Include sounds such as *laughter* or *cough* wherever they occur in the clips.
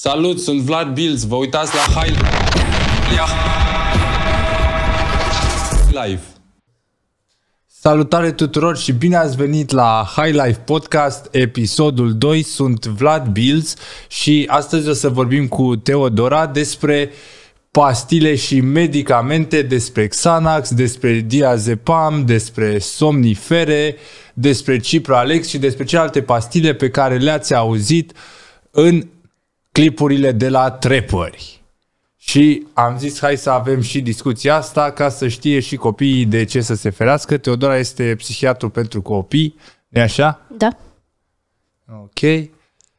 Salut, sunt Vlad Bills vă uitați la High Life. Salutare tuturor și bine ați venit la High Life Podcast, episodul 2. Sunt Vlad Bills și astăzi o să vorbim cu Teodora despre pastile și medicamente, despre Xanax, despre diazepam, despre somnifere, despre cipralex și despre celelalte pastile pe care le-ați auzit în clipurile de la trepări. Și am zis, hai să avem și discuția asta ca să știe și copiii de ce să se ferească. Teodora este psihiatru pentru copii, e așa? Da. Ok.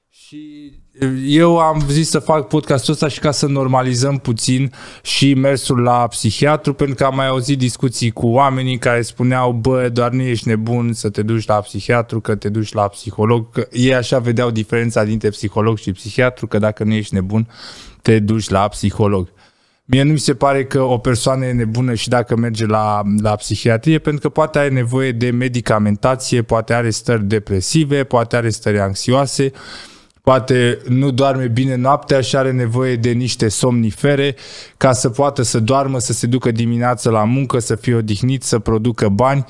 Și eu am zis să fac podcastul ăsta și ca să normalizăm puțin și mersul la psihiatru, pentru că am mai auzit discuții cu oamenii care spuneau, bă, doar nu ești nebun să te duci la psihiatru, că te duci la psiholog, că ei așa vedeau diferența dintre psiholog și psihiatru, că dacă nu ești nebun, te duci la psiholog. Mie nu mi se pare că o persoană e nebună și dacă merge la, la psihiatrie, pentru că poate are nevoie de medicamentație, poate are stări depresive, poate are stări anxioase, poate nu doarme bine noaptea și are nevoie de niște somnifere ca să poată să doarmă, să se ducă dimineața la muncă, să fie odihnit, să producă bani,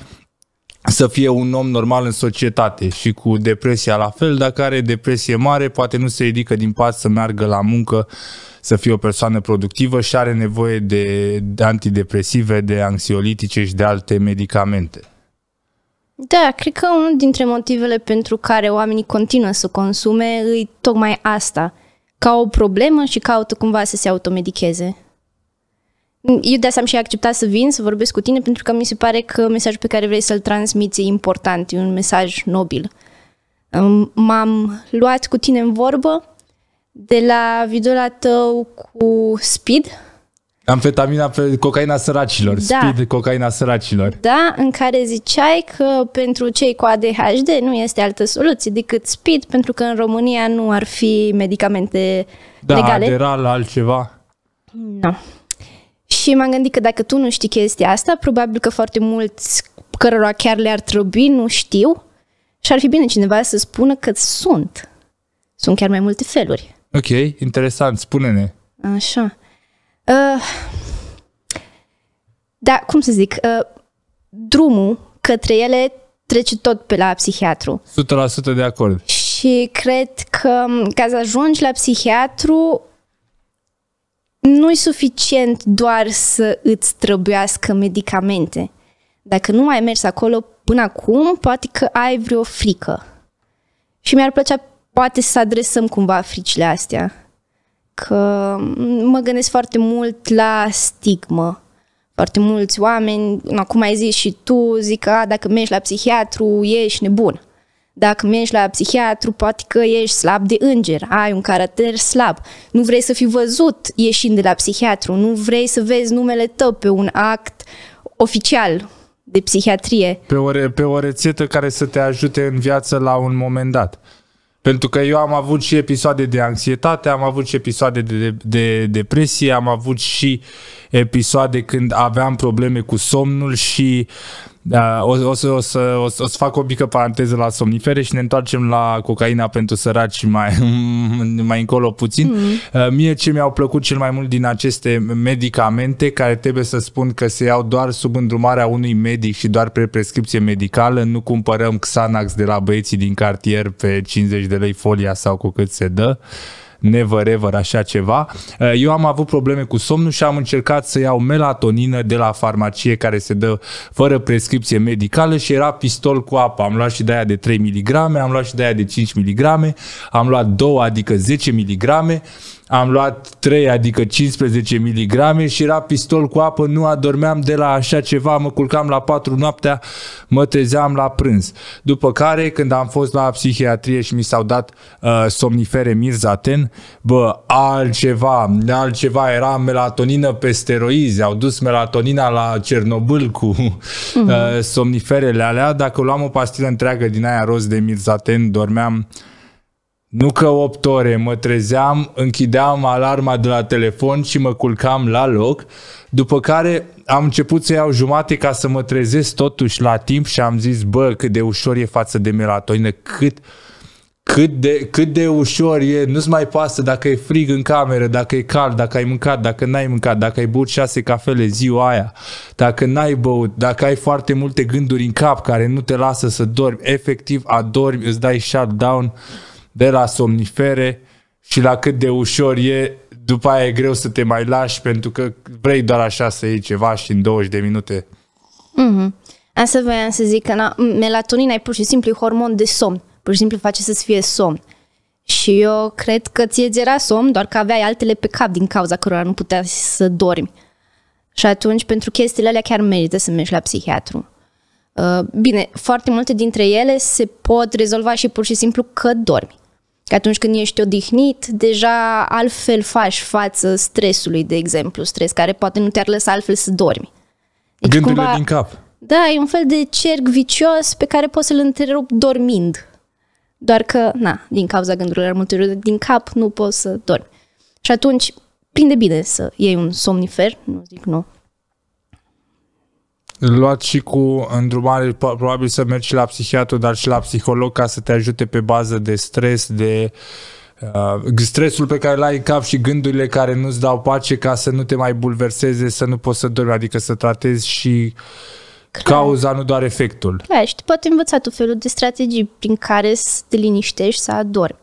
să fie un om normal în societate și cu depresia la fel, dacă are depresie mare, poate nu se ridică din pat să meargă la muncă, să fie o persoană productivă și are nevoie de, de antidepresive, de anxiolitice și de alte medicamente. Da, cred că unul dintre motivele pentru care oamenii continuă să consume e tocmai asta, ca o problemă și caută cumva să se automedicheze. Eu de asta am și acceptat să vin, să vorbesc cu tine, pentru că mi se pare că mesajul pe care vrei să-l transmiți e important, e un mesaj nobil. M-am luat cu tine în vorbă de la videoul tău cu Speed, Amfetamina pe cocaina săracilor, da. speed cocaina săracilor. Da, în care ziceai că pentru cei cu ADHD nu este altă soluție decât speed, pentru că în România nu ar fi medicamente da, legale. Da, era la altceva. Nu. Da. Și m-am gândit că dacă tu nu știi chestia asta, probabil că foarte mulți cărora chiar le-ar trebui nu știu și ar fi bine cineva să spună că sunt. Sunt chiar mai multe feluri. Ok, interesant, spune-ne. Așa. Uh, da, cum să zic, uh, drumul către ele trece tot pe la psihiatru. 100% de acord. Și cred că um, ca să ajungi la psihiatru, nu-i suficient doar să îți trebuiască medicamente. Dacă nu mai mers acolo până acum, poate că ai vreo frică. Și mi-ar plăcea poate să adresăm cumva fricile astea că mă gândesc foarte mult la stigmă. Foarte mulți oameni, cum ai zis și tu, zic că dacă mergi la psihiatru, ești nebun. Dacă mergi la psihiatru, poate că ești slab de înger, ai un caracter slab. Nu vrei să fii văzut ieșind de la psihiatru, nu vrei să vezi numele tău pe un act oficial de psihiatrie. Pe o, re- pe o rețetă care să te ajute în viață la un moment dat. Pentru că eu am avut și episoade de anxietate, am avut și episoade de, de, de depresie, am avut și episoade când aveam probleme cu somnul și da, o, o, să, o, să, o, să, o să fac o mică paranteză la somnifere și ne întoarcem la cocaina pentru săraci mai, *laughs* mai încolo puțin. Mm. Uh, mie ce mi-au plăcut cel mai mult din aceste medicamente, care trebuie să spun că se iau doar sub îndrumarea unui medic și doar pe prescripție medicală, nu cumpărăm Xanax de la băieții din cartier pe 50 de lei folia sau cu cât se dă. Uh, never ever așa ceva. Eh, eu am avut probleme cu somnul și am încercat să iau melatonină de la farmacie care se dă fără prescripție medicală și era pistol cu apă. Am luat și de aia de 3 mg, am luat și de aia de 5 mg, am luat două, adică 10 mg am luat 3, adică 15 mg și era pistol cu apă, nu adormeam de la așa ceva, mă culcam la 4 noaptea, mă trezeam la prânz. După care, când am fost la psihiatrie și mi s-au dat uh, somnifere Mirzaten, bă, altceva, altceva, era melatonină pe steroizi, au dus melatonina la Cernobâl cu *laughs* uh mhm. somniferele alea, dacă luam o pastilă întreagă din aia roz de Mirzaten, dormeam uh, nu că 8 ore mă trezeam, închideam alarma de la telefon și mă culcam la loc, după care am început să iau jumate ca să mă trezesc totuși la timp și am zis, bă, cât de ușor e față de melatonină, cât, cât, de, cât de ușor e, nu-ți mai pasă dacă e frig în cameră, dacă e cald, dacă ai mâncat, dacă n-ai mâncat, dacă ai băut șase cafele ziua aia, dacă n-ai băut, dacă ai foarte multe gânduri în cap care nu te lasă să dormi, efectiv adormi, îți dai shutdown down de la somnifere și la cât de ușor e, după aia e greu să te mai lași pentru că vrei doar așa să iei ceva și în 20 de minute. Mm-hmm. Asta voiam să zic că na, melatonina e pur și simplu hormon de somn. Pur și simplu face să-ți fie somn. Și eu cred că ți era somn, doar că aveai altele pe cap din cauza cărora nu puteai să dormi. Și atunci, pentru chestiile alea chiar merită să mergi la psihiatru. Uh, bine, foarte multe dintre ele se pot rezolva și pur și simplu că dormi. Că atunci când ești odihnit, deja altfel faci față stresului, de exemplu, stres care poate nu te-ar lăsa altfel să dormi. Deci, Gândurile cumva, din cap. Da, e un fel de cerc vicios pe care poți să-l întrerup dormind. Doar că, na, din cauza gândurilor multe din cap nu poți să dormi. Și atunci prinde bine să iei un somnifer, nu zic nu, luat și cu îndrumare, probabil să mergi și la psihiatru, dar și la psiholog ca să te ajute pe bază de stres, de uh, stresul pe care l-ai în cap și gândurile care nu-ți dau pace ca să nu te mai bulverseze, să nu poți să dormi, adică să tratezi și Cred. cauza, nu doar efectul. Da, și te poate învăța tot felul de strategii prin care să te liniștești, să adormi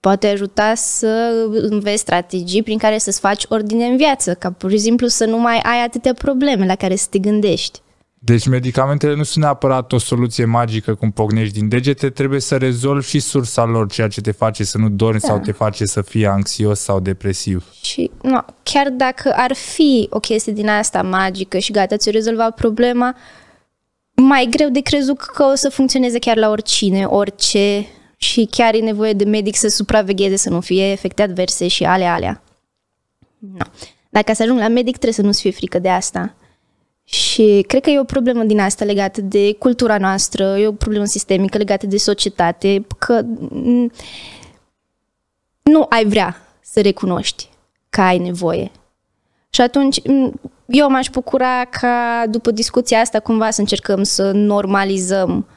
poate ajuta să înveți strategii prin care să-ți faci ordine în viață, ca pur și simplu să nu mai ai atâtea probleme la care să te gândești. Deci medicamentele nu sunt neapărat o soluție magică cum pocnești din degete, trebuie să rezolvi și sursa lor, ceea ce te face să nu dormi da. sau te face să fii anxios sau depresiv. Și no, chiar dacă ar fi o chestie din asta magică și gata, ți-o rezolva problema, mai greu de crezut că o să funcționeze chiar la oricine, orice și chiar e nevoie de medic să supravegheze să nu fie efecte adverse și alea alea. No. Dacă să ajung la medic trebuie să nu-ți fie frică de asta și cred că e o problemă din asta legată de cultura noastră, e o problemă sistemică legată de societate, că nu ai vrea să recunoști că ai nevoie. Și atunci eu m-aș bucura ca după discuția asta cumva să încercăm să normalizăm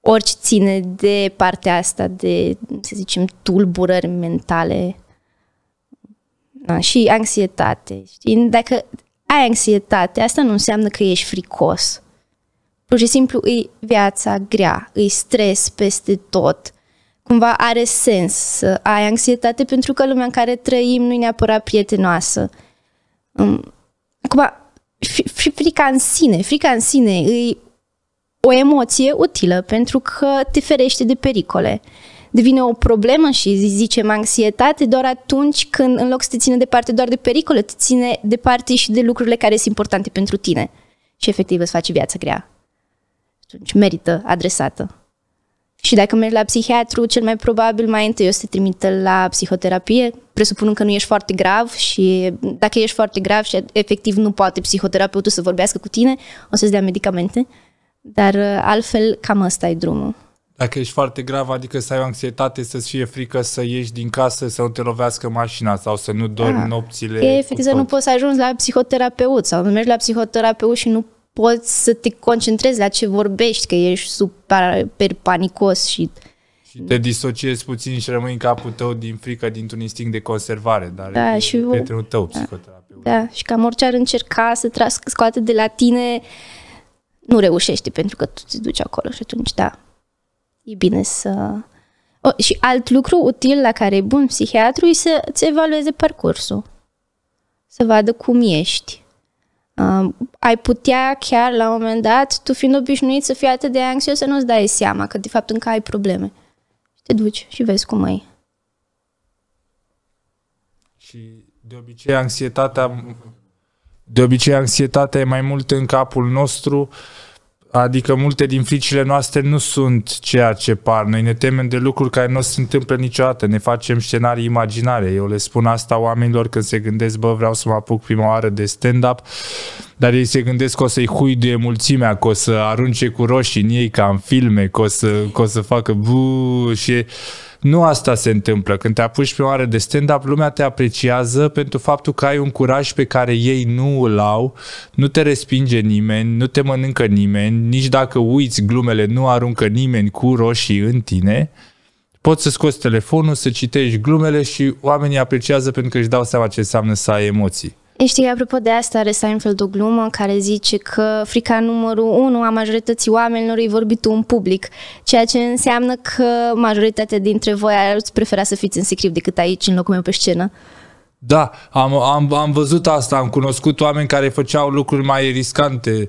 orice ține de partea asta de, să zicem, tulburări mentale da, și anxietate. Știi? Dacă ai anxietate, asta nu înseamnă că ești fricos. Pur și simplu e viața grea, e stres peste tot. Cumva are sens să ai anxietate pentru că lumea în care trăim nu e neapărat prietenoasă. Um, acum, frica în sine, frica în sine e o emoție utilă pentru că te ferește de pericole devine o problemă și zicem anxietate doar atunci când în loc să te ține departe doar de pericole, te ține departe și de lucrurile care sunt importante pentru tine și efectiv îți face viața grea. Atunci merită adresată. Și dacă mergi la psihiatru, cel mai probabil mai întâi o să te trimită la psihoterapie, presupunând că nu ești foarte grav și dacă ești foarte grav și efectiv nu poate psihoterapeutul să vorbească cu tine, o să-ți dea medicamente. Dar uh, altfel, cam ăsta e drumul. Dacă ești foarte grav, adică să ai o anxietate, să-ți fie frică să ieși din casă, să nu te lovească mașina sau să nu dormi da. nopțile. E efectiv să nu poți să ajungi la psihoterapeut sau mergi la psihoterapeut și nu poți să te concentrezi la ce vorbești, că ești super, super panicos și... Și te disociezi puțin și rămâi în capul tău din frică, dintr-un instinct de conservare, dar da, e și prietenul tău da, psihoterapeut. Da, și cam orice ar încerca să trască, scoate de la tine, nu reușește pentru că tu te duci acolo și atunci, da, e bine să... O, și alt lucru util la care e bun psihiatru e să-ți evalueze parcursul. Să vadă cum ești. Uh, ai putea chiar la un moment dat, tu fiind obișnuit să fii atât de anxios, să nu-ți dai seama că de fapt încă ai probleme. Și te duci și vezi cum e. Și de obicei anxietatea de obicei anxietatea e mai mult în capul nostru uh, Adică multe din fricile noastre nu sunt ceea ce par. Noi ne temem de lucruri care nu se întâmplă niciodată. Ne facem scenarii imaginare. Eu le spun asta oamenilor când se gândesc, bă, vreau să mă apuc prima oară de stand-up, dar ei se gândesc că o să-i de mulțimea, că o să arunce cu roșii în ei ca în filme, că o să, că o să facă bu și nu asta se întâmplă. Când te apuci pe o oară de stand-up, lumea te apreciază pentru faptul că ai un curaj pe care ei nu îl au, nu te respinge nimeni, nu te mănâncă nimeni, nici dacă uiți glumele, nu aruncă nimeni cu roșii în tine. Poți să scoți telefonul, să citești glumele și oamenii apreciază pentru că își dau seama ce înseamnă să ai emoții. Știi, apropo de asta, are Seinfeld o glumă care zice că frica numărul unu a majorității oamenilor e vorbitul în public, ceea ce înseamnă că majoritatea dintre voi ați prefera să fiți în secret decât aici, în locul meu pe scenă. Da, am, am, am văzut asta, am cunoscut oameni care făceau lucruri mai riscante. Uh,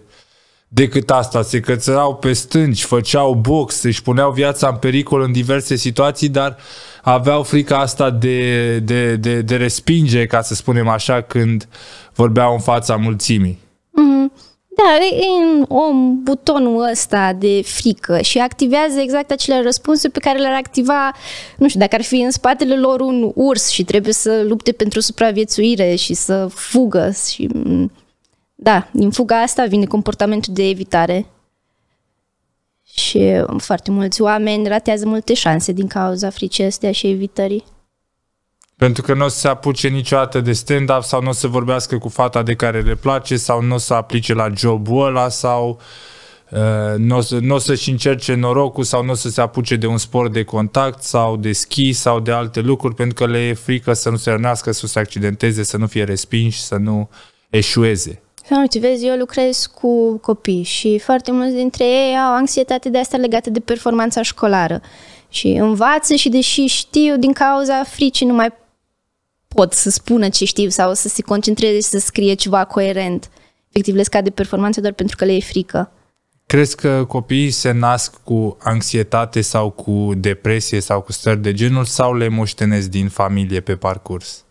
decât asta. Se cățărau pe stânci, făceau box, își puneau viața în pericol în diverse situații, dar aveau frica asta de, de, de, de respinge, ca să spunem așa, când vorbeau în fața mulțimii. Mm-hmm. Da, e un om butonul ăsta de frică și activează exact acele răspunsuri pe care le-ar activa, nu știu, dacă ar fi în spatele lor un urs și trebuie să lupte pentru supraviețuire și să fugă și da, din fuga asta vine comportamentul de evitare și um, foarte mulți oameni ratează multe șanse din cauza fricii astea și evitării. Pentru că nu o să se apuce niciodată de stand-up sau nu o să vorbească cu fata de care le place sau nu o să aplice la jobul ăla sau uh, nu o, să, n-o să-și încerce norocul sau nu o să se apuce de un sport de contact sau de schi sau de alte lucruri pentru că le e frică să nu se rănească, să se accidenteze, să nu fie respinși, să nu eșueze. Sau păi, uite, vezi, eu lucrez cu copii și foarte mulți dintre ei au anxietate de asta legată de performanța școlară. Și învață și deși știu din cauza fricii nu mai pot să spună ce știu sau să se concentreze și să scrie ceva coerent. Efectiv, le scade performanța doar pentru că le e frică. Crezi că copiii se nasc cu anxietate sau cu depresie sau cu stări de genul sau le moștenesc din familie pe parcurs?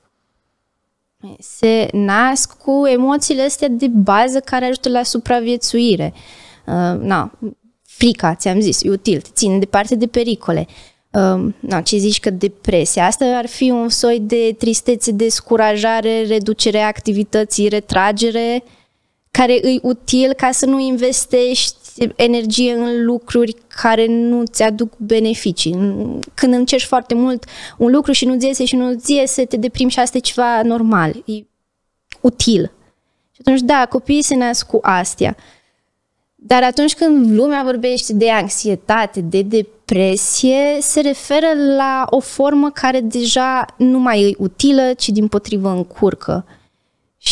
se nasc cu emoțiile astea de bază care ajută la supraviețuire. Uh, na, frica, ți-am zis, e util, te țin departe de pericole. Uh, na, ce zici că depresia, asta ar fi un soi de tristețe, descurajare, reducere a activității, retragere, uh, care îi util ca să nu investești energie în lucruri care nu ți aduc beneficii. Când încerci foarte mult un lucru și nu-ți iese și nu-ți iese, te deprimi și asta e ceva normal, e util. Și atunci, da, copiii se nasc cu astea. Dar atunci când lumea vorbește de anxietate, de depresie, se referă la o formă care deja nu mai e utilă, ci din potrivă încurcă.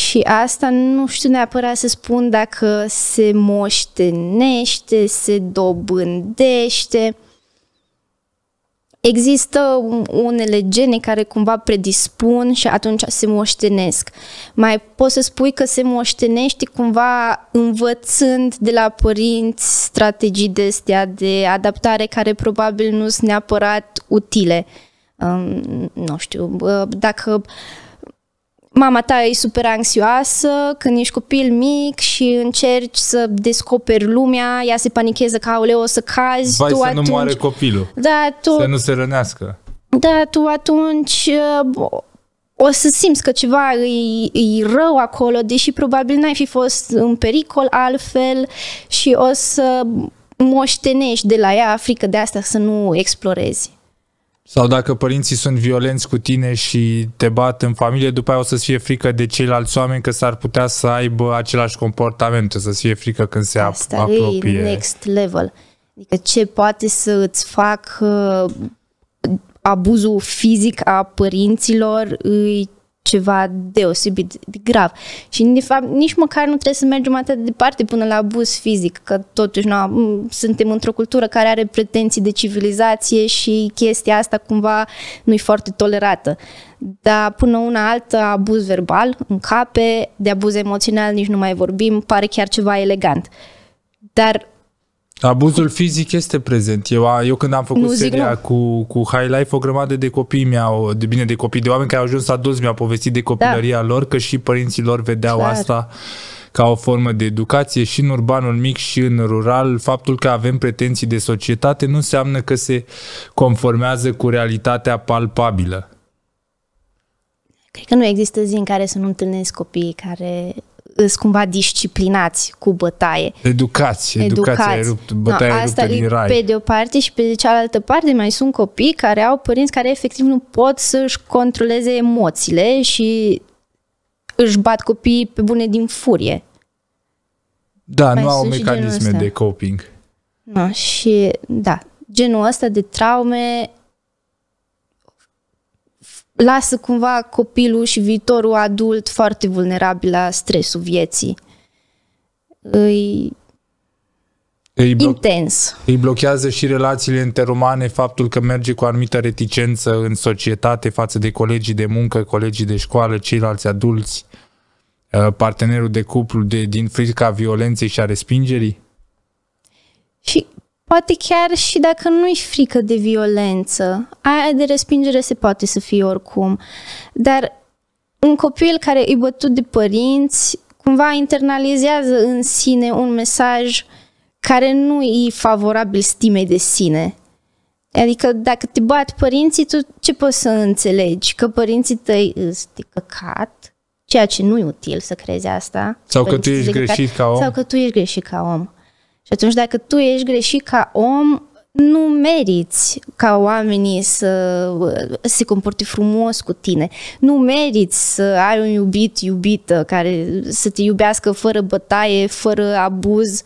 Și asta nu știu neapărat să spun dacă se moștenește, se dobândește. Există unele gene care cumva predispun și atunci se moștenesc. Mai poți să spui că se moștenește cumva învățând de la părinți strategii de astea de adaptare care probabil nu sunt neapărat utile. Um, nu știu, dacă mama ta e super anxioasă, când ești copil mic și încerci să descoperi lumea, ea se panichează că, aoleu, o să cazi. Vai tu să atunci... nu moare copilul, da, tu... să nu se rănească. Da, tu atunci uh, o să simți că ceva e, e rău acolo, deși probabil n-ai fi fost în pericol altfel și o să moștenești de la ea frică de asta să nu explorezi. Sau dacă părinții sunt violenți cu tine și te bat în familie, după aia o să-ți fie frică de ceilalți oameni că s-ar putea să aibă același comportament, o să-ți fie frică când se Asta apropie. Asta e next level. Adică ce poate să îți fac uh, abuzul fizic a părinților, îi ceva deosebit de grav. Și, de fapt, nici măcar nu trebuie să mergem atât de departe până la abuz fizic, că totuși noi suntem într-o cultură care are pretenții de civilizație și chestia asta cumva nu-i foarte tolerată. Dar până una altă, abuz verbal în cape, de abuz emoțional nici nu mai vorbim, pare chiar ceva elegant. Dar Abuzul fizic este prezent. Eu, eu când am făcut nu, seria nu. cu, cu High Life, o grămadă de copii mi-au, de bine de copii, de oameni care au ajuns adulți mi-au povestit de da. copilăria da. lor, că și părinții lor vedeau Clar. asta ca o formă de educație și în urbanul mic și în rural. Faptul că avem pretenții de societate nu înseamnă că se conformează cu realitatea palpabilă. Cred că nu există zi în care să nu întâlnesc copii care sunt cumva disciplinați cu bătaie. Educați, educați, educați. rupt, no, da, asta ruptă rai. pe de o parte și pe de cealaltă parte mai sunt copii care au părinți care efectiv nu pot să-și controleze emoțiile și își bat copiii pe bune din furie. Da, mai nu au mecanisme de coping. No, și da, genul ăsta de traume lasă cumva copilul și viitorul adult foarte vulnerabil la stresul vieții. Îi îi bloc- intens. Îi blochează și relațiile interumane faptul că merge cu anumită reticență în societate față de colegii de muncă, colegii de școală, ceilalți adulți, uh, partenerul de cuplu de, din frica violenței și a respingerii? Și Poate chiar și dacă nu-i frică de violență, aia de respingere se poate să fie oricum, dar un copil care e bătut de părinți cumva internalizează în sine un mesaj care nu e favorabil stimei de sine. Adică dacă te bat părinții, tu ce poți să înțelegi? Că părinții tăi îți căcat, ceea ce nu e util să crezi asta. Sau că tu ești greșit ca om. Sau că tu ești greșit ca om. Și atunci dacă tu ești greșit ca om, nu meriți ca oamenii să se comporte frumos cu tine. Nu meriți să ai un iubit, iubită, care să te iubească fără bătaie, fără abuz.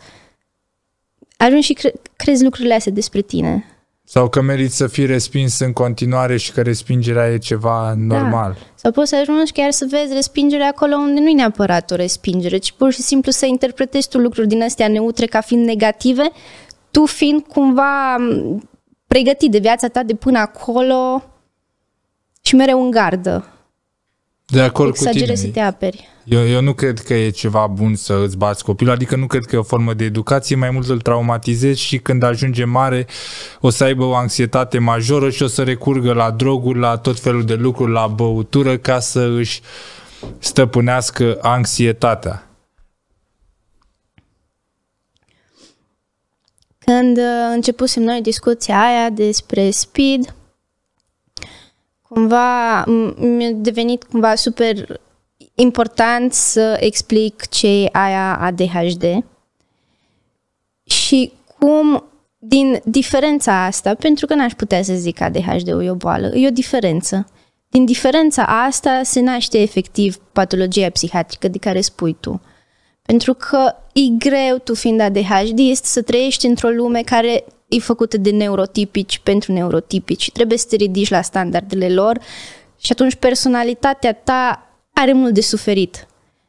Ajungi și cre- crezi lucrurile astea despre tine. Sau că meriți să fii respins în continuare și că respingerea e ceva da. normal. Da. Sau poți să ajungi chiar să vezi respingerea acolo unde nu e neapărat o respingere, ci pur și simplu să interpretezi tu lucruri din astea neutre ca fiind negative, tu fiind cumva pregătit de viața ta de până acolo și mereu în gardă. De acord Exagerezi cu tine. să te aperi. Eu, eu nu cred că e ceva bun să îți bați copilul, adică nu cred că e o formă de educație, mai mult îl traumatizezi și când ajunge mare o să aibă o anxietate majoră și o să recurgă la droguri, la tot felul de lucruri, la băutură ca să își stăpânească anxietatea. Când uh, începusem noi discuția aia despre speed, cumva mi-a devenit cumva super important să explic ce e aia ADHD și cum din diferența asta, pentru că n-aș putea să zic ADHD-ul e o boală, e o diferență. Din diferența asta se naște efectiv patologia psihiatrică de care spui tu. Pentru că e greu, tu fiind ADHD, este să trăiești într-o lume care e făcută de neurotipici pentru neurotipici. Trebuie să te ridici la standardele lor și atunci personalitatea ta are mult de suferit.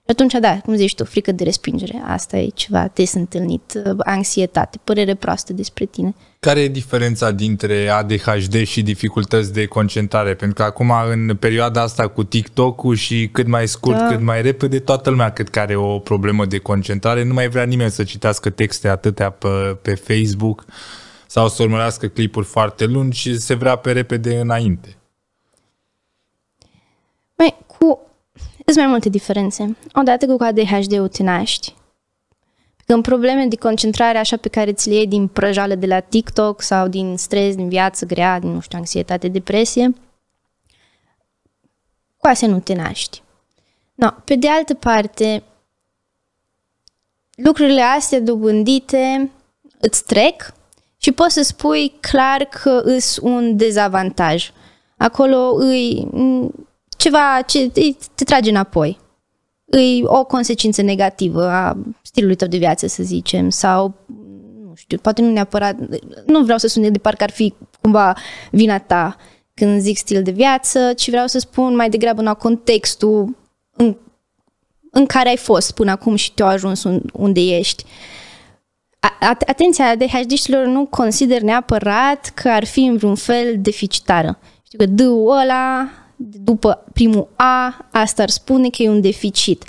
Atunci, da, cum zici tu, frică de respingere, asta e ceva, te-ai întâlnit, uh, anxietate, părere proastă despre tine. Care e diferența dintre ADHD și dificultăți de concentrare? Pentru că acum, în perioada asta cu TikTok-ul și cât mai scurt, da. cât mai repede, toată lumea cât care o problemă de concentrare. Nu mai vrea nimeni să citească texte atâtea pe, pe Facebook sau să urmărească clipuri foarte lungi și se vrea pe repede înainte. Mai, cu sunt mai multe diferențe. Odată cu ADHD-ul te naști, când probleme de concentrare așa pe care ți le iei din prăjală de la TikTok sau din stres, din viață grea, din, nu știu, anxietate, depresie, cu astea nu te naști. No, pe de altă parte, lucrurile astea dobândite îți trec și poți să spui clar că îs un dezavantaj. Acolo îi ceva ce te trage înapoi. E o consecință negativă a stilului tău de viață, să zicem, sau nu știu, poate nu neapărat, nu vreau să sune de parcă ar fi cumva vina ta când zic stil de viață, ci vreau să spun mai degrabă în contextul în, în care ai fost până acum și te-au ajuns unde ești. Atenția DHD-știlor nu consider neapărat că ar fi în vreun fel deficitară. Știu că dă ăla după primul A, asta ar spune că e un deficit.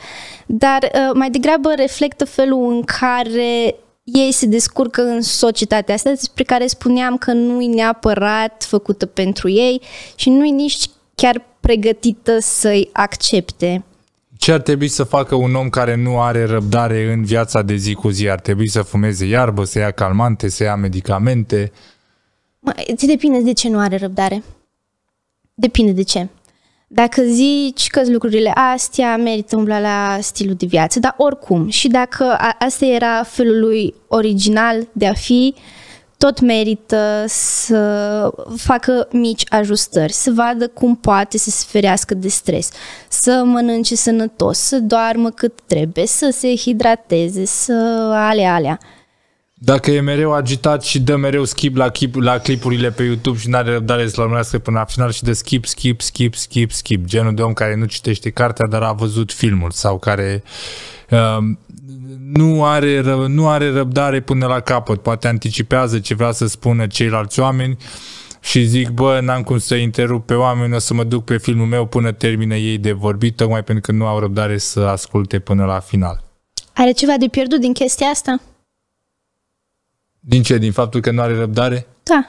Dar uh, mai degrabă reflectă felul în care ei se descurcă în societatea asta despre care spuneam că nu e neapărat făcută pentru ei și nu e nici chiar pregătită să-i accepte. Ce ar trebui să facă un om care nu are răbdare în viața de zi cu zi? Ar trebui să fumeze iarbă, să ia calmante, să ia medicamente? Mă, depinde de ce nu are răbdare. Depinde de ce. Dacă zici că lucrurile astea merită umbla la stilul de viață, dar oricum, și dacă asta era felul lui original de a fi, tot merită să facă mici ajustări, să vadă cum poate să se ferească de stres, să mănânce sănătos, să doarmă cât trebuie, să se hidrateze, să alea, alea. Dacă e mereu agitat și dă mereu skip la, chip, la clipurile pe YouTube și n-are răbdare să-l urmărească până la final și de skip, skip, skip, skip, skip, genul de om care nu citește cartea, dar a văzut filmul sau care um, nu, are, nu are răbdare până la capăt, poate anticipează ce vrea să spună ceilalți oameni și zic, bă, n-am cum să interup pe oameni, o să mă duc pe filmul meu până termină ei de vorbit, tocmai pentru că nu au răbdare să asculte până la final. Are ceva de pierdut din chestia asta? Din ce? Din faptul că nu are răbdare? Da.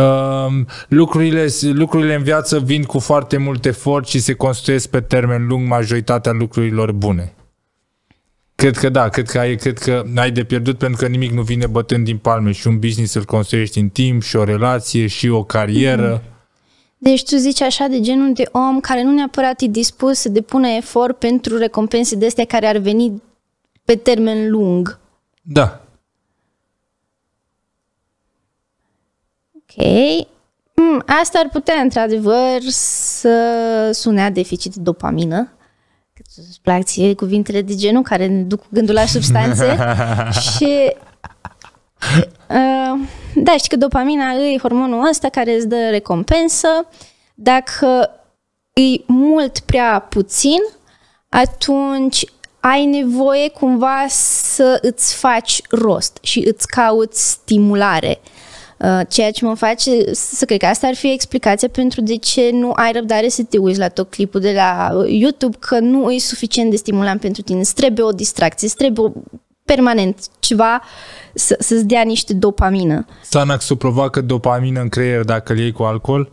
Uh, lucrurile, lucrurile în viață vin cu foarte mult efort și se construiesc pe termen lung majoritatea lucrurilor bune. Cred că da, cred că, ai, cred că ai de pierdut pentru că nimic nu vine bătând din palme și un business îl construiești în timp și o relație și o carieră. Mm-hmm. Deci tu zici așa de genul de om care nu neapărat e dispus să depună efort pentru recompense de astea care ar veni pe termen lung. Da. Mm, asta ar putea, într-adevăr, să sune a deficit de dopamină. Îți plac ție cuvintele de genul care ne duc gândul la substanțe *laughs* și uh, da, știi că dopamina e hormonul ăsta care îți dă recompensă. Dacă e mult prea puțin, atunci ai nevoie cumva să îți faci rost și îți cauți stimulare. Uh, Uh, ceea ce mă face să cred că asta ar fi explicația pentru de ce nu ai răbdare să te uiți la tot clipul de la uh, YouTube, că nu e suficient de stimulant pentru tine. Îți trebuie o distracție, îți trebuie permanent ceva să, să-ți dea niște dopamină. Xanax-ul provoacă dopamină în creier dacă îl iei cu alcool?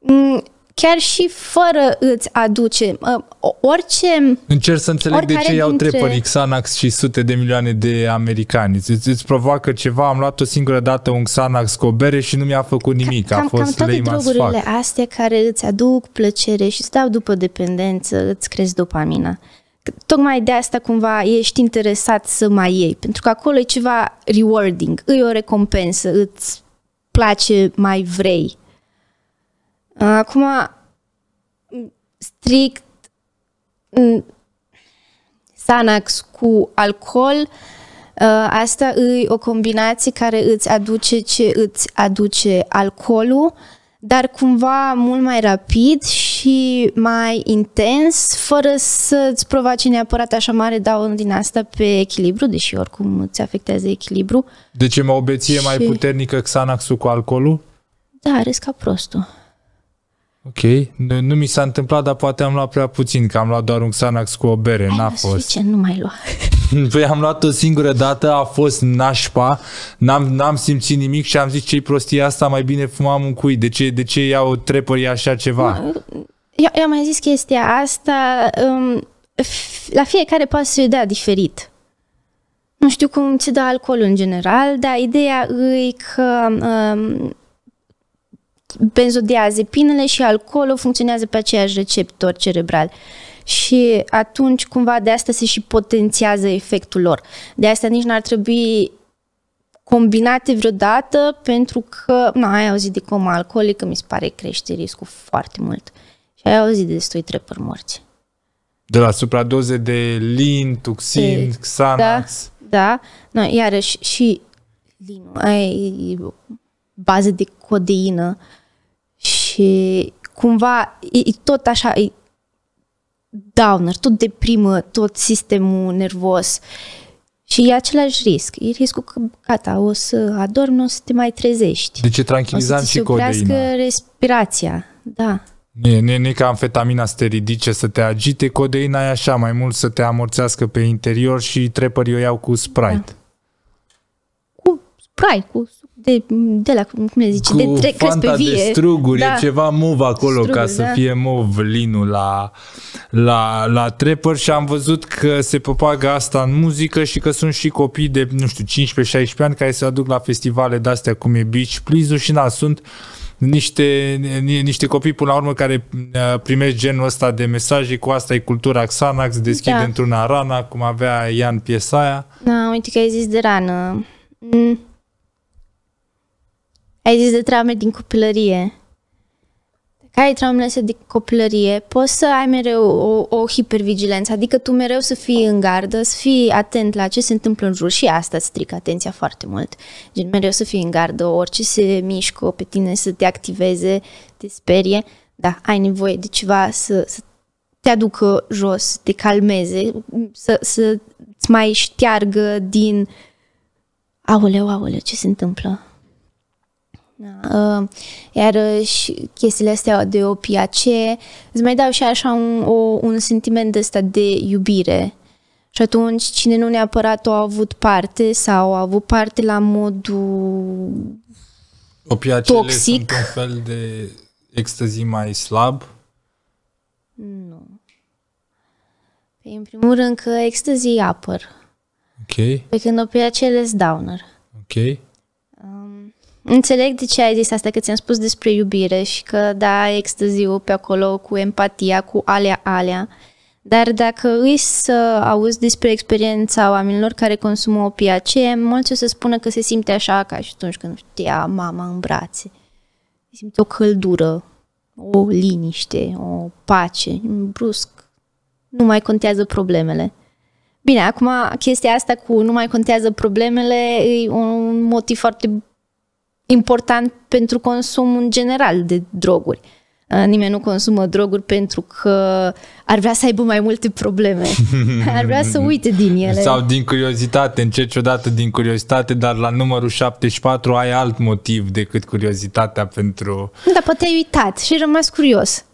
Mm, chiar și fără îți aduce orice... Încerc să înțeleg de ce iau dintre... trepări Xanax și sute de milioane de americani. Îți, îți provoacă ceva, am luat o singură dată un Xanax cu o bere și nu mi-a făcut nimic. Cam, A fost cam toate drogurile fac. astea care îți aduc plăcere și îți dau după dependență, îți crezi dopamina. Tocmai de asta cumva ești interesat să mai iei, pentru că acolo e ceva rewarding, îi o recompensă, îți place, mai vrei. Acum, mm, strict Sanax mm, cu alcool, uh, asta e o combinație care îți aduce ce îți aduce alcoolul, dar cumva mult mai rapid și mai intens, fără să-ți provoace neapărat așa mare daună din asta pe echilibru, deși oricum îți afectează echilibru. Deci e o beție și... mai puternică Xanax-ul cu alcoolul? Da, risca prostul. Ok, nu, nu mi s-a întâmplat, dar poate am luat prea puțin, că am luat doar un Xanax cu o bere, Ai, n-a fost. Ce nu mai lua. *laughs* Păi am luat o singură dată, a fost nașpa, n-am, n-am simțit nimic și am zis ce-i prostie asta, mai bine fumam un cui, de ce, de ce iau o trepări așa ceva? Eu, eu am mai zis chestia asta, um, la fiecare poate să-i dea diferit. Nu știu cum ți dă alcoolul în general, dar ideea e că um, benzodiazepinele și alcoolul funcționează pe aceiași receptor cerebral și atunci cumva de asta se și potențiază efectul lor. De asta nici n-ar trebui combinate vreodată pentru că, nu, ai auzit de coma alcoolică, mi se pare crește riscul foarte mult. Și ai auzit de destui trepuri morți. De la supradoze de lin, tuxin, e, xanax. Da, da. No, iarăși și linul ai bază de codeină, uh, și cumva e, e tot așa, e downer, tot deprimă, tot sistemul nervos. Și e același risc. E riscul că, gata, o să adormi, nu o să te mai trezești. Deci e tranquilizant și codeina. O respirația, da. Nu e, nu e ca amfetamina să te ridice, să te agite, codeina e așa, mai mult să te amorțească pe interior și trepări o iau cu Sprite. Da. Cu Sprite, cu de, de la, cum le zice, de tre- crezi pe vie. de struguri, da. e ceva mov acolo struguri, ca să da. fie mov linul la, la, la trepăr și am văzut că se propagă asta în muzică și că sunt și copii de, nu știu, 15-16 ani care se aduc la festivale de-astea cum e Beach please și na, sunt niște, niște copii până la urmă care uh, primesc genul ăsta de mesaje cu asta e cultura Xanax, deschide da. într-una rana, cum avea Ian piesa aia. Da, uite că ai zis de rană. Mm ai zis de traume din copilărie. Dacă ai traumele astea din copilărie, poți să ai mereu o, o hipervigilență, adică tu mereu să fii în gardă, să fii atent la ce se întâmplă în jur și asta îți strică atenția foarte mult. Gen, mereu să fii în gardă, orice se mișcă pe tine să te activeze, te sperie. Da, ai nevoie de ceva să, să te aducă jos, să te calmeze, să, să-ți mai șteargă din... Aoleu, aoleu, ce se întâmplă? Da. Ehm, iar uh, și chestiile astea de opiace îți mai dau și așa un, o, un sentiment ăsta de iubire. Și atunci cine nu neapărat o a avut parte sau a avut parte la modul Opiacele toxic. sunt un fel de extazi mai slab? Nu. Păi, în primul rând că extazi apăr. Ok. Pe păi, când opiacele sunt downer. Ok. Înțeleg de ce ai zis asta, că ți-am spus despre iubire și că da, extaziu pe acolo cu empatia, cu alea, alea. Dar dacă îi să auzi despre experiența oamenilor care consumă opiace, mulți o să spună că se simte așa ca și atunci când știa mama în brațe. Simte o căldură, o liniște, o pace, brusc. Nu mai contează problemele. Bine, acum chestia asta cu nu mai contează problemele e un motiv foarte important pentru consum în general de droguri. Uh, nimeni nu consumă droguri pentru că ar vrea să aibă mai multe probleme. *laughs* Ar vrea să uite din ele. Sau din curiozitate, încerci odată din curiozitate, dar la numărul 74 ai alt motiv decât curiozitatea pentru... da, poate ai uitat și ai rămas curios.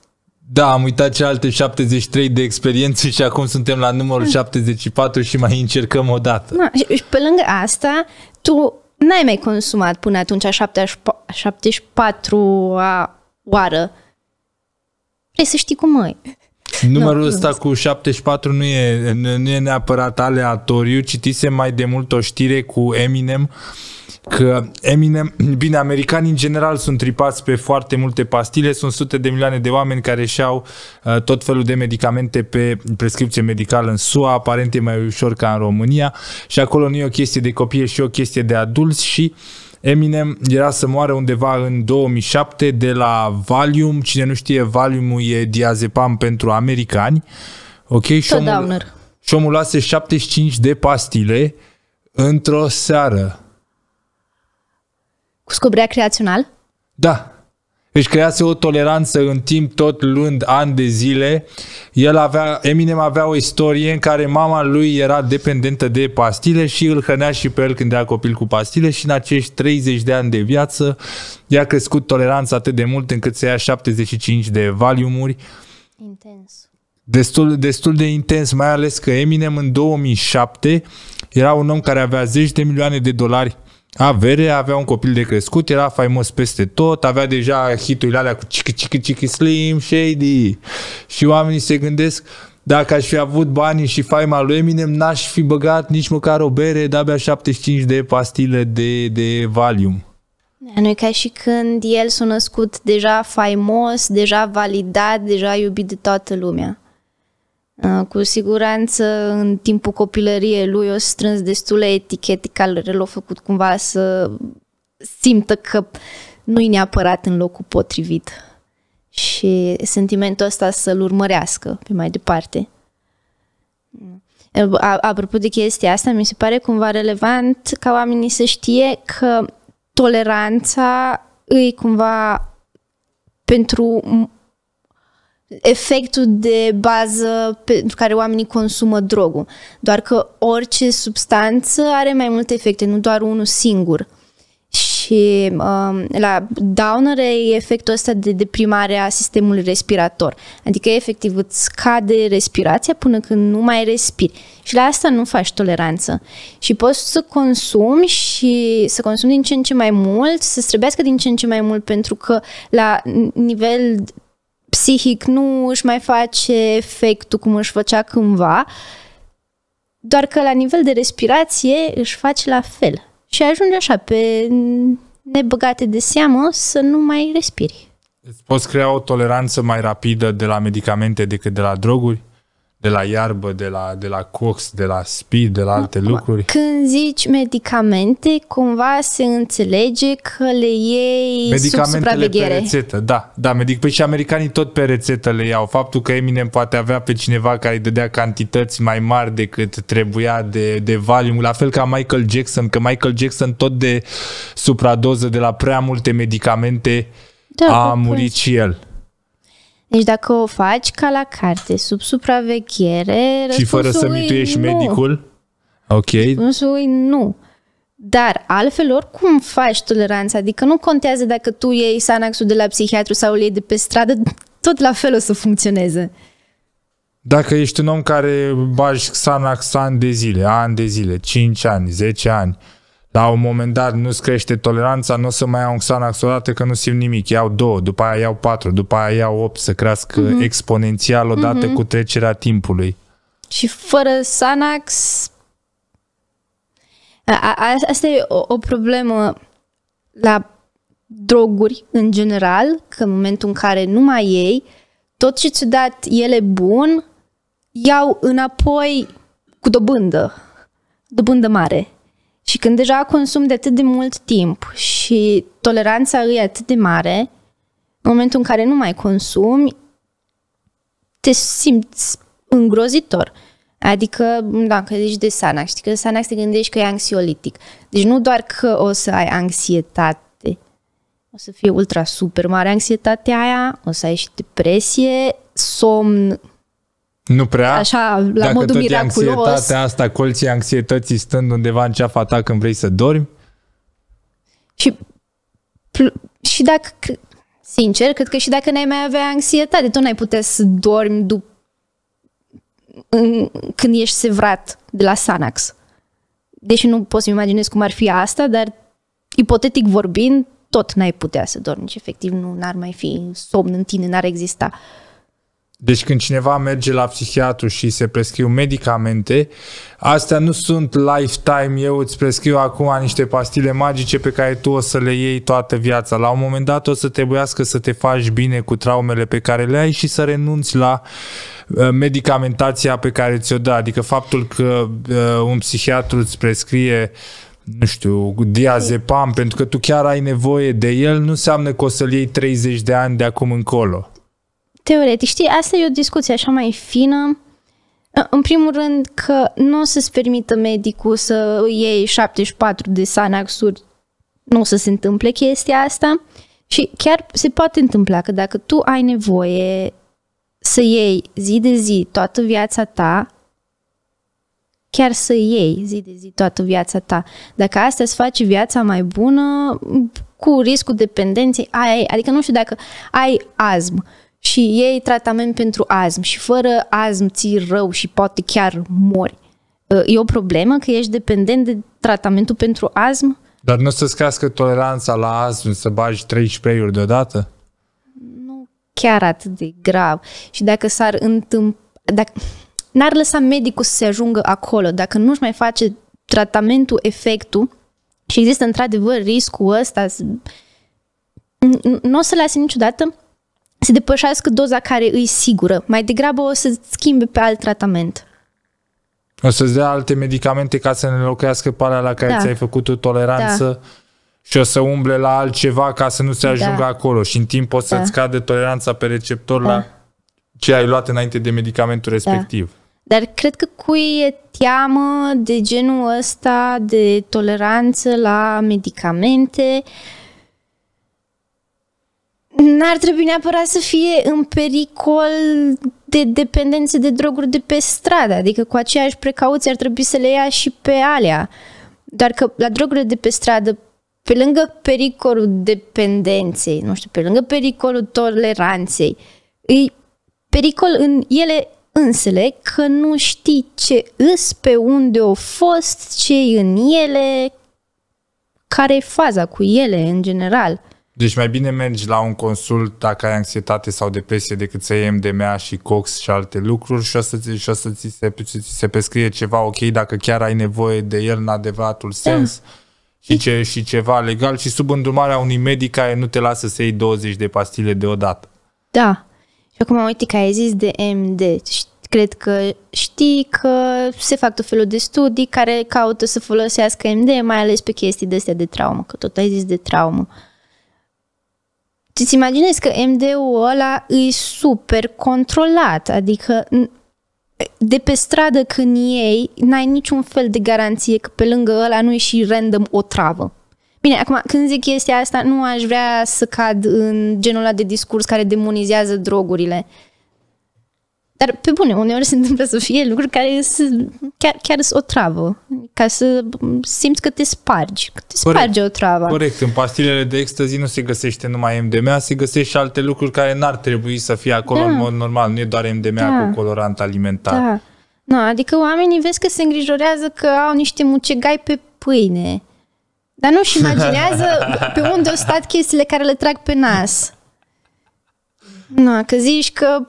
Da, am uitat ce alte 73 de experiențe și acum suntem la numărul 74 mm. și mai încercăm o dată. Da, și pe lângă asta, tu n-ai mai consumat până atunci a 74-a oară. Trebuie să știi cum e. Numărul da, ăsta cu 74 nu e, nu e neapărat aleatoriu. Citise mai de mult o știre cu Eminem că Eminem, bine, americanii în general sunt tripați pe foarte multe pastile, sunt sute de milioane de oameni care și-au uh, tot felul de medicamente pe prescripție medicală în SUA, aparent e mai ușor ca în România și acolo nu e o chestie de e și o chestie de adulți și uh, Eminem era să moară undeva în 2007 de la Valium. Cine nu știe, valium e diazepam pentru americani. Ok? Și omul, și omul luase 75 de pastile într-o seară. Cu scop creațional? Da își crease o toleranță în timp tot luând ani de zile. El avea, Eminem avea o istorie în care mama lui era dependentă de pastile și îl hrănea și pe el când era copil cu pastile și în acești 30 de ani de viață i-a crescut toleranța atât de mult încât să ia 75 de valiumuri. Intens. Destul, destul de intens, mai ales că Eminem în 2007 era un om care avea zeci de milioane de dolari avere, avea un copil de crescut, era faimos peste tot, avea deja hiturile alea cu chiki chiki chiki slim, shady. Și oamenii se gândesc, dacă aș fi avut banii și faima lui Eminem, n-aș fi băgat nici măcar o bere de-abia 75 de pastile de, de Valium. Nu e ca și când el s-a născut deja faimos, deja validat, deja iubit de toată lumea. Uh, cu siguranță, în timpul copilăriei lui, o strâns destule etichete care l-au făcut cumva să simtă că nu-i neapărat în locul potrivit și sentimentul ăsta să-l urmărească pe mai departe. Uh, apropo de chestia asta, mi se pare cumva relevant ca oamenii să știe că toleranța îi cumva pentru efectul de bază pentru care oamenii consumă drogul. Doar că orice substanță are mai multe efecte, nu doar unul singur. Și um, la downer e efectul ăsta de deprimare a sistemului respirator. Adică efectiv îți scade respirația până când nu mai respiri. Și la asta nu faci toleranță. Și poți să consumi și să consumi din ce în ce mai mult, să străbească din ce în ce mai mult, pentru că la nivel psihic nu își mai face efectul cum își făcea cândva, doar că la nivel de respirație își face la fel. Și ajunge așa, pe nebăgate de seamă, să nu mai respiri. Îți poți crea o toleranță mai rapidă de la medicamente decât de la droguri? de la iarbă, de la, de la cox, de la speed, de la alte lucruri. Când zici medicamente, cumva se înțelege că le iei Medicamentele sub pe rețetă, da. da medic, păi și americanii tot pe rețetă le iau. Faptul că Eminem poate avea pe cineva care îi dădea cantități mai mari decât trebuia de, de Valium, la fel ca Michael Jackson, că Michael Jackson tot de supradoză de la prea multe medicamente da, a murit și el. Deci dacă o faci ca la carte, sub supraveghere, Și fără să mituiești medicul? Ok. Răspunsul nu. Dar altfel oricum faci toleranța, adică nu contează dacă tu iei Sanaxul de la psihiatru sau îl iei de pe stradă, tot la fel o să funcționeze. Dacă ești un om care bagi Xanax ani de zile, ani de zile, 5 ani, 10 ani, la da, un moment dat nu-ți crește toleranța, nu o să mai iau un Xanax odată că nu simt nimic. Iau două, după aia iau patru, după aia iau opt, să crească mm-hmm. exponențial odată mm-hmm. cu trecerea timpului. Și fără Xanax... A, a, asta e o, o problemă la droguri în general, că în momentul în care nu mai iei, tot ce ți-a dat ele bun, iau înapoi cu dobândă, dobândă mare. Și când deja consum de atât de mult timp și toleranța îi e atât de mare, în momentul în care nu mai consumi, te simți îngrozitor. Adică, dacă zici de Sanax, știi că de Sanax te gândești că e anxiolitic. Deci nu doar că o să ai anxietate, o să fie ultra super mare anxietatea aia, o să ai și depresie, somn nu prea. Așa, la Dacă modul miraculos. anxietatea asta, colții anxietății stând undeva în ceafa ta când vrei să dormi. Și, și dacă, sincer, cred că și dacă n-ai mai avea anxietate, tu n-ai putea să dormi după în, când ești sevrat de la Sanax. Deși nu pot să-mi imaginez cum ar fi asta, dar ipotetic vorbind, tot n-ai putea să dormi. Deci, efectiv, nu ar mai fi somn în tine, n-ar exista. Uh, deci când cineva merge la psihiatru și se prescriu medicamente, astea nu sunt lifetime, eu îți prescriu acum niște pastile magice pe care tu o să le iei toată viața. La un moment dat o să trebuiască să te faci bine cu traumele pe care le ai și să renunți la uh, medicamentația pe care ți-o dă. Adică faptul că uh, un psihiatru îți prescrie nu știu, diazepam, pentru că tu chiar ai nevoie de el, nu înseamnă că o să-l iei 30 de ani de acum încolo. Teoretic, știi, asta e o discuție așa mai fină. În primul rând că nu o să-ți permită medicul să iei 74 de sanaxuri, nu o să se întâmple chestia asta. Și chiar se poate întâmpla că dacă tu ai nevoie să iei zi de zi toată viața ta, chiar să iei zi de zi toată viața ta. Dacă asta îți face viața mai bună, cu riscul dependenței, ai, adică nu știu dacă ai azm și iei tratament pentru azm și fără azm ții rău și poate chiar mori. Uh, e o problemă că ești dependent de tratamentul pentru azm? Dar nu să-ți crească toleranța la azm, să bagi 3 spray-uri deodată? Nu chiar atât de grav. Și dacă s-ar întâmpla... Dacă... N-ar lăsa medicul să se ajungă acolo. Dacă nu-și mai face tratamentul, efectul, și există într-adevăr riscul ăsta, nu o să lase niciodată să depășească doza care îi sigură. Mai degrabă o să schimbe pe alt tratament. O să-ți dea alte medicamente ca să ne locuiască pe alea la care da. ți-ai făcut o toleranță da. și o să umble la altceva ca să nu se da. ajungă da. acolo și în timp o să-ți da. cade toleranța pe receptor da. la ce ai luat înainte de medicamentul da. respectiv. Da. Dar cred că cui e teamă de genul ăsta de toleranță la medicamente, uh, n-ar trebui neapărat să fie în pericol de dependențe de droguri de pe stradă, adică cu aceeași precauție ar trebui să le ia și pe alea. Doar că la drogurile de pe stradă, pe lângă pericolul dependenței, nu știu, pe lângă pericolul toleranței, e pericol în ele însele că nu știi ce îs, pe unde au fost, ce în ele, care e faza cu ele în general. Deci mai bine mergi la un consult dacă ai anxietate sau depresie decât să iei MDMA și COX și alte lucruri și o să, ți, și o să ți, se, ți se prescrie ceva ok dacă chiar ai nevoie de el în adevăratul da. sens da. și, ce, și ceva legal și sub îndrumarea unui medic care nu te lasă să iei 20 de pastile deodată. Da. Și acum uite că ai zis de MD. Cred că știi că se fac tot felul de studii care caută să folosească MD, mai ales pe chestii de astea de traumă, că tot ai zis de traumă. Uh, îți imaginezi că MD-ul ăla e super controlat, adică de pe stradă când ei, n-ai niciun fel de garanție că pe lângă ăla nu e și random o travă. Bine, acum, când zic chestia asta, nu aș vrea să cad în genul ăla de discurs care demonizează drogurile. Dar, pe bune, uneori *laughs* se întâmplă să fie lucruri care sunt chiar, chiar o travă, ca să simți că te spargi, că te Corect. sparge o travă. Corect, în pastilele de extazi nu se găsește numai MDMA, se găsește și alte lucruri care n-ar trebui să fie acolo da. în mod normal, nu e doar MDMA da. cu colorant alimentar. Da. No, adică oamenii vezi că se îngrijorează că au niște mucegai pe pâine, dar nu-și *laughs* imaginează pe unde au stat chestiile care le trag pe nas. No, că zici că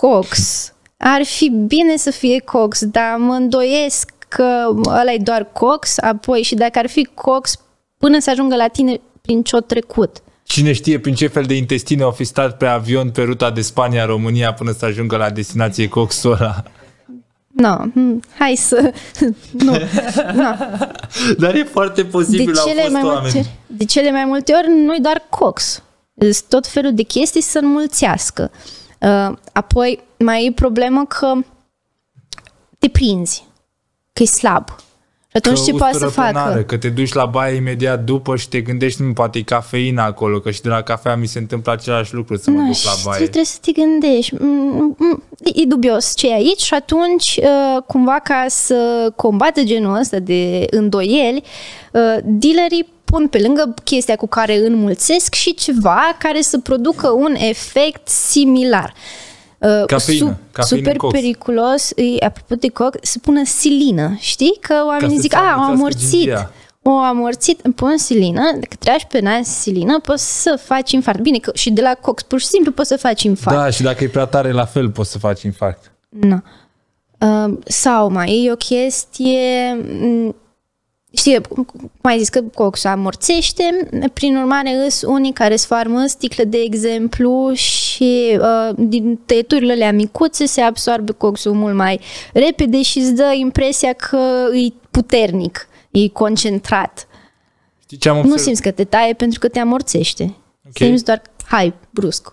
Cox. Ar fi bine să fie Cox, dar mă îndoiesc că ăla e doar Cox, apoi și dacă ar fi Cox, până să ajungă la tine, prin ce-o trecut. Cine știe prin ce fel de intestine au fi stat pe avion pe ruta de Spania-România până să ajungă la destinație Coxul ăla. No, hmm, hai să... *laughs* Nu, no. Dar e foarte posibil, de cele au fost mai oameni. Multe, de cele mai multe ori nu-i doar cox. Tot felul de chestii să înmulțească. Uh, Uh, apoi mai e problemă că te prinzi, că e slab. Și atunci că ce poate să facă? că te duci la baie imediat după și te gândești, nu, poate e cafeina acolo, că și de la cafea mi se întâmplă același lucru să mă no, duc la baie. trebuie să te gândești. Mm, mm, e dubios ce e aici și atunci, uh, cumva ca să combată genul ăsta de îndoieli, uh, dealerii pun pe lângă chestia cu care înmulțesc și ceva care să producă un efect similar. Uh, cafeină, su- cafeină super cox. periculos, îi, apropo de coc, se pune silină. Știi că oamenii Ca zic, a, am amorțit. o amorțit, îmi pun silină, dacă treci pe nas silină, poți să faci infarct. Bine, că și de la cox, pur și simplu poți să faci infarct. Da, și dacă e prea tare, la fel poți să faci infarct. Nu. Uh, sau mai e o chestie știi, cum ai zis că coxul amorțește, prin urmare îs unii care sfarmă sticlă, de exemplu, și uh, din tăieturile alea micuțe se absorbe coxul mult mai repede și îți dă impresia că e puternic, e concentrat. Știi ce am Nu simți că te taie pentru că te amorțește. Okay. Simți doar, hai, brusc.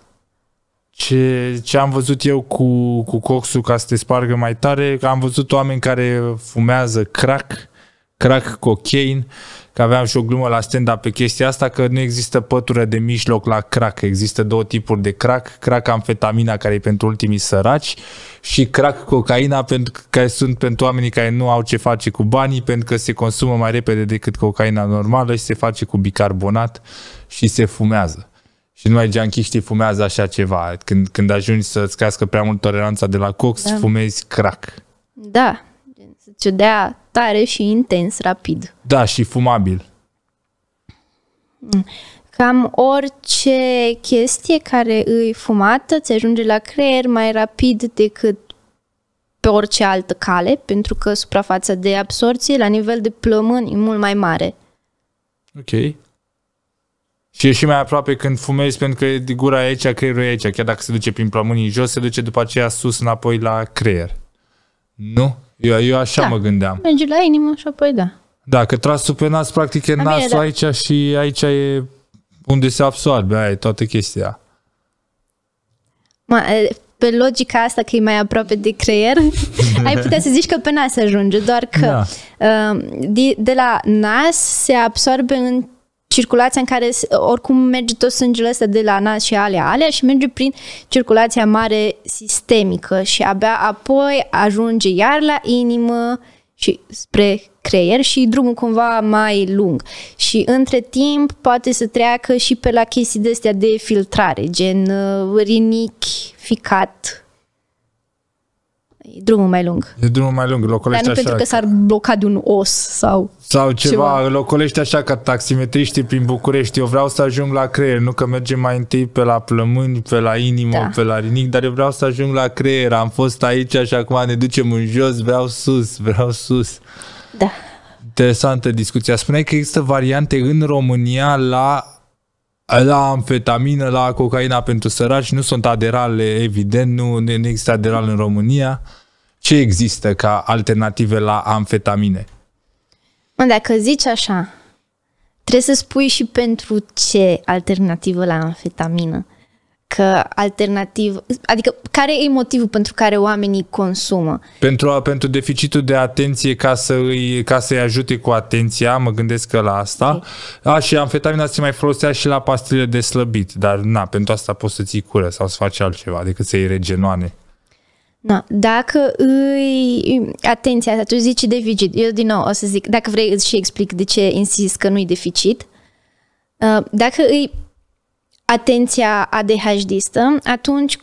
Ce, ce am văzut eu cu, cu coxul ca să te spargă mai tare, că am văzut oameni care fumează crack, crack, cocaine, că aveam și o glumă la stand-up pe chestia asta, că nu există pătură de mijloc la crack, există două tipuri de crack, crack amfetamina care e pentru ultimii săraci și crack cocaina pentru, care sunt pentru oamenii care nu au ce face cu banii pentru că se consumă mai repede decât cocaina normală și se face cu bicarbonat și se fumează. Și numai geanchiștii fumează așa ceva. Când, când ajungi să-ți crească prea mult toleranța de la cox, da. fumezi crack. Da, cedea tare și intens, rapid. Da, și fumabil. Cam orice chestie care îi fumată ți ajunge la creier mai rapid decât pe orice altă cale, pentru că suprafața de absorție la nivel de plămân e mult mai mare. Ok. Și e și mai aproape când fumezi, pentru că de gura aici, creierul e aici. Chiar dacă se duce prin plămânii jos, se duce după aceea sus înapoi la creier. Nu? Eu, eu așa da. mă gândeam. Mergi la inimă și apoi da. Da, că trasul pe nas practic e da, nasul da. aici și aici e unde se absorbe, aia e toată chestia. Ma, pe logica asta că e mai aproape de creier, *laughs* ai putea să zici că pe nas ajunge, doar că da. Uh, de, de la nas se absorbe în circulația în care oricum merge tot sângele ăsta de la nas și alea, alea și merge prin circulația mare sistemică și abia apoi ajunge iar la inimă și spre creier și drumul cumva mai lung. Și între timp poate să treacă și pe la chestii de astea de filtrare, gen uh, rinichi, ficat, E drumul mai lung. E drumul mai lung, locolește Dar nu așa. pentru că s-ar bloca de un os sau Sau ceva, ceva. locolește așa ca taximetriștii prin București. Eu vreau să ajung la creier, nu că mergem mai întâi pe la plămâni, pe la inimă, da. pe la rinic, dar eu vreau să ajung la creier. Am fost aici și acum ne ducem în jos, vreau sus, vreau sus. Da. Interesantă discuția. Spuneai că există variante în România la la amfetamină, la cocaina pentru săraci, nu sunt aderale, evident, nu, nu există aderal în România ce există ca alternative la amfetamine? Mă, dacă zici așa, trebuie să spui și pentru ce alternativă la amfetamină. Că alternativ, adică care e motivul pentru care oamenii consumă? Pentru, a, pentru deficitul de atenție ca, să îi, ca să-i ajute cu atenția, mă gândesc că la asta. Okay. A, și amfetamina se mai folosea și la pastile de slăbit, dar na, pentru asta poți să ții cură sau să faci altceva decât să i regenoane. Da. Dacă îi... Atenția asta, tu zici deficit. Eu din nou o să zic, dacă vrei îți și explic de ce insist că nu-i deficit. Uh, dacă îi atenția ADHD-istă, atunci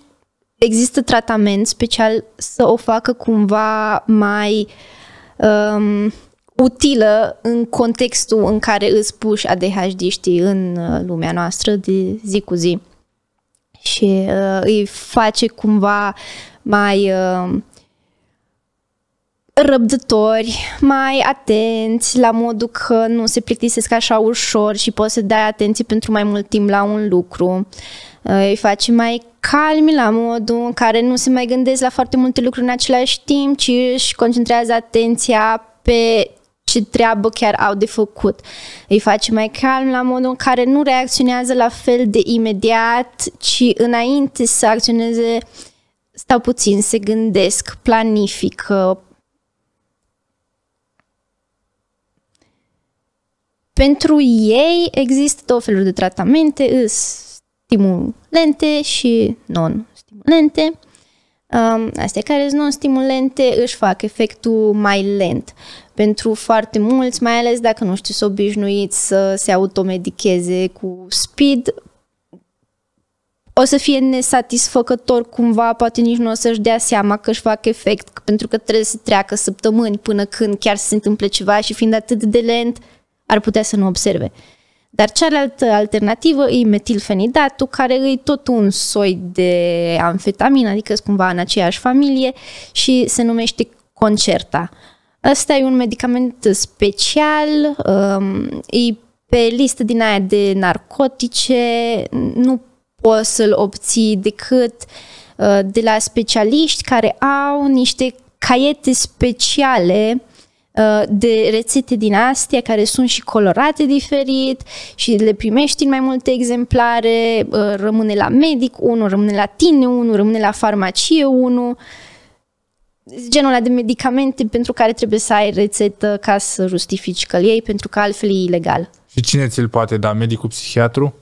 există tratament special să o facă cumva mai um, utilă în contextul în care îți puși adhd în uh, lumea noastră de zi cu zi. Și uh, îi face cumva uh, mai uh, răbdători, mai atenți la modul că nu se plictisesc așa ușor și poți să dai atenție pentru mai mult timp la un lucru. Uh, îi faci mai calmi la modul în care nu se mai gândesc la foarte multe lucruri în același timp, ci își concentrează atenția pe ce treabă chiar au de făcut. Îi face mai calm la modul în care nu reacționează la fel de imediat, ci înainte să acționeze uh, stau puțin, se gândesc, planific. Uh, pentru ei există două feluri de tratamente, stimulente și non-stimulente. Um, astea care sunt non-stimulente își fac efectul mai lent. Pentru foarte mulți, mai ales dacă nu știu să obișnuiți să se automedicheze cu speed, o să fie nesatisfăcător cumva, poate nici nu o să-și dea seama că își fac efect, pentru că trebuie să treacă săptămâni până când chiar se întâmplă ceva și fiind atât de lent, ar putea să nu observe. Dar cealaltă alternativă e metilfenidatul, care e tot un soi de amfetamină, adică cumva în aceeași familie și se numește Concerta. Ăsta e un medicament special, um, e pe listă din aia de narcotice, nu poți să-l obții decât uh, de la specialiști care au niște caiete speciale uh, de rețete din astea care sunt și colorate diferit și le primești în mai multe exemplare, uh, rămâne la medic unul, rămâne la tine unul, rămâne la farmacie unul genul ăla de medicamente pentru care trebuie să ai rețetă ca să justifici că ei, pentru că altfel e ilegal. Și cine ți-l poate da? Medicul psihiatru?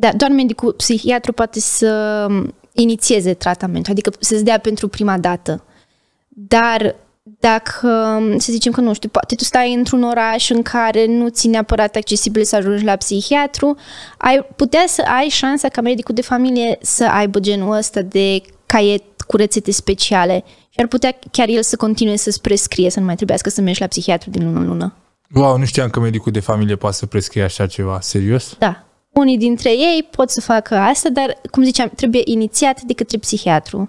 Da, doar medicul psihiatru poate să um, inițieze tratamentul, adică să-ți dea pentru prima dată. Dar dacă, um, să zicem că nu știu, poate tu stai într-un oraș în care nu ți neapărat accesibil să ajungi la psihiatru, ai putea să ai șansa ca medicul de familie să aibă genul ăsta de caiet cu rețete speciale și ar putea chiar el să continue să-ți prescrie, să nu mai trebuiască să mergi la psihiatru din lună în lună. Wow, nu știam că medicul de familie poate să prescrie așa ceva. Serios? Da. Unii dintre ei pot să facă asta, dar, cum ziceam, trebuie inițiat de către psihiatru.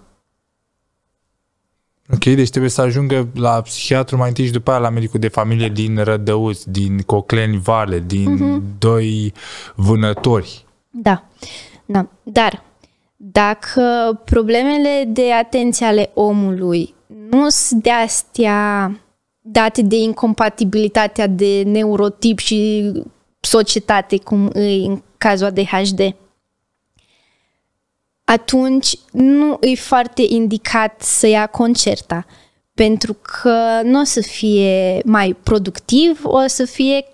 Ok, deci trebuie să ajungă la psihiatru mai întâi și după aia la medicul de familie din Rădăuți, din Cocleni Vale, din uh-huh. doi vânători. Da, da. Dar dacă problemele de atenție ale omului nu sunt de astea date de incompatibilitatea de neurotip și societate cum îi cazul ADHD. Atunci nu e foarte indicat să ia concerta, pentru că nu o să fie mai productiv, o să fie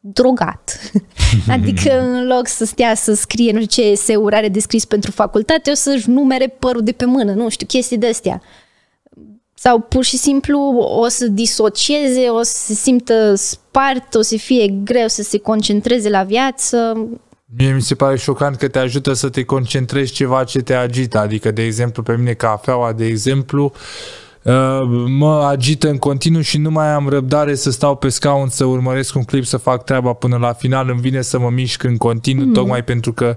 drogat. *laughs* adică în loc să stea să scrie nu știu ce se urare de scris pentru facultate, o să-și numere părul de pe mână, nu știu, chestii de astea. Uh, sau pur și simplu o să disocieze, o să se simtă spart, o să fie greu să se concentreze la viață. Mie mi se pare șocant că te ajută să te concentrezi ceva ce te agită, adică de exemplu pe mine cafeaua, de exemplu, uh, mă agită în continuu și nu mai am răbdare să stau pe scaun, să urmăresc un clip, să fac treaba până la final. Îmi vine să mă mișc în continuu, mm. tocmai pentru că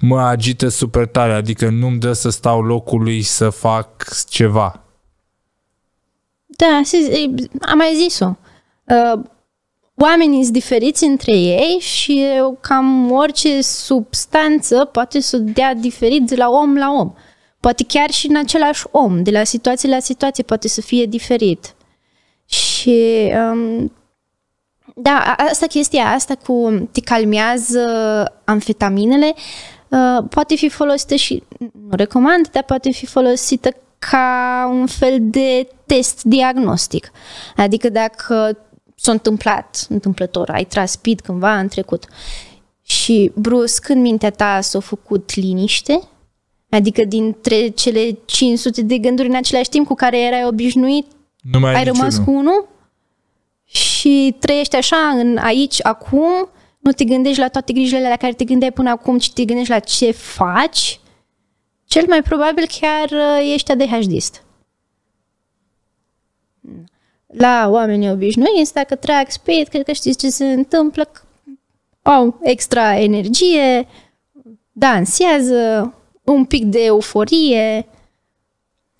mă agită super tare, adică nu-mi dă să stau locului să fac ceva. Da, am mai zis-o. Uh, oamenii sunt diferiți între ei și cam orice substanță poate să dea diferit de la om la om. Poate chiar și în același om, de la situație la situație, poate să fie diferit. Și um, da, asta chestia asta cu te calmează amfetaminele uh, poate fi folosită și, nu recomand, dar poate fi folosită ca un fel de test diagnostic. Adică dacă s-a întâmplat întâmplător, ai tras PID cândva în trecut și brusc în mintea ta s-a făcut liniște, adică dintre cele 500 de gânduri în același timp cu care erai obișnuit, nu mai ai, ai rămas cu unul și trăiești așa în aici, acum, nu te gândești la toate grijile la care te gândeai până acum, ci te gândești la ce faci cel mai probabil chiar uh, ești ADHD-ist. La oamenii obișnuiți, dacă trag speed, cred că știți ce se întâmplă, au extra energie, dansează, un pic de euforie.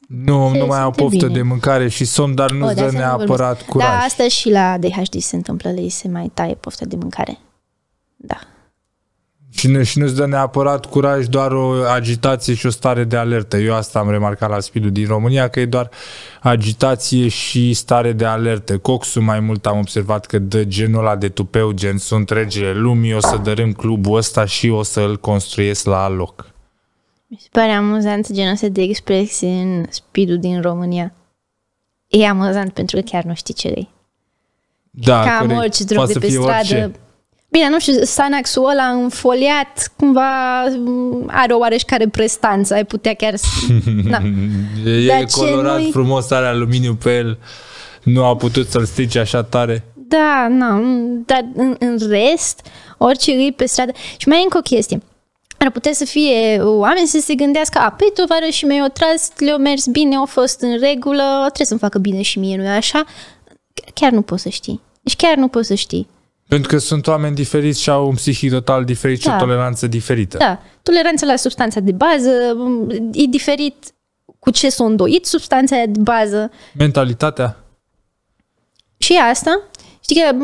Nu, nu mai au poftă bine. de mâncare și somn, dar nu-ți dă neapărat da, curaj. Da, asta și la DHD se întâmplă, le se mai taie poftă de mâncare. Da, și, nu, și nu-ți dă neapărat curaj doar o agitație și o stare de alertă. Eu asta am remarcat la speed din România, că e doar agitație și stare de alertă. Coxul mai mult am observat că dă genul ăla de tupeu, gen sunt regele lumii, o să dărâm clubul ăsta și o să îl construiesc la loc. Mi se pare amuzant genul ăsta de expresie în speed din România. E amuzant pentru că chiar nu știi ce e. Da, Cam corect. orice drum Poate de pe stradă, orice Bine, nu știu, Sanaxul ăla înfoliat cumva mm, are o oareșcare prestanță, ai putea chiar să... *laughs* Na. e Dar colorat noi... frumos, are aluminiu pe el, nu a putut să-l strice așa tare. Da, na, mm, dar în, în rest, orice îi pe stradă. Și mai e încă o chestie. Ar putea să fie oameni să se gândească, a, păi și mi o tras, le-o mers bine, au fost în regulă, trebuie să-mi facă bine și mie, nu așa? Chiar nu poți să știi. Deci chiar nu poți să știi. Pentru că sunt oameni diferiți și au un psihic total diferit da. și o da. toleranță diferită. Da. Toleranța la substanța de bază e diferit cu ce s-a îndoit substanța de bază. Mentalitatea. Și asta. Știi că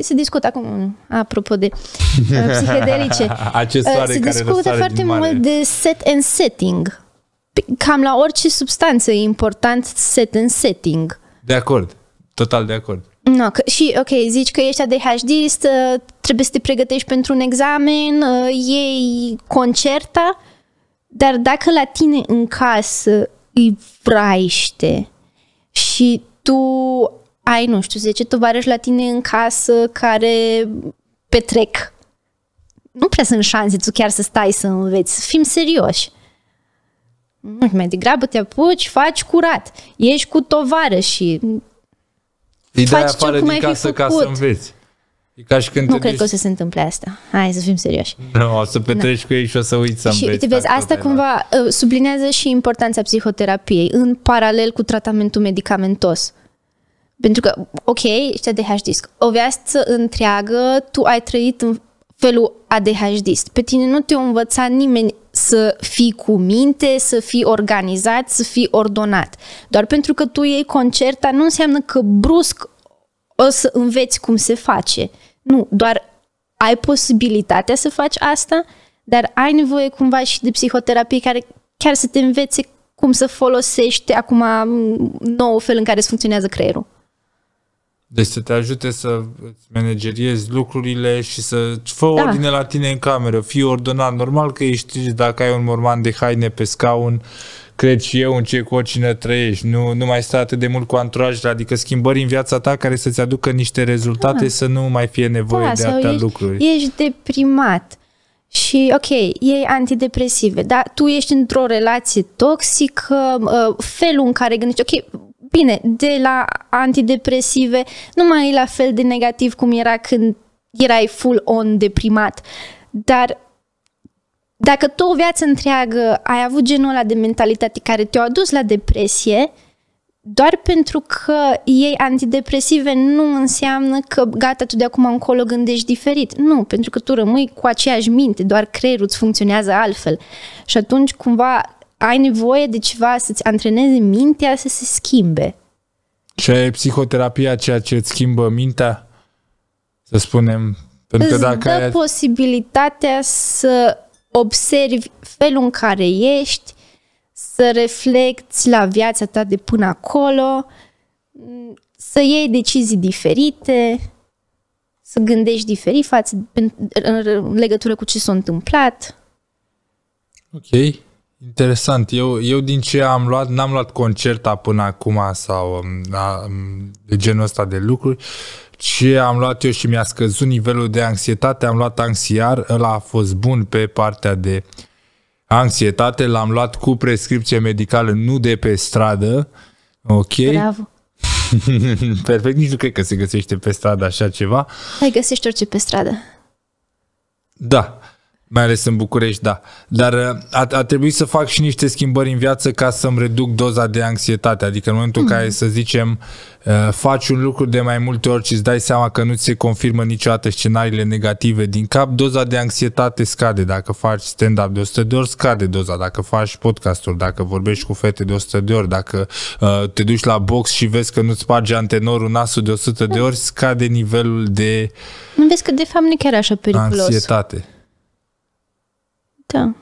se discută acum, apropo de *laughs* uh, psihedelice, se *laughs* uh, discută se care discută foarte mult de set and setting. Cam la orice substanță e important set and setting. De acord, total de acord. No, că, și, ok, zici că ești ADHD, ă, trebuie să te pregătești pentru un examen, ă, ei concerta, dar dacă la tine în casă îi vraiște și tu ai, nu știu, 10 tovarăși la tine în casă care petrec, nu prea sunt șanse tu chiar să stai să înveți, fim serioși. Nu mai degrabă te apuci, faci curat, ești cu tovară și îi dai afară din casă ca să înveți. E ca și când nu cred duci... că o să se întâmple asta. Hai să fim serioși. Nu, o să petreci no. Da. cu ei și o să uiți să Și Și vezi, asta cumva da. uh, sublinează și importanța psihoterapiei în paralel cu tratamentul medicamentos. Pentru că, ok, hash ADHD, o viață întreagă, tu ai trăit în felul ADHDist. Pe tine nu te-a învățat nimeni să fii cu minte, să fii organizat, să fii ordonat. Doar pentru că tu iei concerta nu înseamnă că brusc o să înveți cum se face. Nu, doar ai posibilitatea să faci asta, dar ai nevoie cumva și de psihoterapie care chiar să te învețe cum să folosești acum mm, nou fel în care îți funcționează creierul. Deci să te ajute să manageriezi lucrurile și să fă da. ordine la tine în cameră, fii ordonat. Normal că ești dacă ai un morman de haine pe scaun, cred și eu în ce cocină trăiești. Nu, nu mai stai atât de mult cu anturajul, adică schimbări în viața ta care să-ți aducă niște rezultate, da. să nu mai fie nevoie da, de atâtea ești, lucruri. Ești deprimat. Și, ok, e antidepresive, dar tu ești într-o relație toxică, ă, felul în care gândești, ok, Bine, de la antidepresive nu mai e la fel de negativ cum era când erai full on deprimat, dar dacă tu o viață întreagă ai avut genul ăla de mentalitate care te-a adus la depresie, doar pentru că ei antidepresive nu înseamnă că gata, tu de acum încolo gândești diferit. Nu, pentru că tu rămâi cu aceeași minte, doar creierul îți funcționează altfel. Și atunci cumva ai nevoie de ceva să-ți antreneze mintea să se schimbe. Și e psihoterapia ceea ce îți schimbă mintea? Să spunem, pentru că dacă dă ai... posibilitatea să observi felul în care ești, să reflecti la viața ta de până acolo, să iei decizii diferite, să gândești diferit față, în legătură cu ce s-a întâmplat. Ok. Interesant. Eu, eu din ce am luat, n-am luat concerta până acum sau um, a, um, de genul ăsta de lucruri, ce am luat eu și mi-a scăzut nivelul de anxietate, am luat anxiar, ăla a fost bun pe partea de anxietate, l-am luat cu prescripție medicală, nu de pe stradă, ok? Bravo. *laughs* Perfect, nici nu cred că se găsește pe stradă așa ceva. Ai găsești orice pe stradă. Da, mai ales în București, da. Dar uh, a, a trebuit să fac și niște schimbări în viață ca să-mi reduc doza de anxietate. Adică în momentul în mm. care, să zicem, uh, faci un lucru de mai multe ori și îți dai seama că nu ți se confirmă niciodată scenariile negative din cap, doza de anxietate scade. Dacă faci stand-up de 100 de ori, scade doza. Dacă faci podcasturi, dacă vorbești cu fete de 100 de ori, dacă uh, te duci la box și vezi că nu-ți sparge antenorul nasul de 100 de da. ori, scade nivelul de... Nu vezi că de fapt nu chiar așa periculos. Anxietate. Da.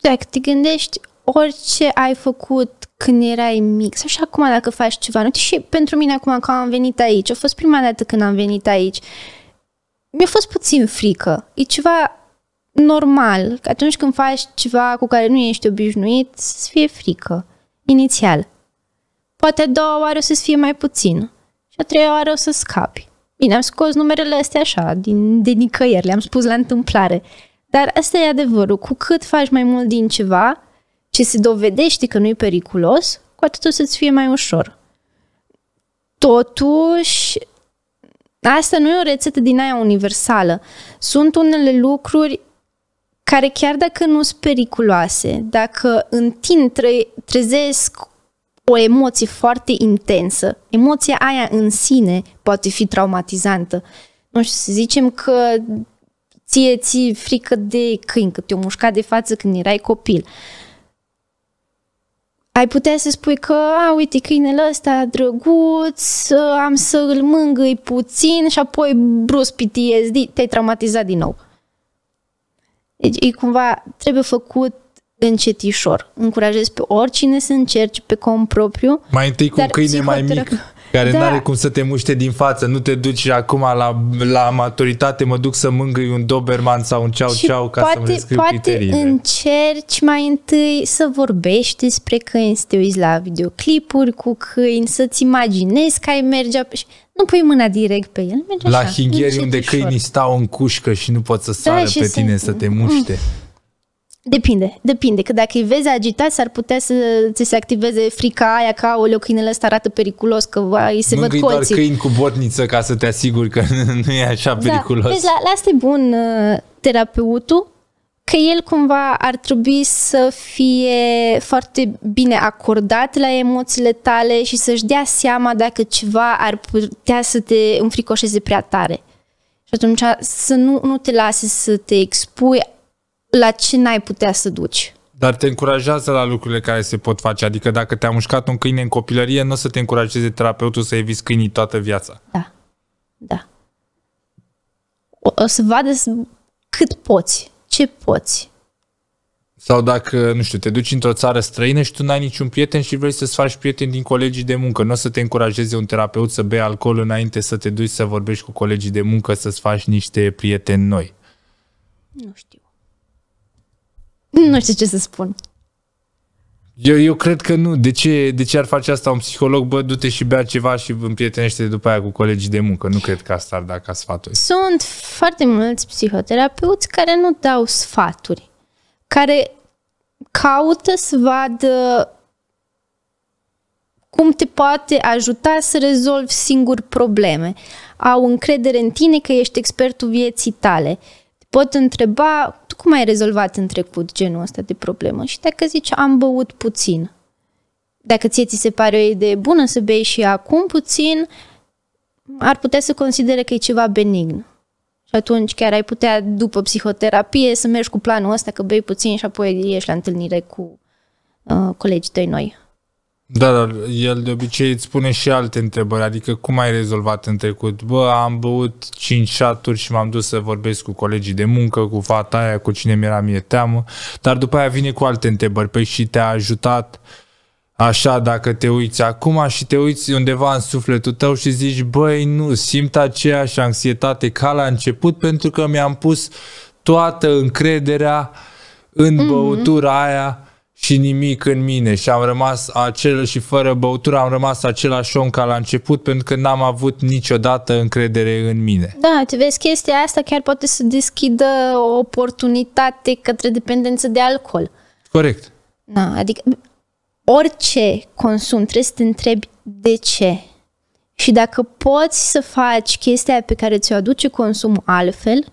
Dacă te gândești, orice ai făcut când erai mic sau și acum dacă faci ceva, nu? Și pentru mine acum că am venit aici, a fost prima dată când am venit aici, mi-a fost puțin frică. E ceva normal, că atunci când faci ceva cu care nu ești obișnuit, să fie frică, inițial. Poate a doua oară o să-ți fie mai puțin și a treia oară o să scapi. Bine, am scos numerele astea așa, din, de nicăieri, le-am spus la întâmplare. Dar asta e adevărul. Cu cât faci mai mult din ceva ce se dovedește că nu e periculos, cu atât o să-ți fie mai ușor. Totuși, asta nu e o rețetă din aia universală. Sunt unele lucruri care chiar dacă nu sunt periculoase, dacă în tine tre- trezesc o emoție foarte intensă, emoția aia în sine poate fi traumatizantă. Nu știu, să zicem că ție ți frică de câini, că te-o mușca de față când erai copil. Ai putea să spui că, a, uite, câinele ăsta drăguț, ă, am să îl mângâi puțin și apoi brusc PTSD, te-ai traumatizat din nou. Deci, e cumva, trebuie făcut încetișor. Încurajez pe oricine să încerce pe cont propriu. Mai întâi cu un câine mai mic care da. n-are cum să te muște din față, nu te duci acum la, la maturitate, mă duc să mângâi un Doberman sau un ceau ceau ca poate, să-mi rescriu poate criteriile. încerci mai întâi să vorbești despre câini, să te uiți la videoclipuri cu câini, să-ți imaginezi că ai merge nu pui mâna direct pe el, merge La așa, hingheri unde câinii stau în cușcă și nu pot să da, sară da, pe tine să te muște. Mm. Depinde, depinde, că dacă îi vezi agitat, s-ar putea să ți se activeze frica aia ca o câinele ăsta arată periculos, că îi se nu văd colții. Nu câini cu botniță ca să te asiguri că *laughs* nu e așa da, periculos. Vezi, la, la asta e bun uh, terapeutul, că el cumva ar trebui să fie foarte bine acordat la emoțiile tale și să-și dea seama dacă ceva ar putea să te înfricoșeze prea tare. Și atunci să nu, nu te lase să te expui la ce n-ai putea să duci. Dar te încurajează la lucrurile care se pot face. Adică dacă te-a mușcat un câine în copilărie, nu o să te încurajeze terapeutul să eviți câinii toată viața. Da. Da. O, o să vadă cât poți, ce poți. Sau dacă, nu știu, te duci într-o țară străină și tu n-ai niciun prieten și vrei să-ți faci prieteni din colegii de muncă. Nu o să te încurajeze un terapeut să bei alcool înainte să te duci să vorbești cu colegii de muncă, să-ți faci niște prieteni noi. Nu știu. Nu știu ce să spun. Eu, eu cred că nu. De ce, de ce ar face asta un psiholog? Bă, du-te și bea ceva și împrietenește după aia cu colegii de muncă. Nu cred că asta ar da ca sfaturi. Sunt foarte mulți psihoterapeuți care nu dau sfaturi, care caută să vadă cum te poate ajuta să rezolvi singur probleme. Au încredere în tine că ești expertul vieții tale. Te pot întreba cum ai rezolvat în trecut genul ăsta de problemă? Și dacă zici, am băut puțin, dacă ție ți se pare o idee bună să bei și acum puțin, ar putea să considere că e ceva benign. Și atunci chiar ai putea, după psihoterapie, să mergi cu planul ăsta că bei puțin și apoi ieși la întâlnire cu uh, colegii tăi noi. Da, dar el de obicei îți spune și alte întrebări, adică cum ai rezolvat în trecut? Bă, am băut 5 șaturi și m-am dus să vorbesc cu colegii de muncă, cu fata aia, cu cine mi-era mie teamă, dar după aia vine cu alte întrebări, păi și te-a ajutat așa dacă te uiți acum și te uiți undeva în sufletul tău și zici, băi, nu, simt aceeași anxietate ca la început pentru că mi-am pus toată încrederea în mm-hmm. băutura aia și nimic în mine și am rămas acel și fără băutură am rămas același om ca la început pentru că n-am avut niciodată încredere în mine. Da, te vezi, chestia asta chiar poate să deschidă o oportunitate către dependență de alcool. Corect. Da, adică orice consum trebuie să te întrebi de ce. Și dacă poți să faci chestia pe care ți-o aduce consumul altfel,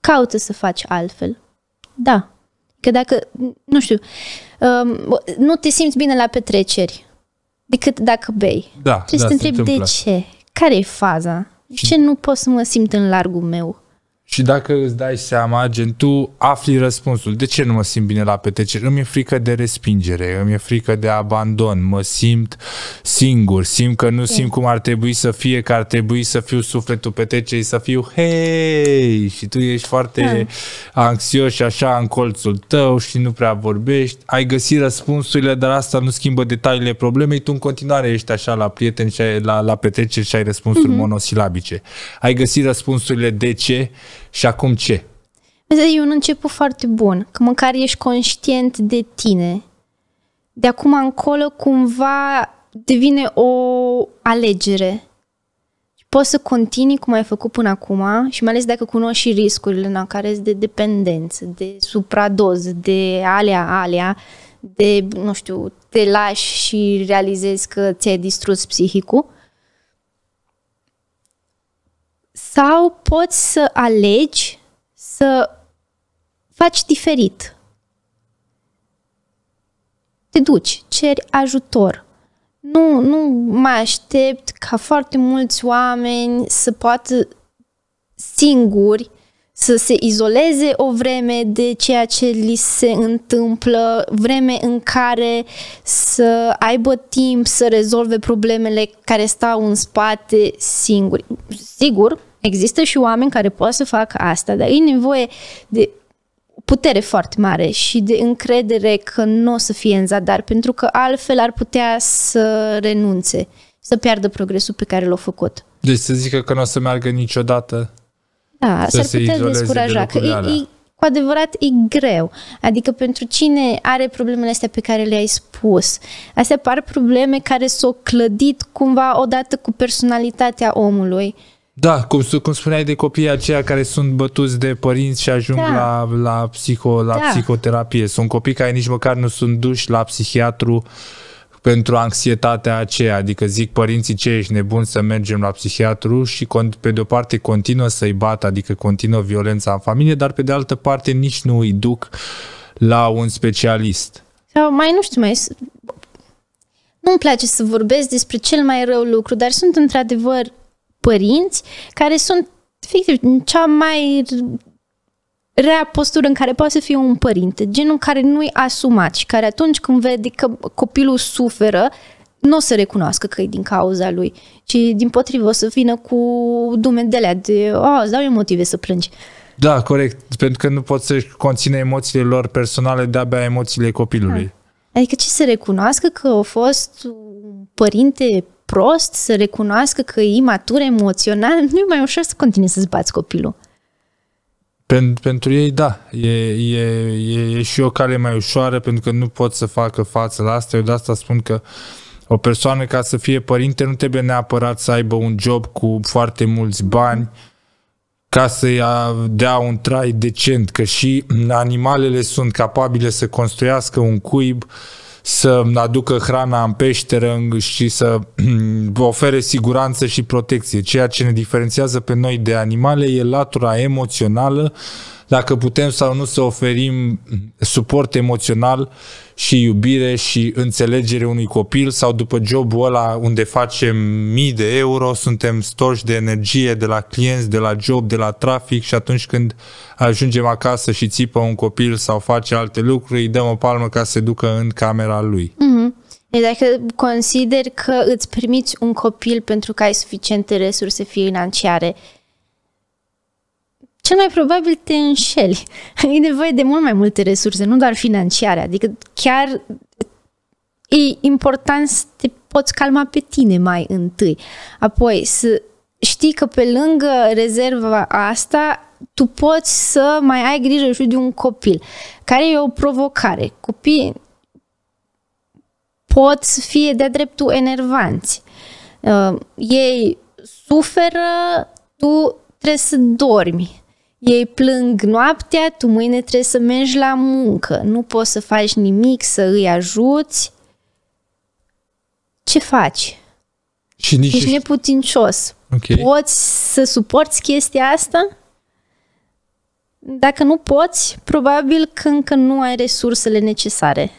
caută să faci altfel. Da. Că dacă, nu știu, um, nu te simți bine la petreceri decât dacă bei. Da, Trebuie da, să te întrebi de ce? Care e faza? De ce nu pot să mă simt în largul meu? Și dacă îți dai seama, gen, tu afli răspunsul. De ce nu mă simt bine la petrecere? Îmi e frică de respingere, îmi e frică de abandon, mă simt singur, simt că nu simt cum ar trebui să fie, că ar trebui să fiu sufletul petrecerii, să fiu hei! Și tu ești foarte hmm. anxios și așa în colțul tău și nu prea vorbești. Ai găsit răspunsurile, dar asta nu schimbă detaliile problemei. Tu în continuare ești așa la prieteni și ai, la, la petreceri și ai răspunsuri mm-hmm. monosilabice. Ai găsit răspunsurile de ce? Și acum ce? E un început foarte bun, că măcar ești conștient de tine. De acum încolo cumva devine o alegere. Poți să continui cum ai făcut până acum și mai ales dacă cunoști și riscurile în care de dependență, de supradoz, de alea, alea, de, nu știu, te lași și realizezi că ți-ai distrus psihicul sau poți să alegi să faci diferit. Te duci, ceri ajutor. Nu, nu mai aștept ca foarte mulți oameni să poată singuri să se izoleze o vreme de ceea ce li se întâmplă, vreme în care să aibă timp să rezolve problemele care stau în spate singuri. Sigur, există și oameni care pot să facă asta, dar e nevoie de putere foarte mare și de încredere că nu o să fie în zadar, pentru că altfel ar putea să renunțe, să piardă progresul pe care l-a făcut. Deci să zică că nu o să meargă niciodată da, s-ar putea descuraja. De că e, e, cu adevărat e greu. Adică pentru cine are problemele astea pe care le-ai spus. Astea par probleme care s-au clădit cumva odată cu personalitatea omului. Da, cum, cum spuneai de copiii aceia care sunt bătuți de părinți și ajung da. la, la, psiho, la da. psihoterapie. Sunt copii care nici măcar nu sunt duși la psihiatru uh, pentru anxietatea aceea, adică zic părinții ce ești nebun să mergem la psihiatru și pe de o parte continuă să-i bată, adică continuă violența în familie, dar pe de altă parte nici nu îi duc la un specialist. Sau mai nu știu, mai nu-mi place să vorbesc despre cel mai rău lucru, dar sunt într-adevăr părinți care sunt efectiv cea mai rea postură în care poate să fie un părinte, genul care nu-i asumat și care atunci când vede că copilul suferă, nu o să recunoască că e din cauza lui, ci din potrivă o să vină cu dumedelea de, oh, îți dau eu motive să plângi. Da, corect, pentru că nu poți să conține emoțiile lor personale, de-abia emoțiile copilului. Da. Adică ce să recunoască că a fost un părinte prost, să recunoască că e imatur emoțional, nu e mai ușor să continui să-ți bați copilul. Pentru, pentru ei, da, e, e, e, e și o cale mai ușoară pentru că nu pot să facă față la asta. Eu de asta spun că o persoană ca să fie părinte nu trebuie neapărat să aibă un job cu foarte mulți bani ca să-i dea un trai decent, că și animalele sunt capabile să construiască un cuib uh, să aducă hrana în peșteră și să *clears throat* ofere siguranță și protecție. Ceea ce ne diferențiază pe noi de animale e latura emoțională, dacă putem sau nu să oferim mm, suport emoțional uh, și iubire și înțelegere unui copil sau după jobul ăla unde facem mii de euro, suntem stoși de energie de la clienți, de la job, de la trafic și atunci când ajungem acasă și țipă un copil sau face alte lucruri, îi dăm o palmă ca să se ducă în camera lui. Mm-hmm. Deci dacă consider că îți primiți un copil pentru că ai suficiente resurse financiare, cel mai probabil te înșeli. *laughs* E nevoie de mult mai multe resurse, nu doar financiare, adică chiar e important să te poți calma pe tine mai întâi. Apoi să știi că pe lângă rezerva asta tu poți să mai ai grijă și de un copil, care e o provocare. Copii pot să fie de-a dreptul enervanți. Uh, ei suferă, tu trebuie să dormi, ei plâng noaptea, tu mâine trebuie să mergi la muncă, nu poți să faci nimic, să îi ajuți. Ce faci? Și nici Ești neputincios. Okay. Poți să suporți chestia asta? Dacă nu poți, probabil că încă nu ai resursele necesare.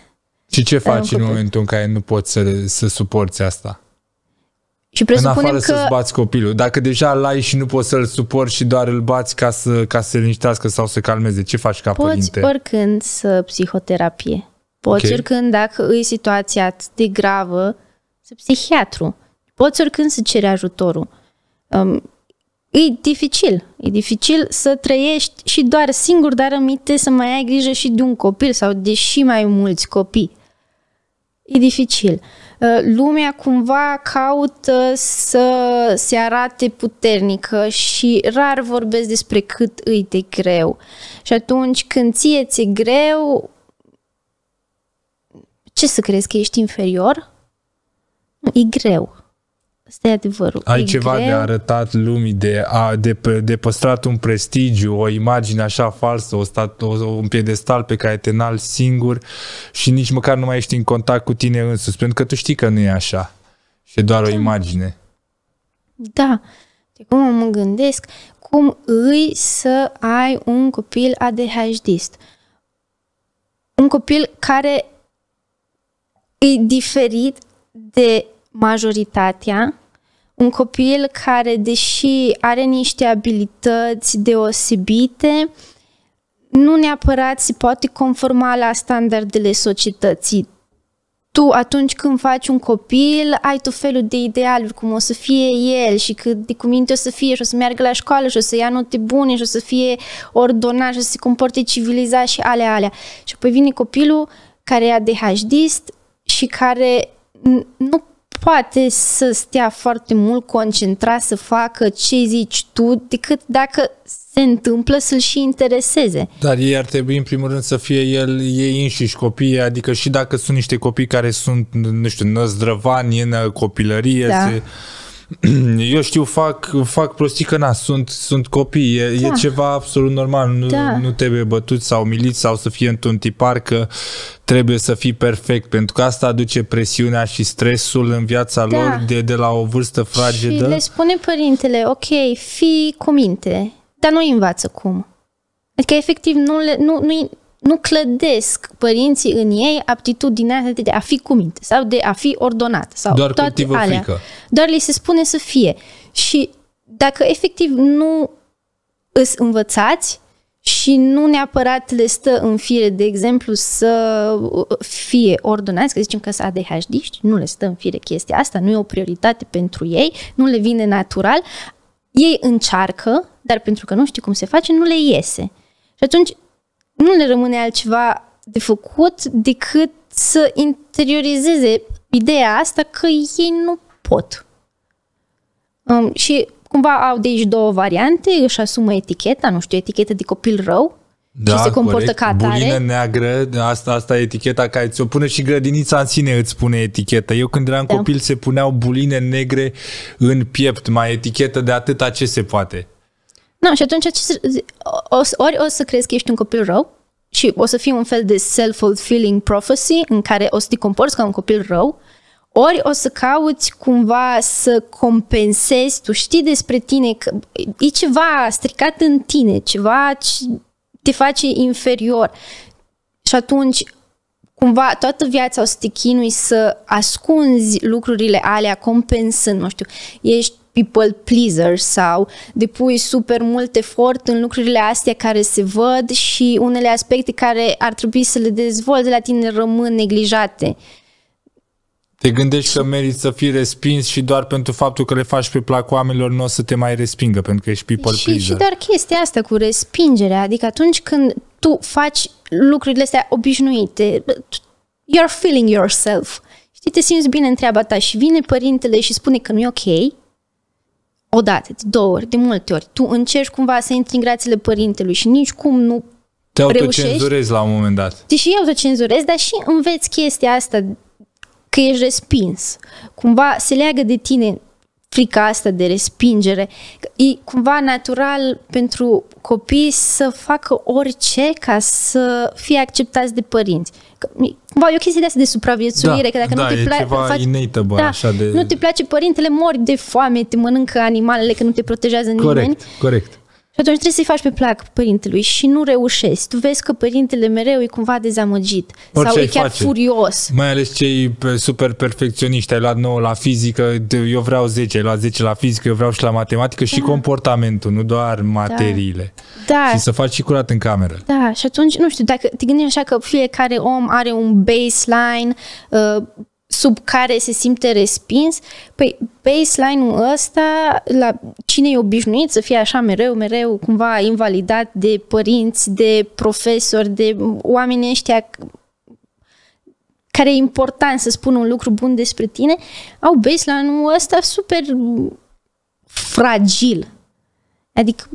Și ce faci în momentul în care nu poți să, să suporți asta? Și presupunem în afară că... să-ți bați copilul. Dacă deja l-ai și nu poți să-l supori și doar îl bați ca să, ca să se liniștească sau să calmeze, ce faci ca poți părinte? Poți oricând să psihoterapie. Poți okay. oricând, dacă e situația atât de gravă, să psihiatru. Poți oricând să ceri ajutorul. Um, e dificil. E dificil să trăiești și doar singur, dar aminte să mai ai grijă și de un copil sau de și mai mulți copii e dificil. Uh, lumea cumva caută să se arate puternică și rar vorbesc despre cât îi de greu. Și atunci când ție ți-e greu, ce să crezi că ești inferior? E greu e adevărul. Ai e ceva greu. de arătat lumii, de, a, de, de păstrat un prestigiu, o imagine așa falsă, o stat, o, un piedestal pe care te înalți singur și nici măcar nu mai ești în contact cu tine însuți, pentru că tu știi că nu e așa și e doar da. o imagine. Da. De cum mă gândesc, cum îi să ai un copil ADHDist. Un copil care e diferit de majoritatea un copil care, deși are niște abilități deosebite, nu neapărat se poate conforma la standardele societății. Tu, atunci când faci un copil, ai tot felul de idealuri, cum o să fie el și cât de cuminte o să fie și o să meargă la școală și o să ia note bune și o să fie ordonat și o să se comporte civilizat și ale alea. Și apoi vine copilul care e ADHD și care nu poate să stea foarte mult concentrat să facă ce zici tu, decât dacă se întâmplă să-l și intereseze. Dar ei ar trebui în primul rând să fie el, ei înșiși copiii, adică și dacă sunt niște copii care sunt, nu știu, năzdrăvani în copilărie, da. se *clears throat* eu știu, fac, fac prostii că na, sunt, sunt copii, e, da. e ceva absolut normal, nu, da. nu trebuie bătut sau milit sau să fie într-un tipar că trebuie să fii perfect, pentru că asta aduce presiunea și stresul în viața da. lor de, de la o vârstă fragedă. Și le spune părintele, ok, fii cu minte, dar nu învață cum. Adică efectiv nu, le, nu, nu nu clădesc părinții în ei aptitudinea de a fi cu minte sau de a fi ordonat sau Doar toate alea. Frică. Doar li se spune să fie. Și dacă efectiv nu îți învățați și nu neapărat le stă în fire, de exemplu, să fie ordonați, că zicem că sunt ADHD, nu le stă în fire chestia asta, nu e o prioritate pentru ei, nu le vine natural, ei încearcă, dar pentru că nu știu cum se face, nu le iese. Și atunci nu le rămâne altceva de făcut decât să interiorizeze ideea asta că ei nu pot. Um, și cumva au de aici două variante, își asumă eticheta, nu știu, eticheta de copil rău, da, și se comportă corect. ca atare. Bulină neagră, asta, asta e eticheta care ți-o pune și grădinița în sine îți pune eticheta. Eu când eram da. copil se puneau buline negre în piept, mai etichetă de atâta ce se poate. Nu, și atunci ce, o, ori o să crezi că ești un copil rău și o să fii un fel de self-fulfilling prophecy în care o să te comporți ca un copil rău, ori o să cauți cumva să compensezi, tu știi despre tine că e ceva stricat în tine, ceva ce te face inferior. Și atunci cumva toată viața o să te chinui să ascunzi lucrurile alea compensând, nu știu, ești people pleaser sau depui super mult efort în lucrurile astea care se văd și unele aspecte care ar trebui să le dezvolți la tine rămân neglijate. Te gândești că meriți să fii respins și doar pentru faptul că le faci pe plac oamenilor nu o să te mai respingă, pentru că ești people și, pleaser. Și doar chestia asta cu respingerea, adică atunci când tu faci lucrurile astea obișnuite, you're feeling yourself, știi, te simți bine în treaba ta și vine părintele și spune că nu e ok, o dată, de două ori, de multe ori, tu încerci cumva să intri în grațiile părintelui și nici cum nu Te autocenzurezi la un moment dat. Deși eu autocenzurez, dar și înveți chestia asta că ești respins. Cumva se leagă de tine frica asta de respingere. E cumva natural pentru copii să facă orice ca să fie acceptați de părinți. Cumva e o chestie de asta de supraviețuire, da, că dacă da, nu te place... faci, bă, da, așa de... Nu te place părintele, mori de foame, te mănâncă animalele, că nu te protejează corect, nimeni. Corect, corect. Și atunci trebuie să-i faci pe plac părintelui și nu reușești. Tu vezi că părintele mereu e cumva dezamăgit Orice sau e chiar face. furios. Mai ales cei super perfecționiști. Ai luat 9 la fizică, eu vreau 10, ai luat 10 la fizică, eu vreau și la matematică da. și comportamentul, nu doar da. materiile. Da. da. Și să faci și curat în cameră. Da, și atunci, nu știu, dacă te gândești așa că fiecare om are un baseline uh, sub care se simte respins, păi baseline-ul ăsta, la cine e obișnuit să fie așa mereu, mereu cumva invalidat de părinți, de profesori, de oameni ăștia care e important să spună un lucru bun despre tine, au baseline-ul ăsta super fragil. Adică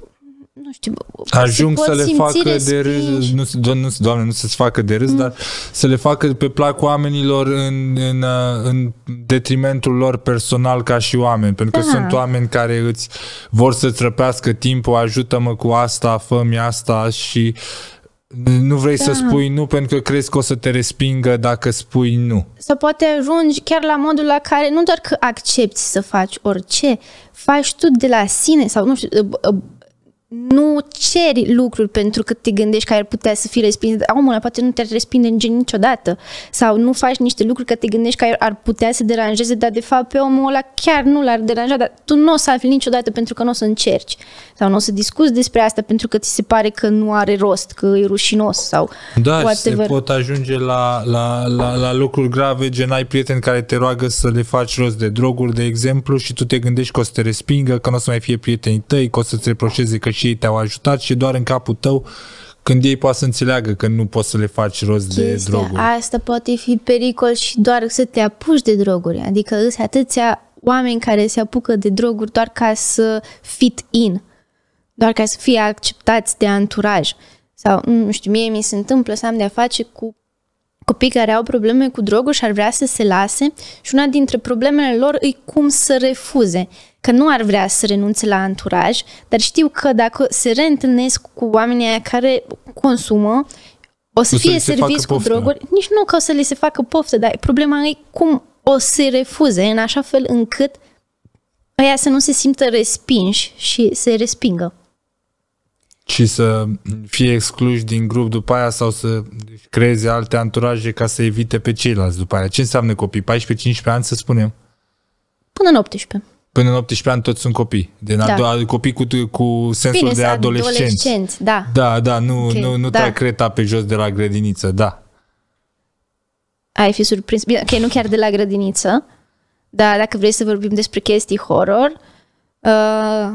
nu știu, ajung să le facă de râs, nu, doamne, nu, doamne, nu să-ți facă de râs, mm. dar să le facă pe plac oamenilor în, în, în detrimentul lor personal ca și oameni, pentru că da. sunt oameni care îți vor să trăpească timpul, ajută-mă cu asta, fă-mi asta și nu vrei da. să spui nu pentru că crezi că o să te respingă dacă spui nu. Să poate ajungi chiar la modul la care nu doar că accepti să faci orice, faci tu de la sine sau nu știu, nu ceri lucruri pentru că te gândești că ar putea să fie respins. Omul poate nu te respinde în gen niciodată. Sau nu faci niște lucruri că te gândești că ar putea să deranjeze, dar de fapt pe omul ăla chiar nu l-ar deranja, dar tu nu o să afli niciodată pentru că nu o să încerci. Sau nu o să discuți despre asta pentru că ți se pare că nu are rost, că e rușinos sau Da, whatever. se pot ajunge la, la, la, la lucruri grave, gen ai prieteni care te roagă să le faci rost de droguri, de exemplu, și tu te gândești că o să te respingă, că nu o să mai fie prietenii tăi, că o să-ți reproșeze că și și te-au ajutat și doar în capul tău când ei poate să înțeleagă că nu poți să le faci rost de droguri. Asta poate fi pericol și doar să te apuci de droguri. Adică îți atâția oameni care se apucă de droguri doar ca să fit in, doar ca să fie acceptați de anturaj. Sau, nu știu, mie mi se întâmplă să am de-a face cu copii care au probleme cu droguri și ar vrea să se lase și una dintre problemele lor e cum să refuze că nu ar vrea să renunțe la anturaj, dar știu că dacă se reîntâlnesc cu oamenii care consumă, o să să fie să serviți cu droguri, nici nu că o să le se facă poftă, dar problema e cum o să refuze în așa fel încât aia să nu se simtă respinși și se respingă. Și să fie excluși din grup după aia sau să creeze alte anturaje ca să evite pe ceilalți după aia. Ce înseamnă copii? 14-15 ani să spunem? Până în 18. Până în 18 ani toți sunt copii. Din da. ado- adică copii cu, cu sensul Bine, de adolescenți. adolescenți. da. Da, da, nu, okay. nu, nu da. trag creta pe jos de la grădiniță, da. Ai fi surprins. Bine, ok, nu chiar de la grădiniță, dar dacă vrei să vorbim despre chestii horror, uh,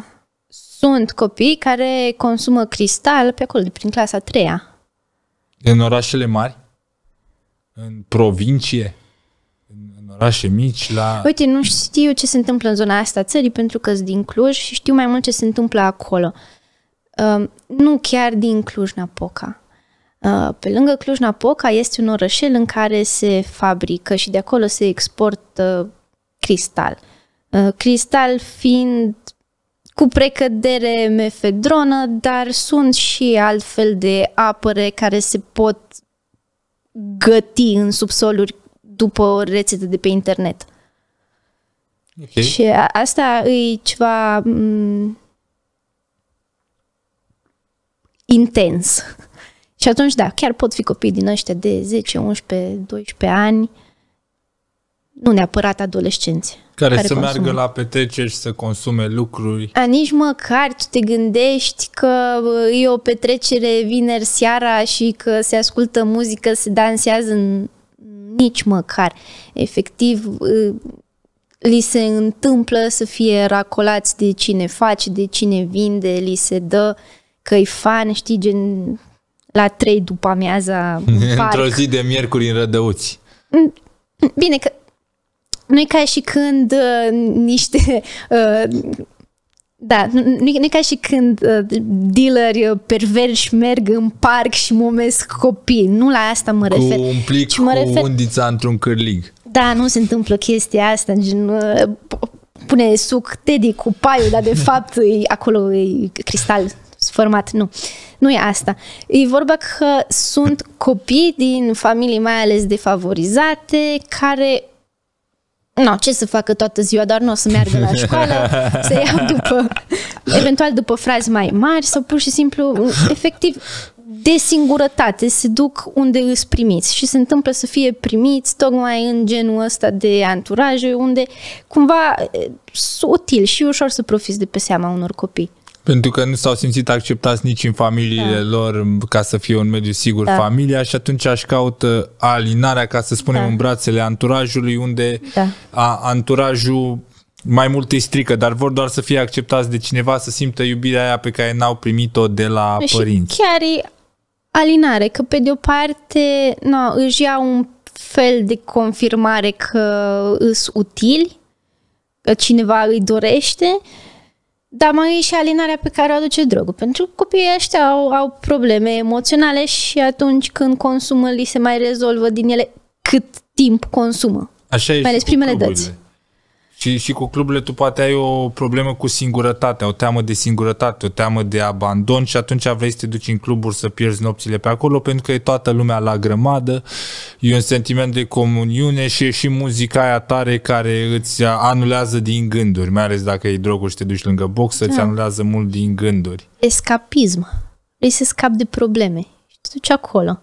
sunt copii care consumă cristal pe acolo, de prin clasa a treia. În orașele mari? În provincie? orașe mici la... Uite, nu știu ce se întâmplă în zona asta țării pentru că sunt din Cluj și știu mai mult ce se întâmplă acolo. Uh, nu chiar din Cluj-Napoca. Uh, pe lângă Cluj-Napoca este un orășel în care se fabrică și de acolo se exportă cristal. Uh, cristal fiind cu precădere mefedronă, dar sunt și altfel de apăre care se pot găti în subsoluri după rețete de pe internet. Okay. Și asta e ceva m- mm, intens. Și atunci, da, chiar pot fi copii din ăștia de 10, 11, 12 ani, nu neapărat adolescenți. Care, care să consumă. meargă la petreceri și să consume lucruri. A, nici măcar tu te gândești că uh, e o petrecere vineri seara și că se ascultă muzică, se dansează în nici măcar. Efectiv, ă, li se întâmplă să fie racolați de cine face, de cine vinde, li se dă că fan, știi, gen la trei după amiaza în *laughs* Într-o zi de miercuri în Rădăuți. Mm, bine, că nu e ca și când uh, niște uh, da, nu, nu, e ca și când uh, dealeri uh, perverși merg în parc și momesc copii. Nu la asta mă refer. Cu un plic mă cu refer... undița într-un cârlig. Da, nu se întâmplă chestia asta. Gen, uh, pune suc Teddy cu paiul, dar de *laughs* fapt e, acolo e cristal format. Nu, nu e asta. E vorba că sunt copii din familii mai ales defavorizate care nu, ce să facă toată ziua, doar nu o să meargă la școală, *laughs* să iau după, eventual după frazi mai mari sau pur și simplu, efectiv, de singurătate se duc unde îți primiți și se întâmplă să fie primiți tocmai în genul ăsta de anturaje unde cumva e eh, util și ușor să profiți de pe seama unor copii. Pentru că nu s-au simțit acceptați nici în familiile da. lor ca să fie un mediu sigur da. familia și atunci aș caută alinarea, ca să spunem, da. în brațele anturajului, unde da. a, anturajul mai mult îi strică, dar vor doar să fie acceptați de cineva, să simtă iubirea aia pe care n-au primit-o de la și părinți. chiar e alinare, că pe de o parte no, își ia un fel de confirmare că îs utili, că cineva îi dorește, dar mai e și alinarea pe care o aduce drogul. Pentru că copiii ăștia au, au probleme emoționale și atunci când consumă, li se mai rezolvă din ele cât timp consumă. Așa e mai ales primele dăți. Și, și cu cluburile tu poate ai o problemă cu singurătatea, o teamă de singurătate, o teamă de abandon și atunci vrei să te duci în cluburi să pierzi nopțile pe acolo pentru că e toată lumea la grămadă, e un sentiment de comuniune și e și muzica aia tare care îți anulează din gânduri, mai ales dacă e droguri și te duci lângă box, îți da. anulează mult din gânduri. Escapism. Vrei să scapi de probleme și te duci acolo.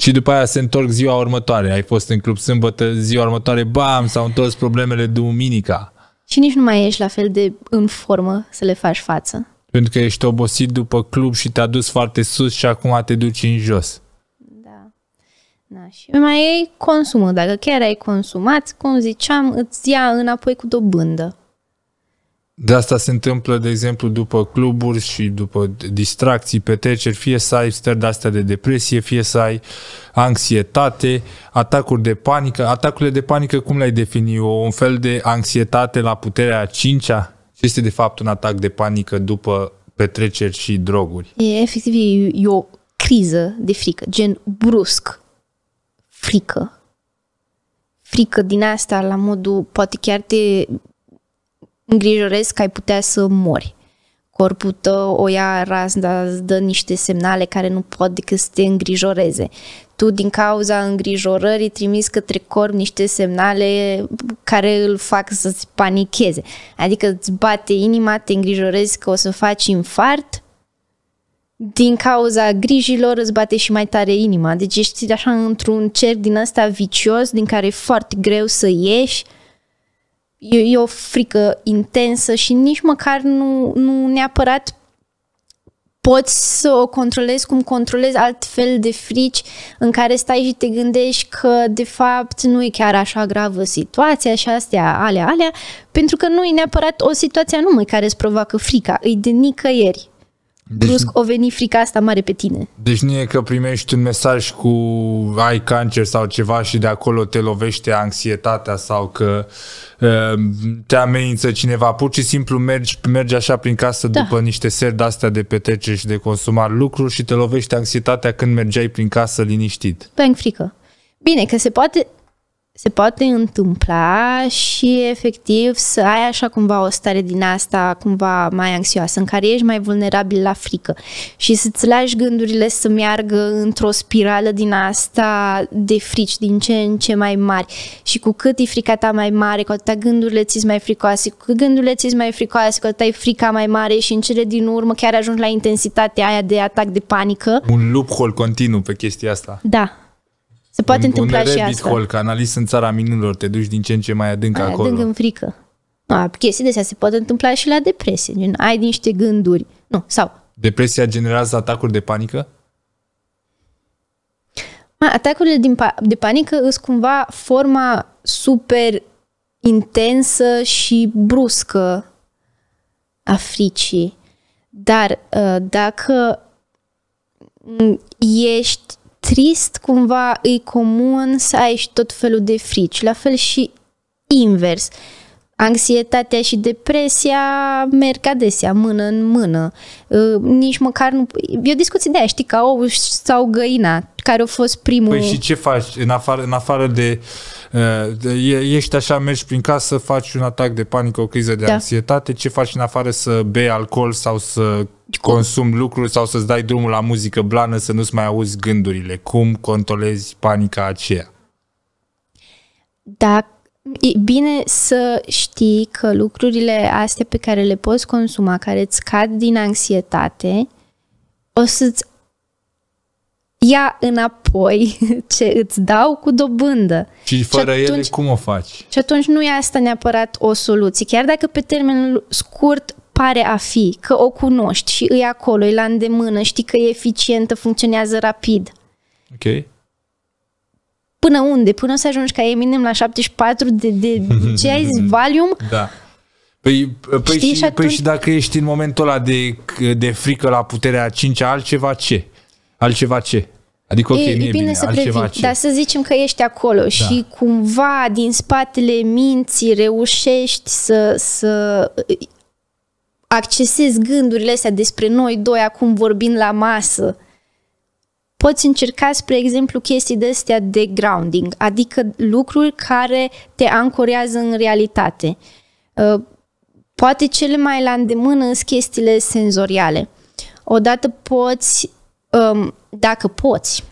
Și după aia se întorc ziua următoare. Ai fost în club sâmbătă, ziua următoare, bam, s-au întors problemele duminica. Și nici nu mai ești la fel de în formă să le faci față. Pentru că ești obosit după club și te-a dus foarte sus și acum te duci în jos. Da. da. Și mai ei consumă. Dacă chiar ai consumat, cum ziceam, îți ia înapoi cu dobândă. De asta se întâmplă, de exemplu, după cluburi și după distracții, petreceri, fie să ai stări de astea de depresie, fie să ai anxietate, atacuri de panică. Atacurile de panică, cum le-ai defini? O, un fel de anxietate la puterea a cincea? Ce este, de fapt, un atac de panică după petreceri și droguri? E, efectiv, e, e o criză de frică, gen brusc, frică. Frică din asta, la modul, poate chiar te îngrijorezi că ai putea să mori. Corpul tău o ia razna, îți dă niște semnale care nu pot decât să te îngrijoreze. Tu, din cauza îngrijorării, trimiți către corp niște semnale care îl fac să-ți panicheze. Adică îți bate inima, te îngrijorezi că o să faci infart, din cauza grijilor îți bate și mai tare inima. Deci ești așa într-un cerc din ăsta vicios din care e foarte greu să ieși e, e o frică intensă și nici măcar nu, nu neapărat poți să o controlezi cum controlezi alt fel de frici în care stai și te gândești că de fapt nu e chiar așa gravă situația și astea, alea, alea, pentru că nu e neapărat o situație anume care îți provoacă frica, îi de nicăieri. Deci, Brusc o veni frica asta mare pe tine. Deci nu e că primești un mesaj cu ai cancer sau ceva și de acolo te lovește anxietatea sau că uh, te amenință cineva. Pur și simplu mergi, mergi așa prin casă da. după niște seri de-astea de petreceri și de consumar lucruri și te lovește anxietatea când mergeai prin casă liniștit. Bank frică. Bine, că se poate, se poate întâmpla și efectiv să ai așa cumva o stare din asta cumva mai anxioasă, în care ești mai vulnerabil la frică și să-ți lași gândurile să meargă într-o spirală din asta de frici din ce în ce mai mari și cu cât e frica ta mai mare, cu atât gândurile ți mai fricoase, cu cât gândurile ți mai fricoase, cu atât ai frica mai mare și în cele din urmă chiar ajungi la intensitatea aia de atac de panică. Un loophole continuu pe chestia asta. Da, se poate un, întâmpla un și asta. Hole, ca analist în țara minunilor, te duci din ce în ce mai adânc mai acolo. Adânc în frică. A, chestii de astea se pot întâmpla și la depresie. Gen, ai niște gânduri. Nu, sau... Depresia generează atacuri de panică? Ma, atacurile din pa- de panică sunt cumva forma super intensă și bruscă a fricii. Dar ă, dacă ești trist cumva îi comun să ai și tot felul de frici. La fel și invers. Anxietatea și depresia merg adesea mână în mână. Ă, nici măcar nu... E o discuție de aia, știi, ca ou sau găina, care a fost primul... Păi și ce faci în afară, în afară de Eh, ești așa, mergi prin casă, faci un atac de panică, o criză de da. anxietate, ce faci în afară să bei alcool sau să consumi lucruri sau să-ți dai drumul la muzică blană să nu-ți mai auzi gândurile? Cum controlezi panica aceea? Da, E bine să știi că lucrurile astea pe care le poți consuma, care îți cad din anxietate, o să-ți ia înapoi *laughs* ce îți dau cu dobândă. Și fără și atunci, ele cum o faci? Și atunci nu e asta neapărat o soluție, chiar dacă pe termen scurt pare a fi, că o cunoști și îi acolo, e la îndemână, știi că e eficientă, funcționează rapid. Ok. Până unde? Până o să ajungi ca minim la 74 de, de, *laughs* ce ai zis, Valium? Da. Păi, păi, Știi, și, și atunci... păi și dacă ești în momentul ăla de, de frică la puterea 5 altceva, ce? altceva ce? Adică, ok, e, e bine, bine să previi, ce? dar să zicem că ești acolo da. și cumva din spatele minții reușești să, să accesezi gândurile astea despre noi doi acum vorbind la masă. Poți încerca, spre exemplu, chestii de astea de grounding, adică lucruri care te ancorează în realitate. Uh, poate cele mai la îndemână sunt chestiile senzoriale. Odată poți dacă poți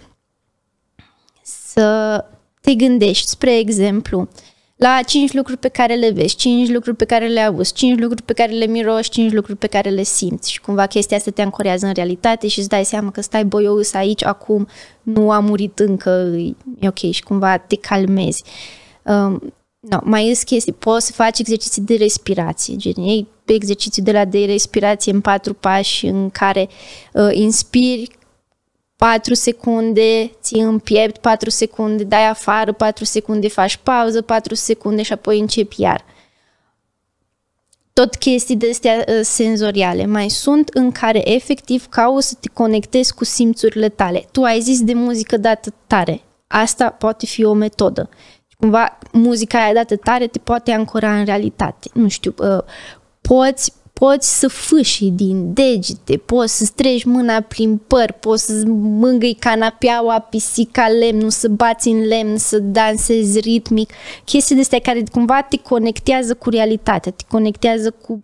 să te gândești, spre exemplu, la cinci lucruri pe care le vezi, cinci lucruri pe care le auzi, cinci lucruri pe care le miroși, cinci lucruri pe care le simți și cumva chestia asta te ancorează în realitate și îți dai seama că stai boios aici acum, nu a murit încă, e ok și cumva te calmezi. Um, no, mai este chestii, poți să faci exerciții de respirație, gen ei exerciții de la de respirație în patru pași în care uh, inspiri 4 secunde, ții în piept, 4 secunde, dai afară, 4 secunde, faci pauză, 4 secunde și apoi începi iar. Tot chestii de astea uh, senzoriale. Mai sunt în care efectiv cauți să te conectezi cu simțurile tale. Tu ai zis de muzică dată tare. Asta poate fi o metodă. Cumva muzica aia dată tare te poate ancora în realitate. Nu știu, uh, poți poți să fâșii din degete, poți să stregi mâna prin păr, poți să mângâi canapeaua, pisica, lemnul, să bați în lemn, să dansezi ritmic, chestii de astea care cumva te conectează cu realitatea, te conectează cu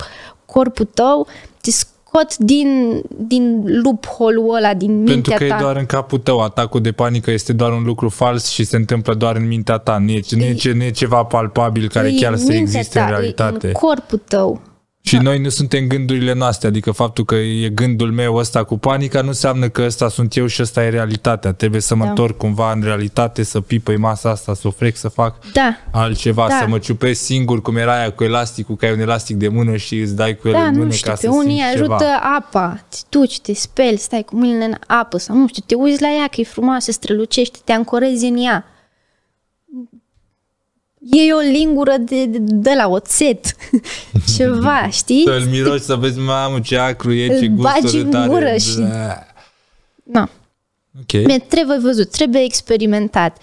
corpul tău, te scot din, din loophole-ul ăla, din mintea Pentru că ta. e doar în capul tău, atacul de panică este doar un lucru fals și se întâmplă doar în mintea ta, nu e, e, nu e ceva palpabil care e chiar să existe ta, în realitate. E în corpul tău și da. noi nu suntem gândurile noastre, adică faptul că e gândul meu ăsta cu panica nu înseamnă că ăsta sunt eu și ăsta e realitatea. Trebuie să mă da. întorc cumva în realitate, să pipăi masa asta, să o frec, să fac da. altceva, da. să mă ciupesc singur cum era aia cu elasticul, că ai un elastic de mână și îți dai cu el da, în mână știu, ca pe să unii ajută ceva. apa, te duci, te speli, stai cu mâinile în apă sau nu știu, te uiți la ea că e frumoasă, strălucește, te ancorezi în ea. E o lingură de, de, de la oțet, *laughs* ceva, știi? Să-l miroși, să vezi, mamă, ce acru e, ce gustul de tare. și... Da. Na. Okay. Trebuie văzut, trebuie experimentat.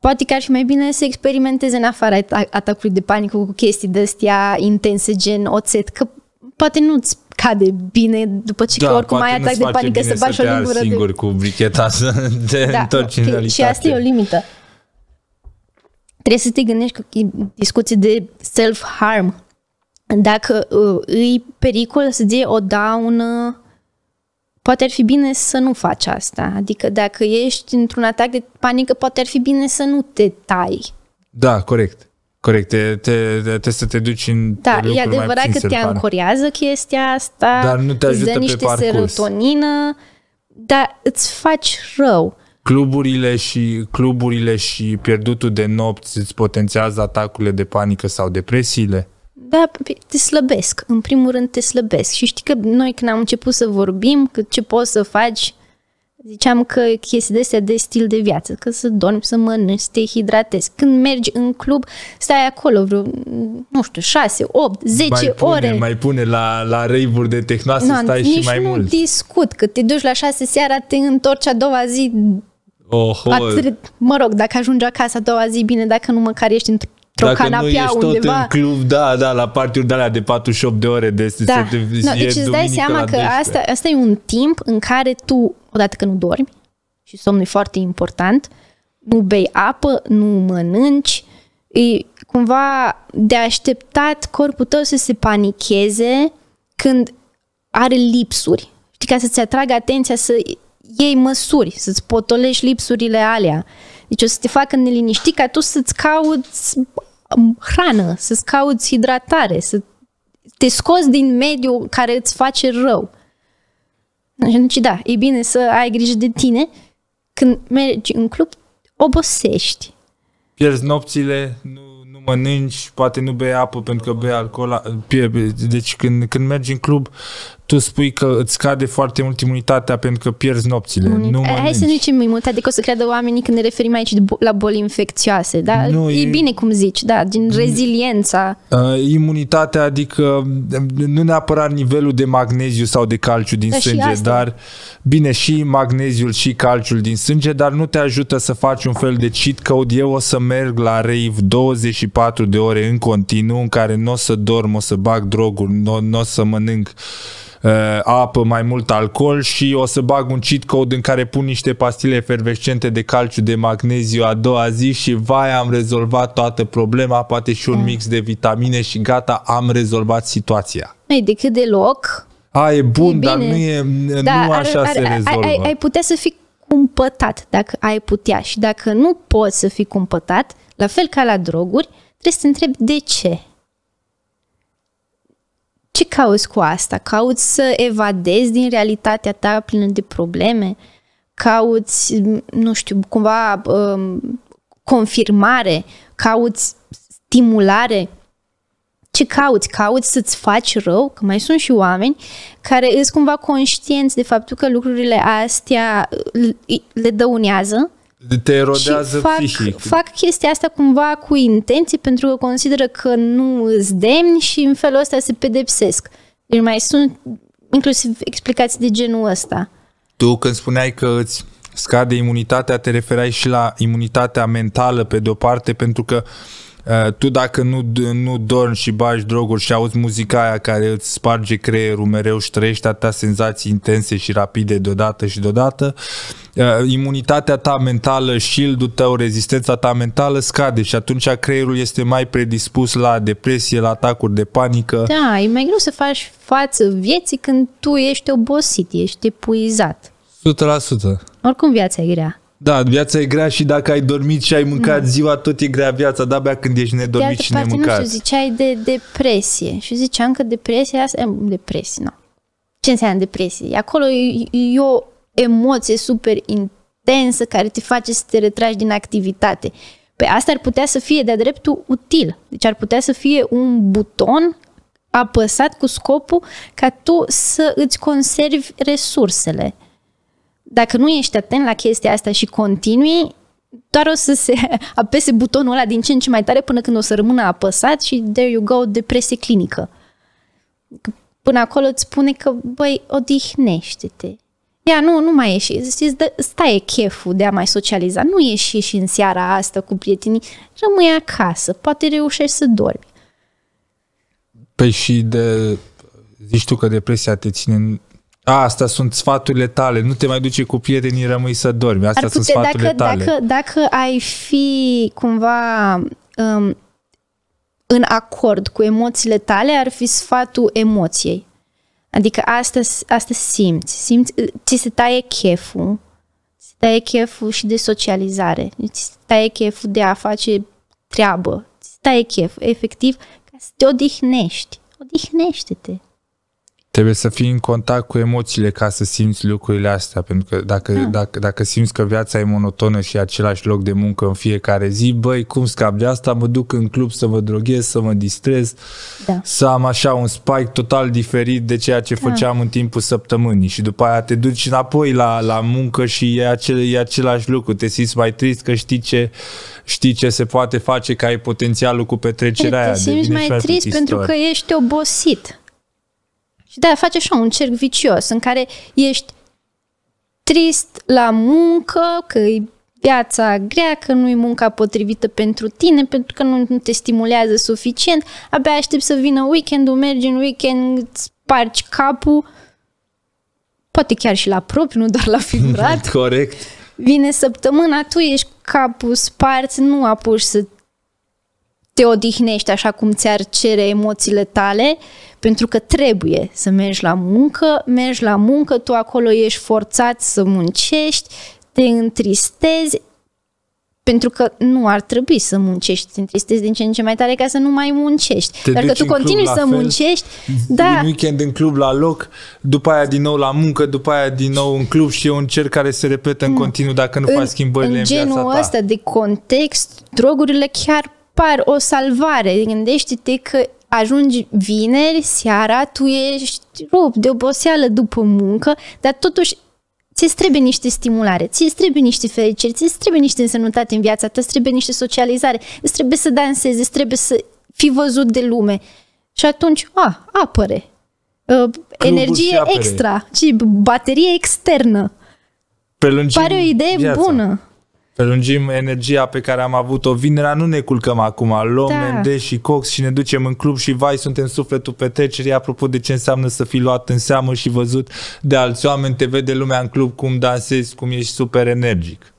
Poate că ar fi mai bine să experimenteze în afara atacului de panică cu chestii de astea intense, gen oțet, că poate nu-ți cade bine după ce da, că oricum ai atac de panică să, bagi o lingură singur de... cu bricheta să te da, întorci okay. în realitate. Și asta e o limită trebuie să te gândești că e discuții de self-harm. Dacă uh, pericol să dai o daună, poate ar fi bine să nu faci asta. Adică dacă ești într-un atac de panică, poate ar fi bine să nu te tai. Da, corect. Corect, te, te, te, te să te duci în Da, e adevărat că te ancorează chestia asta, dar nu te ajută îți dă niște pe parcurs. serotonină, dar îți faci rău cluburile și, cluburile și pierdutul de nopți îți potențează atacurile de panică sau depresiile? Da, te slăbesc. În primul rând te slăbesc. Și știi că noi când am început să vorbim, că ce poți să faci, ziceam că chestii de astea de stil de viață, că să dormi, să mănânci, să te hidratezi. Când mergi în club, stai acolo vreo, nu știu, 6, 8, 10 mai pune, ore. Mai pune la, la rave de tehnoase, no, stai și mai mult. mult. nu discut, că te duci la 6 seara, te întorci a doua zi Oho. Atât, mă rog, dacă ajungi acasă a doua zi, bine, dacă nu măcar ești într-o dacă nu ești tot undeva. în club, da, da, la partiuri de alea de 48 de ore. De, da. Se, no, deci îți dai seama că asta, asta e un timp în care tu, odată că nu dormi, și somnul e foarte important, nu bei apă, nu mănânci, e cumva de așteptat corpul tău să se panicheze când are lipsuri. Știi, ca să-ți atragă atenția să iei măsuri, să-ți potolești lipsurile alea. Deci o să te facă neliniști ca tu să-ți cauți um, hrană, să-ți cauți hidratare, să te scoți din mediul care îți face rău. Și deci da, e bine să ai grijă de tine. Când mergi în club, obosești. Pierzi nopțile, nu, nu mănânci, poate nu bei apă pentru că bei alcool. Deci când, când mergi în club, tu spui că îți scade foarte mult imunitatea pentru că pierzi nopțile. Mm. Nu eh, Hai mănânci. să nu zicem imunitate, că adică o să creadă oamenii când ne referim aici la boli infecțioase, da? Nu, e, e bine cum zici, da, din mm. reziliența. Uh, imunitatea, adică mm, nu neapărat nivelul de magneziu sau de calciu din da, sânge, dar bine, și magneziul și calciul din sânge, dar nu te ajută să faci un fel de cheat code. Eu o să merg la rave 24 de ore în continuu, în care nu o să dorm, o să bag droguri, nu o să mănânc Uh, apă, mai mult alcool și o să bag un cheat code în care pun niște pastile efervescente de calciu, de magneziu a doua zi și vai, am rezolvat toată problema, poate și un mm. mix de vitamine și gata, am rezolvat situația. Ei de cât deloc. A, e bun, e dar nu e, da, nu așa ar, ar, se rezolvă. Ai, ai putea să fii cumpătat dacă ai putea și dacă nu poți să fii cumpătat, la fel ca la droguri, trebuie să te întrebi de ce. Ce cauți cu asta? Cauți să evadezi din realitatea ta plină de probleme? Cauți, nu știu, cumva um, confirmare? Cauți stimulare? ce cauți? Cauți să-ți faci rău? Că mai sunt și oameni care îți cumva conștienți de faptul că lucrurile astea le dăunează te erodează și fac, psihic. fac chestia asta cumva cu intenții pentru că consideră că nu îți demni și în felul ăsta se pedepsesc. Deci mai sunt inclusiv explicații de genul ăsta. Tu când spuneai că îți scade imunitatea, te referai și la imunitatea mentală pe de o parte, pentru că uh, Eh, tu dacă nu, nu dormi și bagi droguri și auzi muzica aia care îți sparge creierul mereu și trăiești atâtea senzații intense și rapide deodată și deodată, uh, imunitatea ta mentală, shield-ul tău, rezistența ta mentală scade și atunci creierul este mai predispus la depresie, la atacuri de panică. Da, e mai greu să faci față vieții când tu ești obosit, ești epuizat. 100%. Oricum viața e grea. Da, viața e grea și dacă ai dormit și ai mâncat mm. ziua, tot e grea viața, dar abia când ești nedormit de și parte, nemâncat. nu știu, ziceai de depresie și ziceam că depresia asta... E, eh, depresie, nu. Ce înseamnă depresie? Acolo e, e o emoție super intensă care te face să te retragi din activitate. Pe păi asta ar putea să fie de-a dreptul util. Deci ar putea să fie un buton apăsat cu scopul ca tu să îți conservi resursele dacă nu ești atent la chestia asta și continui, doar o să se *laughs* apese butonul ăla din ce în ce mai tare până când o să rămână apăsat și there you go, depresie clinică. Până acolo îți spune că, băi, odihnește-te. Ia, nu, nu mai ieși. Știți, stai e cheful de a mai socializa. Nu ieși și în seara asta cu prietenii. Rămâi acasă. Poate reușești să dormi. Păi și de... Zici tu că depresia te ține da, asta sunt sfaturile tale, nu te mai duci cu prietenii, rămâi să dormi. Asta sunt sfaturile dacă, tale. Dacă, dacă ai fi cumva um, în acord cu emoțiile tale, ar fi sfatul emoției. Adică asta, asta simți, simți, ți se taie cheful, ți se taie cheful și de socializare, ți se taie cheful de a face treabă, ți se taie cheful, efectiv, ca să te odihnești. Odihnește-te. Trebuie să fii în contact cu emoțiile ca să simți lucrurile astea, pentru că dacă, da. dacă, dacă simți că viața e monotonă și e același loc de muncă în fiecare zi, băi, cum scap de asta? Mă duc în club să mă droghez, să mă distrez, da. să am așa un spike total diferit de ceea ce da. făceam în timpul săptămânii și după aia te duci înapoi la, la muncă și e, acel, e același lucru, te simți mai trist că știi ce, știi ce se poate face, că ai potențialul cu petrecerea te păi, aia. Te simți mai trist pentru că ești obosit. Și de-aia face așa un cerc vicios în care ești trist la muncă, că e viața grea, că nu e munca potrivită pentru tine, pentru că nu, te stimulează suficient, abia aștept să vină weekendul, mergi în weekend, îți spargi capul, poate chiar și la propriu, nu doar la *laughs* figurat. Corect. Vine săptămâna, tu ești capul spart, nu apuci să te odihnești așa cum ți-ar cere emoțiile tale, pentru că trebuie să mergi la muncă, mergi la muncă, tu acolo ești forțat să muncești, te întristezi, pentru că nu ar trebui să muncești, te întristezi din ce în ce mai tare ca să nu mai muncești. Te Dar că tu continui să fel, muncești, mhm. da. În weekend în club la loc, după aia din nou la muncă, după aia din nou în club și e un cer care se repetă în mm. continuu dacă nu în, faci schimbările în, în viața ta. genul ăsta de context, drogurile chiar par o salvare. Gândește-te că ajungi vineri, seara, tu ești rupt de oboseală după muncă, dar totuși ți trebuie niște stimulare, ți trebuie niște fericiri, ți trebuie niște însănătate în viața ta, trebuie niște socializare, îți trebuie să dansezi, îți trebuie să fii văzut de lume. Și atunci, a, ah, apăre. Uh, energie extra, ci baterie externă. Pare o idee viața. bună. Prelungim energia pe care am avut-o vinerea, nu ne culcăm acum, luăm da. MD și Cox și ne ducem în club și vai, suntem sufletul petrecerii, apropo de ce înseamnă să fii luat în seamă și văzut de alți oameni, te vede lumea în club cum dansezi, cum ești super energic.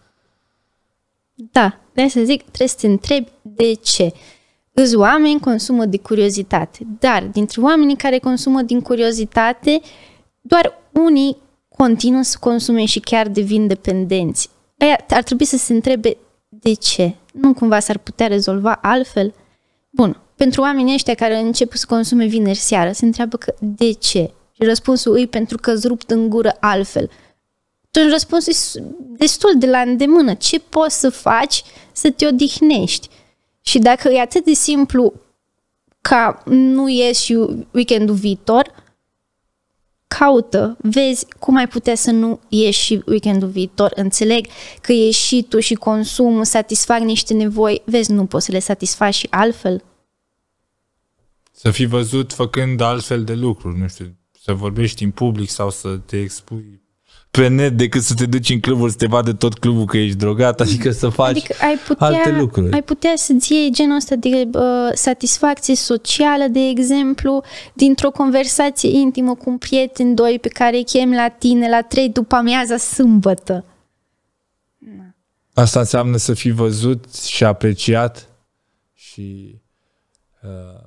Da, de să zic, trebuie să te întrebi de ce. Îți oameni consumă de curiozitate, dar dintre oamenii care consumă din curiozitate, doar unii continuă să consume și chiar devin dependenți. Aia ar trebui să se întrebe de ce. Nu cumva s-ar putea rezolva altfel? Bun, pentru oamenii ăștia care încep să consume vineri seara, se întreabă că de ce? Și răspunsul îi pentru că îți rupt în gură altfel. Și răspuns e destul de la îndemână. Ce poți să faci să te odihnești? Și dacă e atât de simplu ca nu ieși weekendul viitor, caută, vezi cum ai putea să nu ieși și weekendul viitor. Înțeleg că ieși și tu și consum, satisfac niște nevoi, vezi, nu poți să le satisfaci și altfel. Să fi văzut făcând altfel de lucruri, nu știu, să vorbești în public sau să te expui pe net decât să te duci în cluburi să te vadă tot clubul că ești drogat, adică să faci adică ai putea, alte lucruri. Ai putea să-ți iei genul ăsta de uh, satisfacție socială, de exemplu, dintr-o conversație intimă cu un prieten, doi, pe care îi chem la tine la trei după amiaza sâmbătă. Asta înseamnă să fii văzut și apreciat și uh,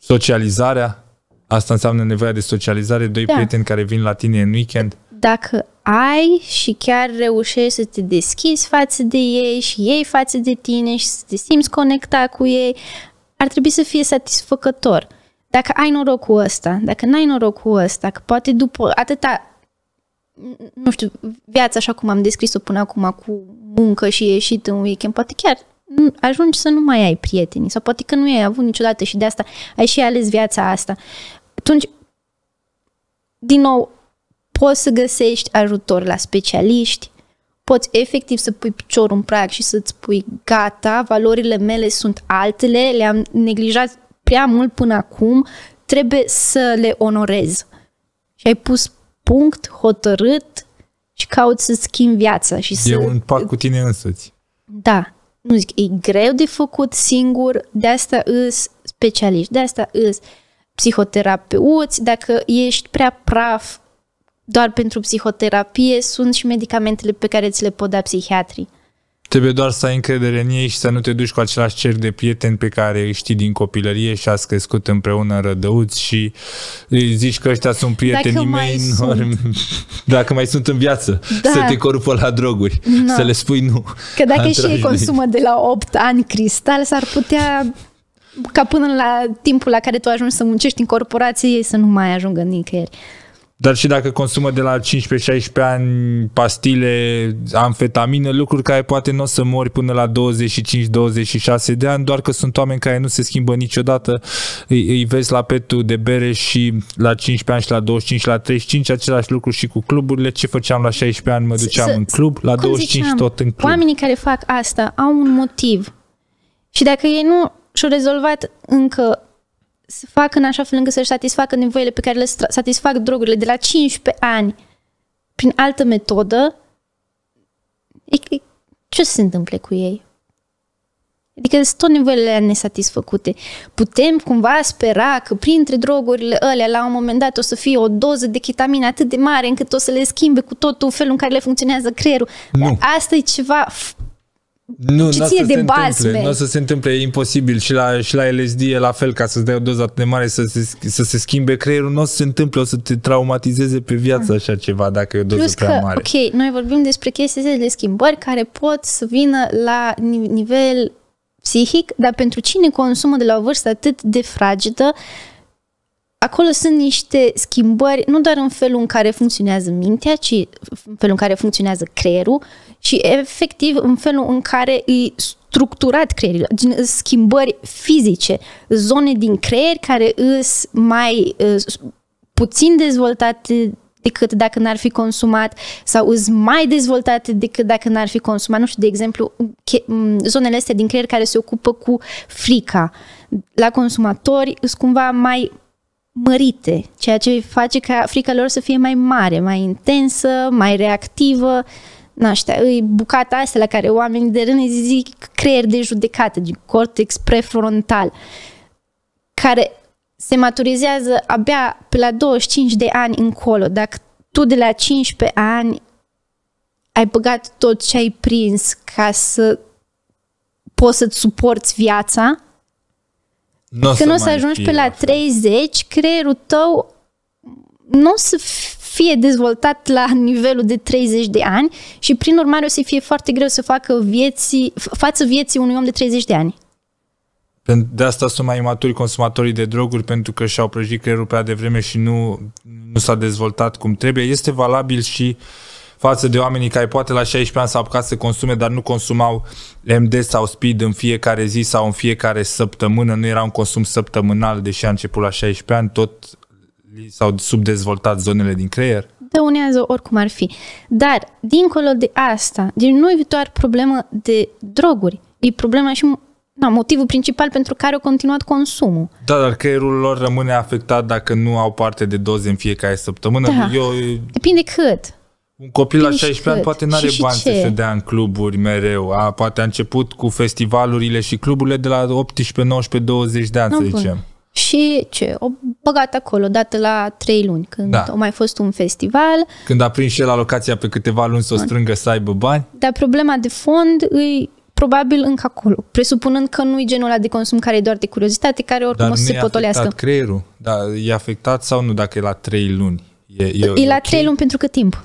socializarea Asta înseamnă nevoia de socializare, doi da. prieteni care vin la tine în weekend. Dacă ai și chiar reușești să te deschizi față de ei și ei față de tine și să te simți conectat cu ei, ar trebui să fie satisfăcător. Dacă ai norocul ăsta, dacă n-ai norocul ăsta, că poate după atâta nu știu, viața așa cum am descris-o până acum cu muncă și ieșit în weekend, poate chiar ajungi să nu mai ai prieteni sau poate că nu ai avut niciodată și de asta ai și ales viața asta. Atunci, din nou, poți să găsești ajutor la specialiști, poți efectiv să pui piciorul în prag și să-ți pui gata, valorile mele sunt altele, le-am neglijat prea mult până acum, trebuie să le onorez. Și ai pus punct hotărât și cauți să schimbi viața. Și să... un pact cu tine însăți. Da. Nu zic, e greu de făcut singur, de asta îs specialiști, de asta îs psihoterapeuți, dacă ești prea praf doar pentru psihoterapie, sunt și medicamentele pe care ți le pot da psihiatrii. Trebuie doar să ai încredere în ei și să nu te duci cu același cer de prieteni pe care îi știi din copilărie și ați crescut împreună în rădăuți și îi zici că ăștia sunt prietenii dacă mei, mai ori, dacă mai sunt în viață, da. să te corupă la droguri, no. să le spui nu. Că dacă și ei consumă de la 8 ani cristal, s-ar putea ca până la timpul la care tu ajungi să muncești în corporație, ei să nu mai ajungă nicăieri. Dar și dacă consumă de la 15-16 ani pastile, amfetamine, lucruri care poate nu o să mori până la 25-26 de ani, doar că sunt oameni care nu se schimbă niciodată, îi, îi vezi la petul de bere și la 15 ani și la 25 și la 35, același lucru și cu cluburile, ce făceam la 16 ani, mă duceam în club, la 25 tot în club. Oamenii care fac asta au un motiv și dacă ei nu și-au rezolvat încă să facă în așa fel încât să-și satisfacă nevoile pe care le satisfac drogurile de la 15 ani prin altă metodă, e, ce se întâmplă cu ei? Adică sunt tot nevoile nesatisfăcute. Putem cumva spera că printre drogurile alea la un moment dat o să fie o doză de chitamină atât de mare încât o să le schimbe cu totul felul în care le funcționează creierul. Nu. asta e ceva nu, ce ție de bază? Nu o să se întâmple, e imposibil. Și la, și la LSD e la fel, ca să-ți dai o doză atât de mare să se, să se schimbe creierul, nu o să se întâmple, o să te traumatizeze pe viață așa ceva dacă e o doză Plus prea că, mare. ok, noi vorbim despre chestii de schimbări care pot să vină la nivel psihic, dar pentru cine consumă de la o vârstă atât de fragedă, acolo sunt niște schimbări, nu doar în felul în care funcționează mintea, ci în felul în care funcționează creierul și efectiv în felul în care îi structurat creierul, schimbări fizice, zone din creier care îs mai puțin dezvoltate decât dacă n-ar fi consumat sau îs mai dezvoltate decât dacă n-ar fi consumat. Nu știu, de exemplu, zonele astea din creier care se ocupă cu frica la consumatori sunt cumva mai mărite, ceea ce face ca frica lor să fie mai mare, mai intensă, mai reactivă. Naștea, e bucata asta la care oamenii de rând zic creier de judecată, din cortex prefrontal, care se maturizează abia pe la 25 de ani încolo. Dacă tu de la 15 ani ai băgat tot ce ai prins ca să poți să-ți suporți viața, N-o Când o să ajungi pe la așa. 30, creierul tău nu o să fie dezvoltat la nivelul de 30 de ani și prin urmare o să fie foarte greu să facă vieții, față vieții unui om de 30 de ani. De asta sunt mai maturi consumatorii de droguri pentru că și-au prăjit creierul prea devreme și nu, nu s-a dezvoltat cum trebuie. Este valabil și uh, față de oamenii care poate la 16 ani s-au apucat să consume, dar nu consumau MD sau speed în fiecare zi sau în fiecare săptămână, nu era un consum săptămânal, deși a început la 16 ani, tot s-au subdezvoltat zonele din creier? Dăunează oricum ar fi. Dar, dincolo de asta, din nu e doar problemă de droguri, e problema și da, motivul principal pentru care au continuat consumul. Da, dar creierul lor rămâne afectat dacă nu au parte de doze în fiecare săptămână. Da. Eu... Depinde cât. Un copil la 16 păi ani poate nu are bani să se dea în cluburi mereu. A, poate a început cu festivalurile și cluburile de la 18, 19, 20 de ani, să da, zicem. Și ce? O băgat acolo, dată la trei luni, când da. a mai fost un festival. Când a prins și el alocația pe câteva luni să o strângă să aibă bani. Dar problema de fond îi probabil încă acolo, presupunând că nu e genul ăla de consum care e doar de curiozitate, care oricum Dar o să se potolească. Dar creierul? Dar e afectat sau nu dacă e la trei luni? E, e, e, e la trei luni pentru cât timp?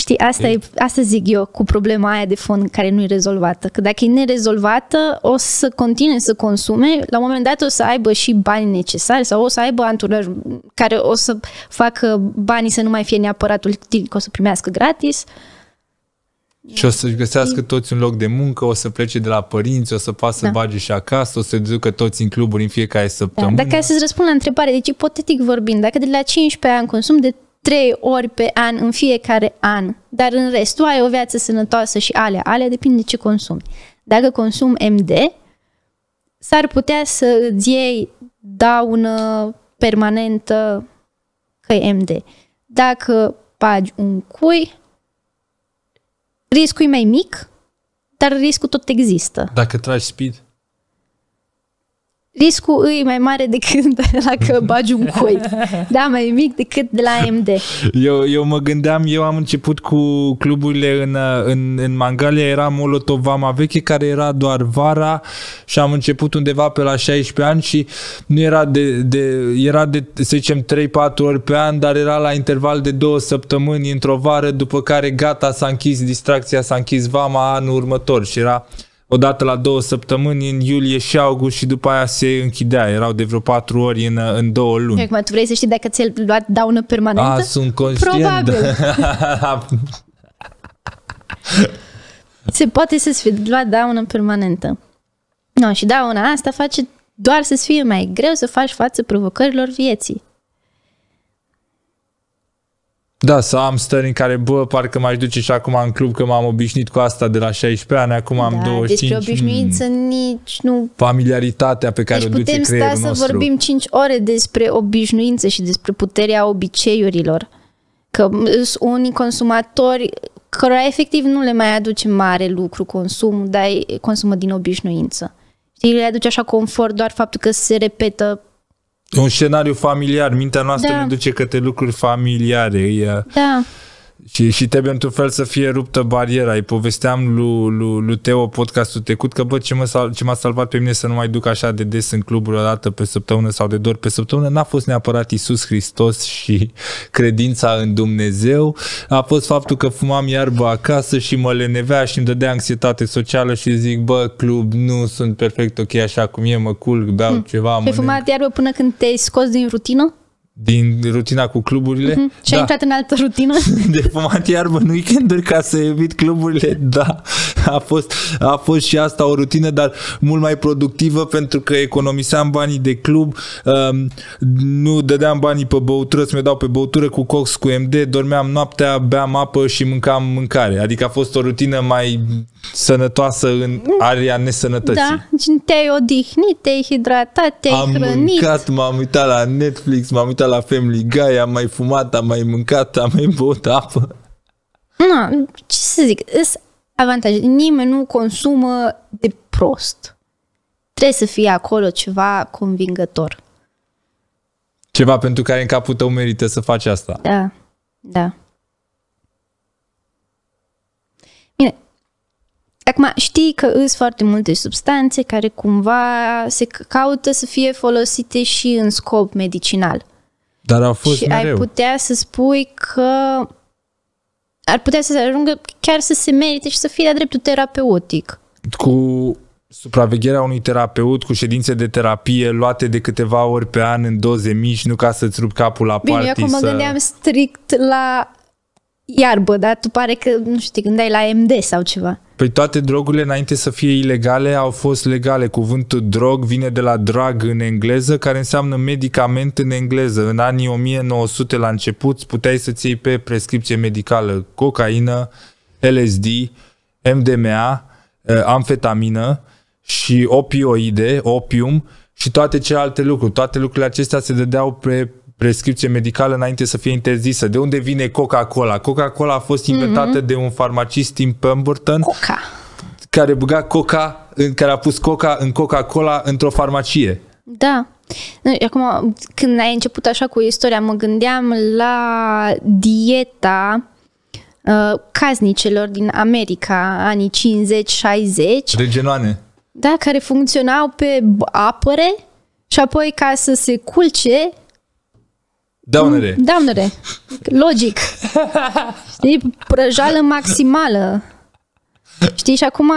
Știi, asta, e, asta zic eu cu problema aia de fond care nu e rezolvată. Că dacă e nerezolvată, o să continue să consume, la un moment dat o să aibă și banii necesari sau o să aibă anturaj care o să facă banii să nu mai fie neapărat util, că o să primească gratis. Și o să-și găsească toți un loc de muncă, o să plece de la părinți, o să poată să da. bage și acasă, o să ducă toți în cluburi în fiecare săptămână. Da. Dacă să-ți răspund la întrebare, deci ipotetic vorbind, dacă de la 15 ani consum de trei ori pe an în fiecare an, dar în rest tu ai o viață sănătoasă și alea, alea depinde ce consumi. Dacă consumi MD, s-ar putea să îți iei daună permanentă că e MD. Dacă pagi un cui, riscul e mai mic, dar riscul tot există. Dacă tragi speed? riscul e mai mare decât *laughs* dacă bagi un coi. Da, mai mic decât de la MD. Eu, eu mă gândeam, eu am început cu cluburile în, în, în Mangalia, era Molotov Vama Veche, care era doar vara și am început undeva pe la 16 ani și nu era de, de era de, să zicem, 3-4 ori pe an, dar era la interval de două săptămâni într-o vară, după care gata, s-a închis distracția, s-a închis Vama anul următor și era odată la două săptămâni, în iulie și august și după aia se închidea. Erau de vreo patru ori în, în două luni. Acum, tu vrei să știi dacă ți-ai luat daună permanentă? A, sunt conștient. Probabil. *laughs* se poate să-ți fi luat daună permanentă. No, și dauna asta face doar să-ți fie mai greu să faci față provocărilor vieții. Da, sau am stări în care, bă, parcă m-aș duce și acum în club, că m-am obișnuit cu asta de la 16 ani, acum da, am 25. Despre obișnuință mm, nici nu... Familiaritatea pe care deci o duce creierul nostru. putem sta nostru. să vorbim 5 ore despre obișnuință și despre puterea obiceiurilor. Că sunt unii consumatori cărora efectiv nu le mai aduce mare lucru consum, dar consumă din obișnuință. Știi, le aduce așa confort doar faptul că se repetă un scenariu familiar, mintea noastră da. ne duce către lucruri familiare. Da. Și, și trebuie într-un fel să fie ruptă bariera. Îi povesteam lui, lui, lui Teo podcastul trecut că bă, ce, mă, ce m-a salvat pe mine să nu mai duc așa de des în cluburi o dată pe săptămână sau de două pe săptămână n-a fost neapărat Isus Hristos și *laughs* credința în Dumnezeu. A fost faptul că fumam iarbă acasă și mă lenevea și îmi dădea anxietate socială și zic bă, club, nu sunt perfect ok așa cum e, mă culc, beau hmm. ceva. Ai fumat iarbă până când te-ai scos din rutină? din rutina cu cluburile. Mm-hmm. Și da. ai intrat în altă rutină? *laughs* De fumat iarbă în weekenduri ca să evit cluburile, da. A fost, a fost și asta o rutină, dar mult mai productivă pentru că economiseam banii de club, um, nu dădeam banii pe băutură, să mi dau pe băutură cu cox, cu MD, dormeam noaptea, beam apă și mâncam mâncare. Adică a fost o rutină mai sănătoasă în mm. area nesănătății. Da, deci te-ai odihnit, te-ai hidratat, te-ai Am hrănit. Mâncat, m-am uitat la Netflix, m-am uitat la Family Guy, am mai fumat, am mai mâncat, am mai băut apă. Na, ce să zic, îs avantaje. Nimeni nu consumă de prost. Trebuie să fie acolo ceva convingător. Ceva pentru care în capul tău merită să faci asta. Da, da. Bine, Acum, știi că îs foarte multe substanțe care cumva se caută să fie folosite și în scop medicinal. Dar a fost și mereu. ai putea să spui că ar putea să ajungă chiar să se merite și să fie de dreptul terapeutic. Cu supravegherea unui terapeut cu ședințe de terapie luate de câteva ori pe an în doze mici, nu ca să-ți rup capul la Bine, party. Bine, eu acum să... mă gândeam strict la iarbă, dar tu pare că, nu știu, te gândeai la MD sau ceva. Păi toate drogurile înainte să fie ilegale au fost legale. Cuvântul drog vine de la drug în engleză, care înseamnă medicament în engleză. În anii 1900 la început puteai să-ți iei pe prescripție medicală cocaină, LSD, MDMA, eh, amfetamină și opioide, opium și toate celelalte lucruri. Toate lucrurile acestea se dădeau pe prescripție medicală înainte să fie interzisă. De unde vine Coca-Cola? Coca-Cola a fost inventată mm-hmm. de un farmacist din Pemberton. Coca. Care băga Coca, care a pus Coca în Coca-Cola într-o farmacie. Da. Acum, când ai început așa cu istoria, mă gândeam la dieta uh, caznicelor din America, anii 50-60. Regenoane. Da, care funcționau pe apăre și apoi ca să se culce Daunere. Mm, Daunere. Logic. Știi? Prăjală maximală. Știi, și acum,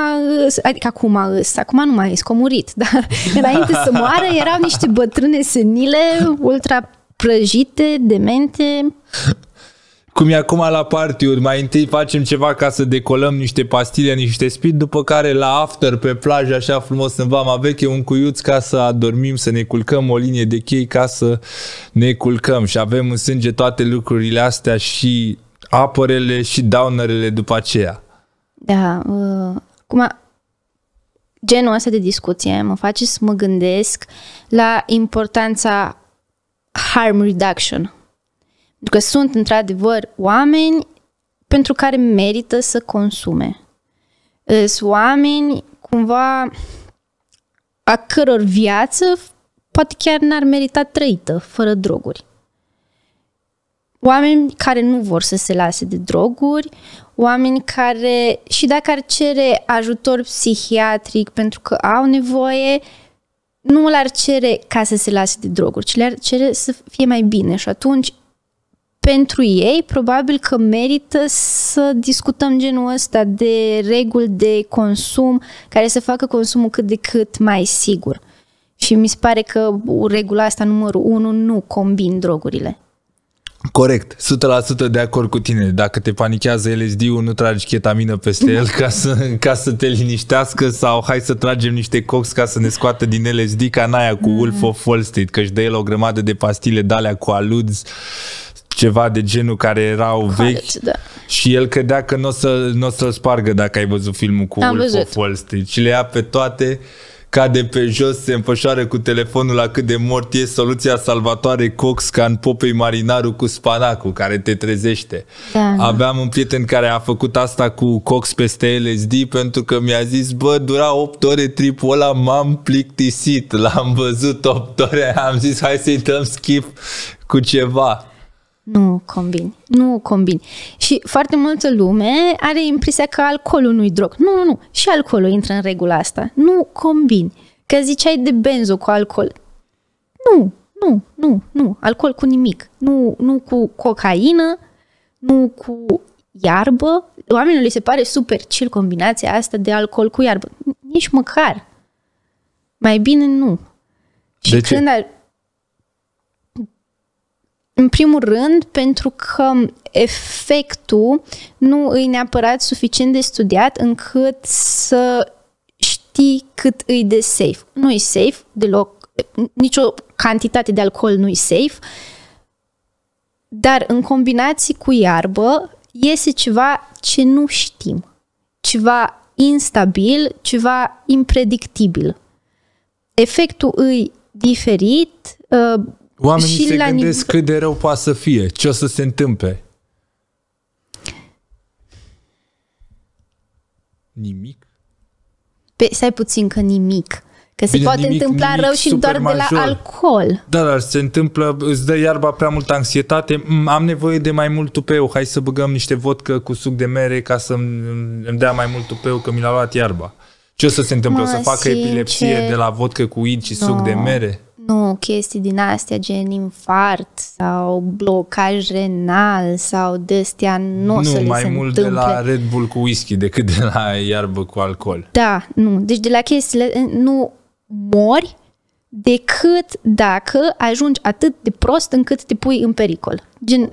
adică acum, acum nu mai e scomurit, dar înainte să moară erau niște bătrâne senile, ultra prăjite, demente, cum e acum la partiuri, mai întâi facem ceva ca să decolăm niște pastile, niște speed, după care la after pe plajă, așa frumos în vama veche, un cuiuț ca să adormim, să ne culcăm, o linie de chei ca să ne culcăm și avem în sânge toate lucrurile astea și apărele și downerele după aceea. Da, uh, a... genul ăsta de discuție mă face să mă gândesc la importanța harm reduction pentru că sunt, într-adevăr, oameni pentru care merită să consume. Sunt oameni, cumva, a căror viață poate chiar n-ar merita trăită fără droguri. Oameni care nu vor să se lase de droguri, oameni care și dacă ar cere ajutor psihiatric pentru că au nevoie, nu l-ar cere ca să se lase de droguri, ci le-ar cere să fie mai bine și atunci pentru ei, probabil că merită să discutăm genul ăsta de reguli de consum care să facă consumul cât de cât mai sigur. Și mi se pare că regula asta numărul 1 nu combin drogurile. Corect, 100% de acord cu tine. Dacă te panichează LSD-ul, nu tragi chetamină peste el ca să, ca să te liniștească sau hai să tragem niște cox ca să ne scoată din LSD ca naia cu mm. Wolf of Wall Street, că își dă el o grămadă de pastile de alea cu aluzi ceva de genul care erau College, vechi da. și el credea că nu o să, n-o să spargă dacă ai văzut filmul cu Wolf Wall Street și le ia pe toate cade pe jos, se înfășoară cu telefonul la cât de mort e soluția salvatoare Cox ca în Popei Marinaru cu spanacul care te trezește. Da, Aveam un prieten care a făcut asta cu Cox peste LSD pentru că mi-a zis, bă, dura 8 ore tripul ăla, m-am plictisit, l-am văzut 8 ore, am zis, hai să-i dăm skip cu ceva. Nu combini, nu combini. Și foarte multă lume are impresia că alcoolul nu-i drog. Nu, nu, nu. Și alcoolul intră în regula asta. Nu combini. Că ziceai de benzo cu alcool. Nu, nu, nu, nu. Alcool cu nimic. Nu, nu cu cocaină, nu cu iarbă. Oamenilor se pare super chill combinația asta de alcool cu iarbă. Nici măcar. Mai bine nu. Și de când ce? Ar... În primul rând, pentru că efectul nu e neapărat suficient de studiat încât să știi cât e de safe. Nu e safe deloc, nicio cantitate de alcool nu e safe, dar în combinație cu iarbă iese ceva ce nu știm, ceva instabil, ceva impredictibil. Efectul îi diferit, uh, Oamenii și se la gândesc nivel... cât de rău poate să fie, ce o să se întâmple. Nimic? Pe, stai puțin că nimic. Că se poate nimic, întâmpla nimic rău și doar major. de la alcool. Da, dar se întâmplă, îți dă iarba prea multă anxietate, mm, am nevoie de mai mult tupeu, hai să băgăm niște vodcă cu suc de mere ca să îmi dea mai mult tupeu că mi l-a luat iarba. Ce o să se întâmple? Mă, o să facă sincer... epilepsie de la vodcă cu id și no. suc de mere? nu, chestii din astea gen infart sau blocaj renal sau astea nu, nu să le mai se mult întâmple. de la Red Bull cu whisky decât de la iarbă cu alcool. Da, nu. Deci de la chestiile nu mori decât dacă ajungi atât de prost încât te pui în pericol. Gen,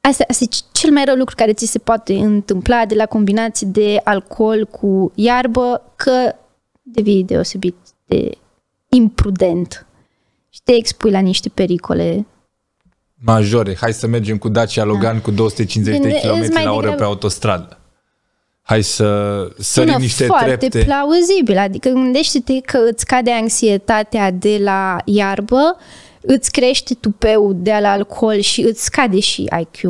Asta, asta e cel mai rău lucru care ți se poate întâmpla de la combinații de alcool cu iarbă, că devii deosebit de imprudent și te expui la niște pericole majore. Hai să mergem cu Dacia da. Logan da. cu 250 de km la oră pe autostradă. Hai să sărim niște foarte trepte. plauzibil. Adică gândește-te că îți cade anxietatea de la iarbă, îți crește tupeul de la alcool și îți scade și IQ.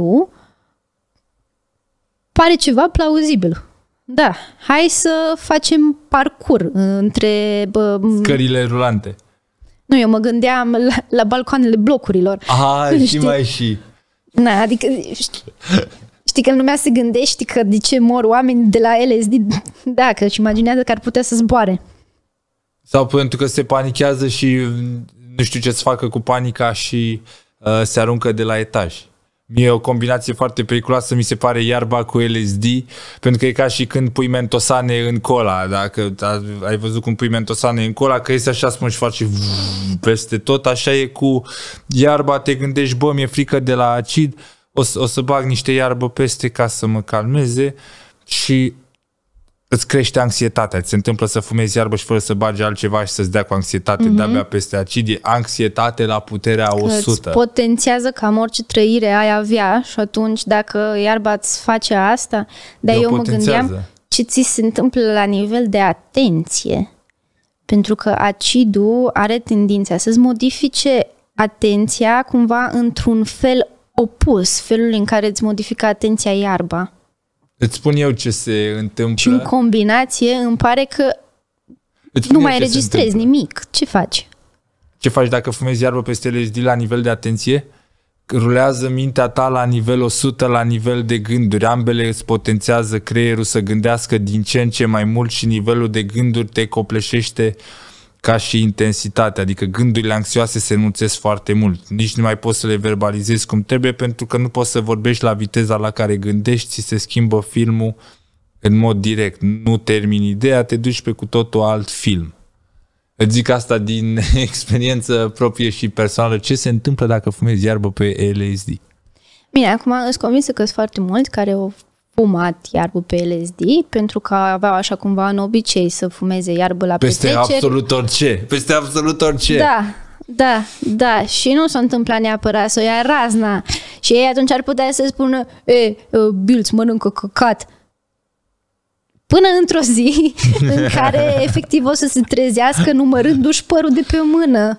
Pare ceva plauzibil. Da, hai să facem parcur uh, între... Bă, Scările rulante. Nu, eu mă gândeam la, la balcoanele blocurilor. Aha, *laughs* știi? și mai și. Na, adică știi, știi că lumea se gândește că de ce mor oameni de la LSD, da, că își imaginează că ar putea să zboare. Sau pentru că se panichează și nu știu ce să facă cu panica și uh, se aruncă de la etaj. E o combinație foarte periculoasă, mi se pare iarba cu LSD, pentru că e ca și când pui mentosane în cola. Dacă ai văzut cum pui mentosane în cola, că este așa spun și face peste tot, așa e cu iarba, te gândești, bă, mi-e frică de la acid, o, o să bag niște iarbă peste ca să mă calmeze și îți crește anxietatea. Ți se întâmplă să fumezi iarbă și fără să bagi altceva și să-ți dea cu anxietate mm-hmm. de-abia peste acid. anxietate la puterea 100. Îți potențează cam orice trăire ai avea și atunci dacă iarba îți face asta, dar eu, eu mă gândeam ce ți se întâmplă la nivel de atenție. Pentru că acidul are tendința să-ți modifice atenția cumva într-un fel opus felul în care îți modifică atenția iarba. Îți spun eu ce se întâmplă. Și în combinație îmi pare că Îți nu mai înregistrezi nimic. Ce faci? Ce faci dacă fumezi iarbă peste LSD la nivel de atenție? Rulează mintea ta la nivel 100, la nivel de gânduri. Ambele îți potențează creierul să gândească din ce în ce mai mult și nivelul de gânduri te copleșește ca și intensitatea, adică gândurile anxioase se înmulțesc foarte mult. Nici nu mai poți să le verbalizezi cum trebuie pentru că nu poți să vorbești la viteza la care gândești, și se schimbă filmul în mod direct. Nu termini ideea, te duci pe cu totul alt film. Îți zic asta din *laughs* experiență proprie și personală. Ce se întâmplă dacă fumezi iarbă pe LSD? Bine, acum îți convinsă că sunt foarte mulți care o fumat iarbă pe LSD pentru că avea așa cumva în obicei să fumeze iarbă la peste petreceri. Peste absolut orice, peste absolut orice. Da, da, da, și nu s-a întâmplat neapărat să o ia razna. Și ei atunci ar putea să spună, e, Bilț mănâncă căcat. Până într-o zi *laughs* în care efectiv o să se trezească numărându-și părul de pe mână.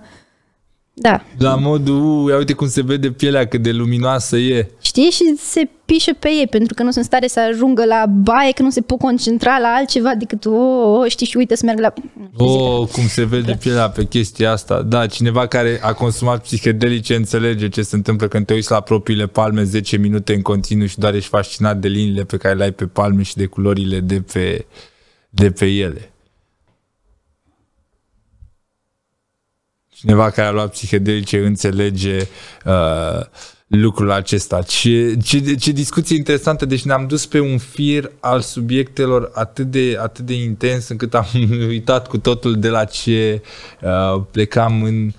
Da. La modul, ia uite cum se vede pielea, cât de luminoasă e. Știi? Și se pișe pe ei, pentru că nu sunt stare să ajungă la baie, că nu se pot concentra la altceva decât, o, oh, oh, știi, și uite să merg la... Oh, cum se vede da. pielea pe chestia asta. Da, cineva care a consumat psihedelice înțelege ce se întâmplă când te uiți la propriile palme 10 minute în continuu și doar ești fascinat de liniile pe care le ai pe palme și de culorile de pe, de pe ele. cineva care a luat psihedelice înțelege uh, lucrul acesta. Ce, ce, ce discuție interesantă, deci ne-am dus pe un fir al subiectelor atât de, atât de intens încât am *laughs* uitat cu totul de la ce uh, plecam în,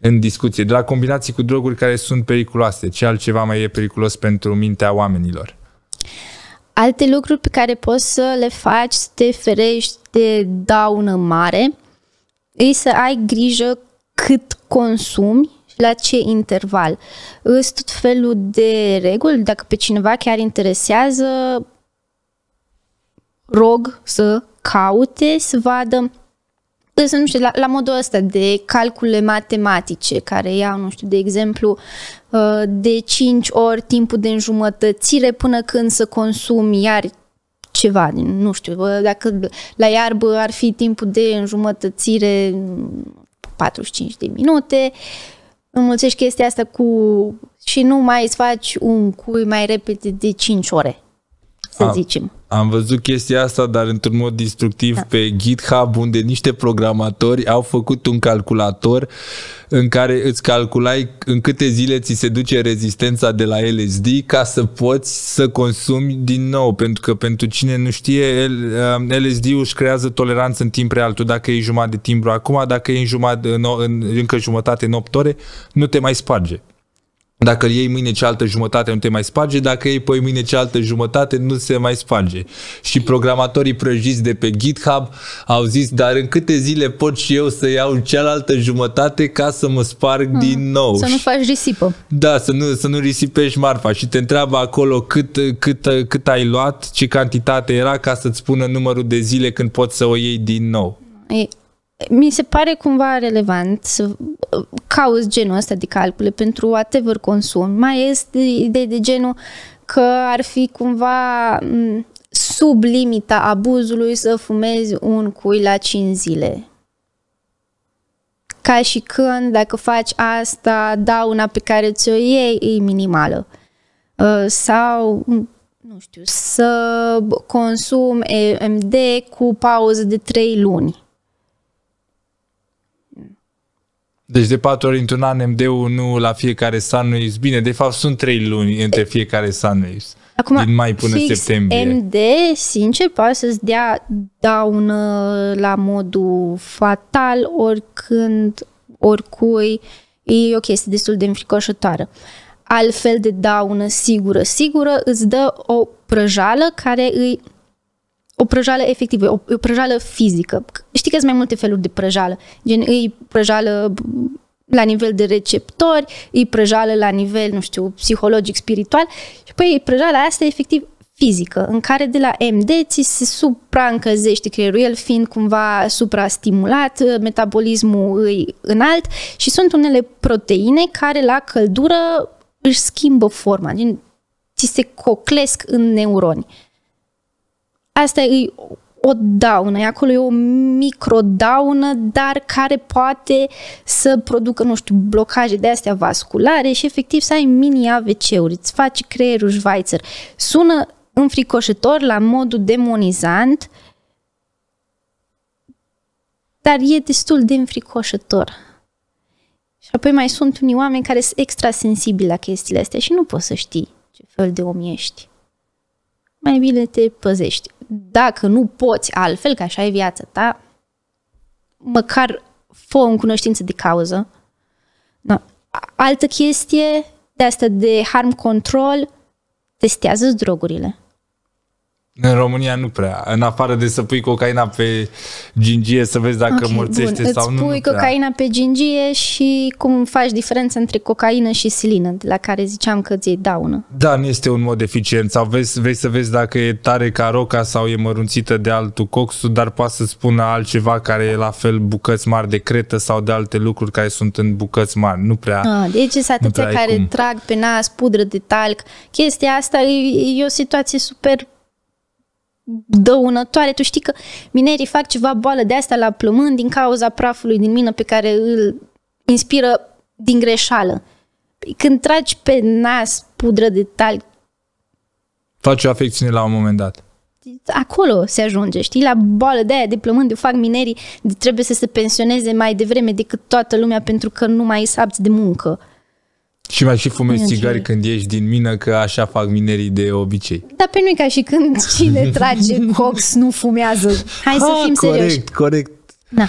în discuție, de la combinații cu droguri care sunt periculoase, ce altceva mai e periculos pentru mintea oamenilor. Alte lucruri pe care poți să le faci să te ferești de daună mare e să ai grijă cât consumi și la ce interval. Sunt tot felul de reguli, dacă pe cineva chiar interesează, rog să caute, să vadă să nu știu, la, la modul ăsta de calcule matematice care iau, nu știu, de exemplu, uh, de 5 ori timpul de înjumătățire până când să consumi iar ceva, nu știu, dacă la iarbă ar fi timpul de înjumătățire 45 de minute, înmulțești chestia asta cu... și nu mai îți faci un cui mai repede de 5 ore, să A, zicem. Am văzut chestia asta, dar într-un mod destructiv da. pe GitHub, unde niște programatori au făcut un calculator în care îți calculai în câte zile ți se duce rezistența de la LSD ca să poți să consumi din nou. Pentru că pentru cine nu știe, LSD-ul uh, își creează toleranță în timp real. Tu dacă e jumătate de timbru acum, dacă e în jumătate, în, în, încă jumătate în 8 ore, nu te mai sparge. Dacă iei mâine cealaltă jumătate nu te mai sparge, dacă iei poi mâine cealaltă jumătate nu se mai sparge. Și programatorii prăjiți de pe GitHub au zis, dar în câte zile pot și eu să iau cealaltă jumătate ca să mă sparg hmm. din nou? Să nu faci risipă. Da, să nu, să nu risipești marfa și te întreabă acolo cât, cât, cât ai luat, ce cantitate era ca să-ți spună numărul de zile când poți să o iei din nou. E, mi se pare cumva relevant să cauți genul ăsta de calcule pentru whatever consum. Mai este idei de genul că ar fi cumva sub limita abuzului să fumezi un cui la 5 zile. Ca și când, dacă faci asta, dauna pe care ți-o iei e minimală. Uh, sau, nu știu, să consumi MD cu pauză de 3 luni Deci de patru ori într-un an MD-ul nu la fiecare Sunwaves. Bine, de fapt sunt trei luni între fiecare Sunwaves. Acum, din mai până fix septembrie. MD, sincer, poate să-ți dea daună la modul fatal oricând, oricui. E o chestie destul de înfricoșătoară. Altfel de daună sigură, sigură îți dă o prăjală care îi o prăjală efectivă, o, o prăjală fizică. Știi că sunt mai multe feluri de prăjală. Gen, e prăjală la nivel de receptori, e prăjală la nivel, nu știu, psihologic, spiritual și păi prăjala asta e efectiv fizică, în care de la MD ți se supraîncălzește creierul, el fiind cumva suprastimulat, metabolismul îi înalt și sunt unele proteine care la căldură își schimbă forma, gen, ți se coclesc în neuroni asta e o daună, e acolo e o microdaună, dar care poate să producă, nu știu, blocaje de astea vasculare și efectiv să ai mini AVC-uri, îți face creierul șvaițăr. Sună înfricoșător la modul demonizant, dar e destul de înfricoșător. Și apoi mai sunt unii oameni care sunt extrasensibili la chestiile astea și nu poți să știi ce fel de om ești. Mai bine te păzești dacă nu poți altfel, că așa e viața ta, măcar fă o cunoștință de cauză. Da. Altă chestie de asta de harm control, testează drogurile. În România nu prea. În afară de să pui cocaina pe gingie să vezi dacă okay, morțește sau Îți nu. pui nu cocaina pe gingie și cum faci diferența între cocaină și silină, de la care ziceam că ți-i daună. Da, nu este un mod eficient. Sau vezi, vezi să vezi dacă e tare ca roca sau e mărunțită de altul coxul, dar poate să spună altceva care e la fel bucăți mari de cretă sau de alte lucruri care sunt în bucăți mari. Nu prea. A, ah, deci sunt atâția care cum. trag pe nas pudră de talc. Chestia asta e, e o situație super dăunătoare. Tu știi că minerii fac ceva boală de asta la plămâni din cauza prafului din mină pe care îl inspiră din greșeală. Păi când tragi pe nas pudră de tal. faci o afecțiune la un moment dat. Acolo se ajunge, știi, la boală de aia de plămâni, de fac minerii, de trebuie să se pensioneze mai devreme decât toată lumea pentru că nu mai sapți de muncă. Și mai și fumezi țigari când ieși din mină, că așa fac minerii de obicei. Dar pe noi ca și când cine *laughs* trage cox nu fumează. Hai ha, să fim corect, serioși. Corect, corect. Da.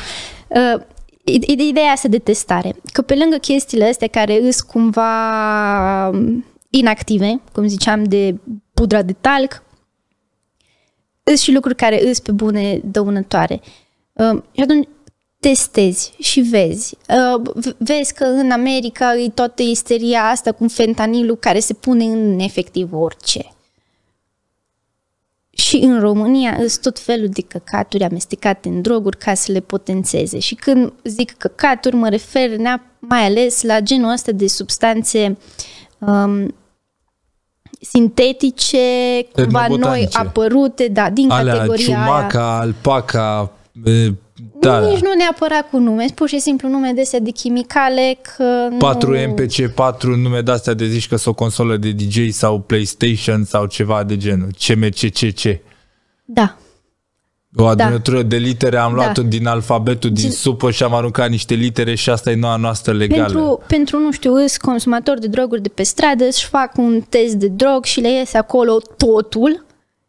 Uh, ideea asta de testare. Că pe lângă chestiile astea care îs cumva inactive, cum ziceam, de pudra de talc, îs și lucruri care îs pe bune dăunătoare. Uh, și atunci testezi și vezi. Uh, vezi că în America e toată isteria asta cu fentanilul care se pune în efectiv orice. Și în România sunt tot felul de căcaturi amestecate în droguri ca să le potențeze. Și când zic căcaturi, mă refer mai ales la genul ăsta de substanțe um, sintetice, cumva noi apărute, da, din Alea, categoria ciumaca, aia. alpaca, da, Nici da. nu neapărat cu nume, pur și simplu nume de de chimicale. Că 4 nu... MPC, 4 nume de astea de zici că sunt o consolă de DJ sau PlayStation sau ceva de genul. CMCCC. Da. O da. adunătură da. de litere, am da. luat-o da. din alfabetul din Ce... supă și am aruncat niște litere și asta e noua noastră legală. Pentru, pentru nu știu, îs consumatori de droguri de pe stradă, își fac un test de drog și le iese acolo totul.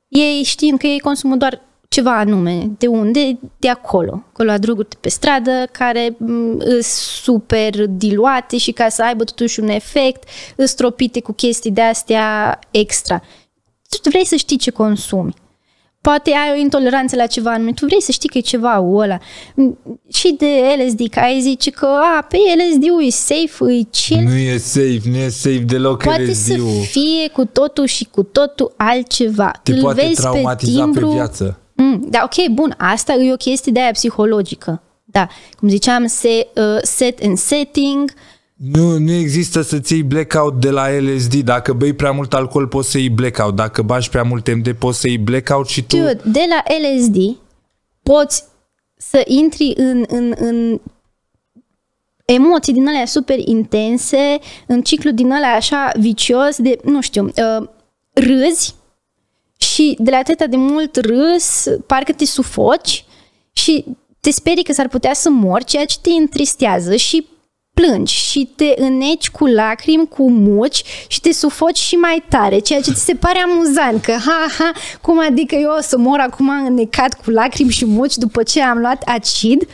Ei știind că ei consumă doar ceva anume, de unde? De acolo. Acolo la droguri de pe stradă care mm, sunt super diluate și ca să aibă totuși un efect, stropite cu chestii de astea extra. Tu vrei să știi ce consumi. Poate ai o intoleranță la ceva anume, tu vrei să știi că e ceva ăla. Mm, și de LSD, că ai zice că a, pe LSD-ul e safe, e chill. Nu e safe, nu e safe deloc Poate LSD-ul. să fie cu totul și cu totul altceva. Te Îl poate vezi traumatiza pe, timbru, pe viață da, ok, bun, asta e o chestie de aia psihologică. Da, cum ziceam, se, uh, set and setting. Nu, nu există să ții iei blackout de la LSD. Dacă bei prea mult alcool, poți să iei blackout. Dacă bași prea mult MD, poți să iei blackout și tu... Dude, de la LSD poți să intri în, în, în emoții din alea super intense, în ciclu din alea așa vicios de, nu știu, uh, râzi, și de la atâta de mult râs, parcă te sufoci și te sperii că s-ar putea să mor, ceea ce te întristează și plângi și te înneci cu lacrimi, cu muci și te sufoci și mai tare, ceea ce ți se pare amuzant, că ha, ha, cum adică eu o să mor acum înnecat cu lacrimi și muci după ce am luat acid, uh,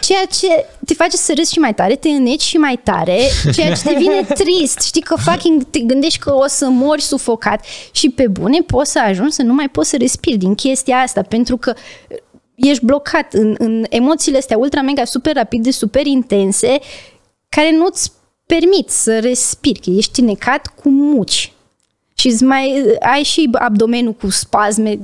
Ceea ce te face să râzi și mai tare, te înneci și mai tare, ceea ce devine *laughs* trist. Știi că fucking te gândești că o să mori sufocat și pe bune poți să ajungi să nu mai poți să respiri din chestia asta, pentru că ești blocat în, în emoțiile astea ultra mega super rapide, super intense, care nu-ți permit să respiri, că ești necat cu muci. Și mai ai și abdomenul cu spasme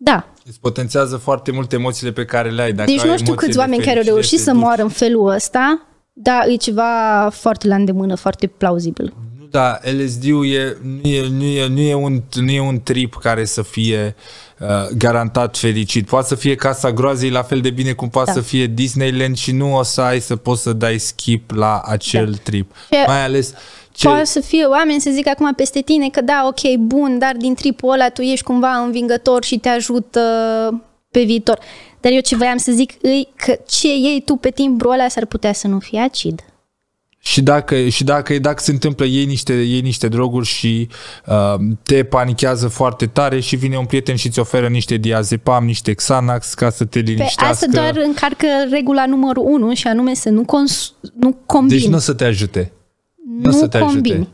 da. Îți potențează foarte mult emoțiile pe care le ai. Dacă deci ai nu știu câți oameni care au reușit să duci. moară în felul ăsta, dar e ceva foarte la îndemână, foarte plauzibil. Nu, da, LSD-ul e, nu, e, nu, e, nu, e un, nu e un trip care să fie uh, garantat fericit. Poate să fie Casa Groazei la fel de bine cum poate da. să fie Disneyland și nu o să ai să poți să dai skip la acel da. trip. Mai ales... Ce... Poate să fie oameni să zic acum peste tine că da, ok, bun, dar din tripul ăla tu ești cumva învingător și te ajută pe viitor. Dar eu ce voiam să zic îi că ce ei tu pe timbrul ăla s-ar putea să nu fie acid. Și dacă, și dacă, dacă se întâmplă ei niște, ei niște droguri și uh, te panichează foarte tare și vine un prieten și îți oferă niște diazepam, niște Xanax ca să te liniștească. Pe asta doar încarcă regula numărul 1 și anume să nu, cons- nu combini. Deci nu o să te ajute nu, nu te combini. Ajute.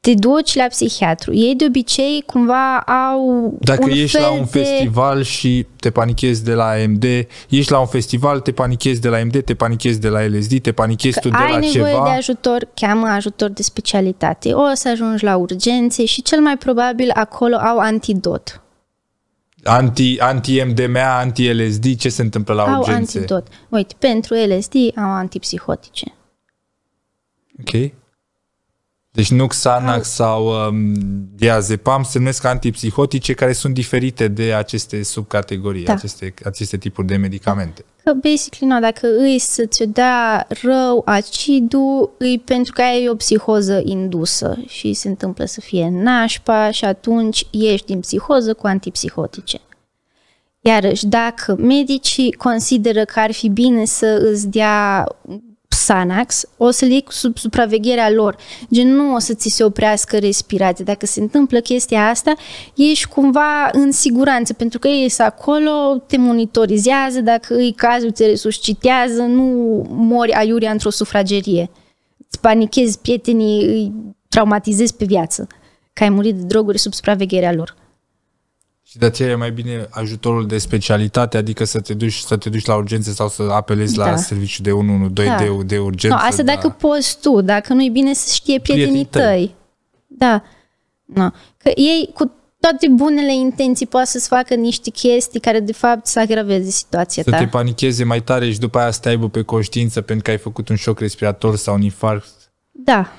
Te duci la psihiatru. Ei de obicei cumva au Dacă un ești fel la un de... festival și te panichezi de la AMD, ești la un festival, te panichezi de la AMD, te panichezi de la LSD, te panichezi Că tu de la ceva. ai nevoie de ajutor, cheamă ajutor de specialitate. O să ajungi la urgențe și cel mai probabil acolo au antidot anti, anti-MDMA, anti-LSD, ce se întâmplă la au urgențe? Au antidot. Uite, pentru LSD au antipsihotice. Ok. Deci nu Xanax sau um, diazepam numesc antipsihotice care sunt diferite de aceste subcategorii, da. aceste, aceste tipuri de medicamente. Că basically, no, dacă îi să-ți dea rău acidul, îi pentru că ai o psihoză indusă și se întâmplă să fie nașpa și atunci ieși din psihoză cu antipsihotice. Iarăși, dacă medicii consideră că ar fi bine să îți dea Xanax, o să le iei sub supravegherea lor. Gen, nu o să ți se oprească respirația. Dacă se întâmplă chestia asta, ești cumva în siguranță, pentru că ei sunt acolo, te monitorizează, dacă îi cazul, te resuscitează, nu mori aiurea într-o sufragerie. Îți panichezi prietenii, îi traumatizezi pe viață, că ai murit de droguri sub supravegherea lor. Și de aceea e mai bine ajutorul de specialitate, adică să te duci, să te duci la urgențe sau să apelezi da. la serviciu de 112 da. de, de urgență. No, asta da. dacă poți tu, dacă nu e bine să știe prietenii, prietenii tăi. tăi. Da. No. Că ei cu toate bunele intenții poate să-ți facă niște chestii care de fapt să agraveze situația să ta. Să te panicheze mai tare și după aia să te aibă pe conștiință pentru că ai făcut un șoc respirator sau un infarct. Da.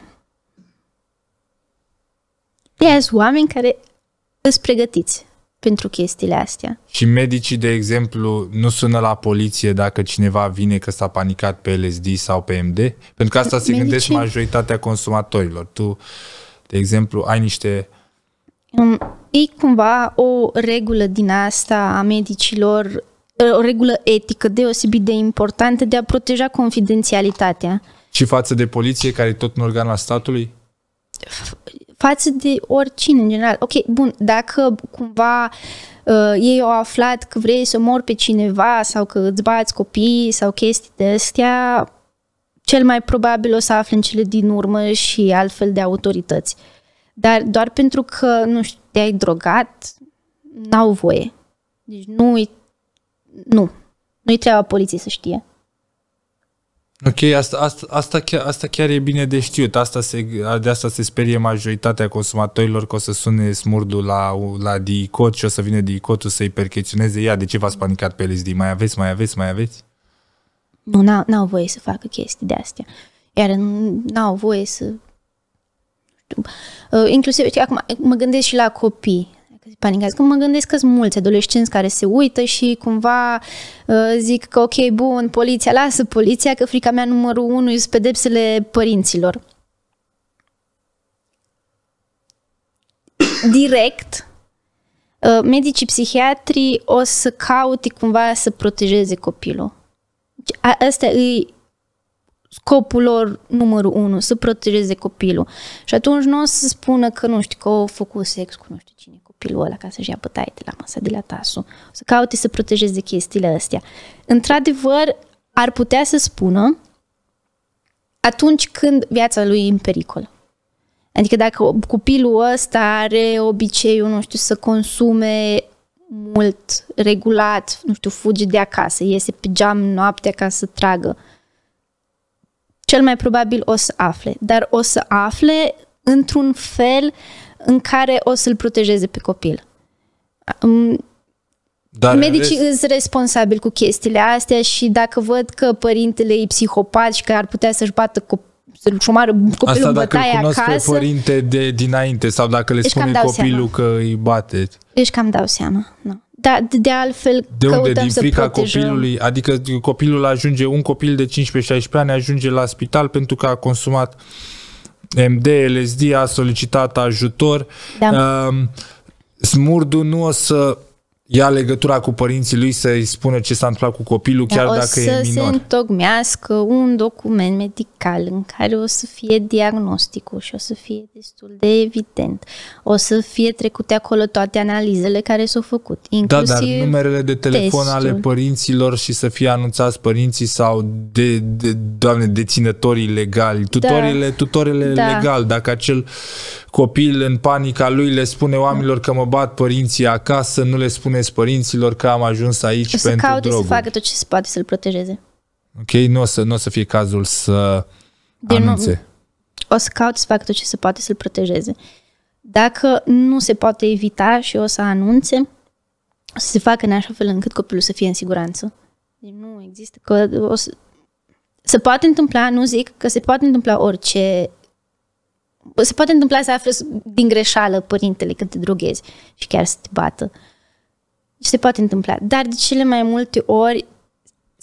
Ea oameni care îți pregătiți pentru chestiile astea. Și medicii, de exemplu, nu sună la poliție dacă cineva vine că s-a panicat pe LSD sau pe MD? Pentru că asta se medicii... gândește majoritatea consumatorilor. Tu, de exemplu, ai niște... Um, e cumva o regulă din asta a medicilor, uh, o regulă etică deosebit de importantă de a proteja confidențialitatea. Și față de poliție, care e tot un organ al statului? față de oricine în general. Ok, bun, dacă cumva uh, ei au aflat că vrei să mor pe cineva sau că îți bați copii sau chestii de astea, cel mai probabil o să afle în cele din urmă și altfel de autorități. Dar doar pentru că, nu știu, te-ai drogat, n-au voie. Deci nu-i, nu, nu-i treaba poliției să știe. Ok, asta, asta, asta, chiar, asta chiar e bine de știut. Asta se, de asta se sperie majoritatea consumatorilor că o să sune smurdul la, la DICOT și o să vină DICOT-ul să-i percheționeze. Ia, de ce v-ați panicat pe LSD? Mai aveți, mai aveți, mai aveți? Nu, n-au, n-au voie să facă chestii de-astea. Iar n-au voie să... Uh, inclusiv, acum, mă gândesc și la copii panicați. Când mă gândesc că sunt mulți adolescenți care se uită și cumva uh, zic că ok, bun, poliția, lasă poliția, că frica mea numărul unu sunt pedepsele părinților. Direct, uh, medicii psihiatri o să caute cumva să protejeze copilul. Deci, Asta e scopul lor numărul unu, să protejeze copilul. Și atunci nu o să spună că, nu știu, că au făcut sex cu nu știu cine, copilul ăla ca să-și ia bătaie de la masă, de la tasul, să caute să protejeze de chestiile astea. Într-adevăr, ar putea să spună atunci când viața lui e în pericol. Adică dacă copilul ăsta are obiceiul, nu știu, să consume mult, regulat, nu știu, fuge de acasă, iese pe geam noaptea ca să tragă, cel mai probabil o să afle, dar o să afle într-un fel în care o să-l protejeze pe copil. Dar Medicii rest... sunt responsabili cu chestiile astea și dacă văd că părintele e psihopat și că ar putea să-și bată copilul, să-și omoară copilul Asta dacă îl cunosc acasă, pe părinte de dinainte sau dacă le deci spune copilul seama. că îi bate. Ești deci cam dau seama, nu. No. Da, de, de altfel De unde? Din frica protejăm. copilului? Adică copilul ajunge, un copil de 15-16 ani ajunge la spital pentru că a consumat uh, MD, LSD a solicitat ajutor. Da. Smurdu nu o să ia legătura cu părinții lui să-i spună ce s-a întâmplat cu copilul, chiar chiar dacă e minor. să se întocmească un document medical în care o să fie diagnosticul și o să fie destul de evident. O să fie trecute acolo toate analizele care s-au făcut, inclusiv Da, dar numerele de telefon testul. ale părinților și să fie anunțați părinții sau de, de doamne, deținătorii legali, tutorile, da. tutorele da. legal, dacă acel copil în panica lui le spune oamenilor că mă bat părinții acasă, nu le spuneți părinților că am ajuns aici să pentru caute droguri. să facă tot ce se poate să-l protejeze. Ok, nu o să, nu o să fie cazul să deci anunțe. Nu, o să caute să facă tot ce se poate să-l protejeze. Dacă nu se poate evita și o să anunțe, o să se facă în așa fel încât copilul să fie în siguranță. Deci nu există că o să, se poate întâmpla, nu zic că se poate întâmpla orice se poate întâmpla să afli din greșeală părintele când te droghezi și chiar să te bată. se poate întâmpla. Dar de cele mai multe ori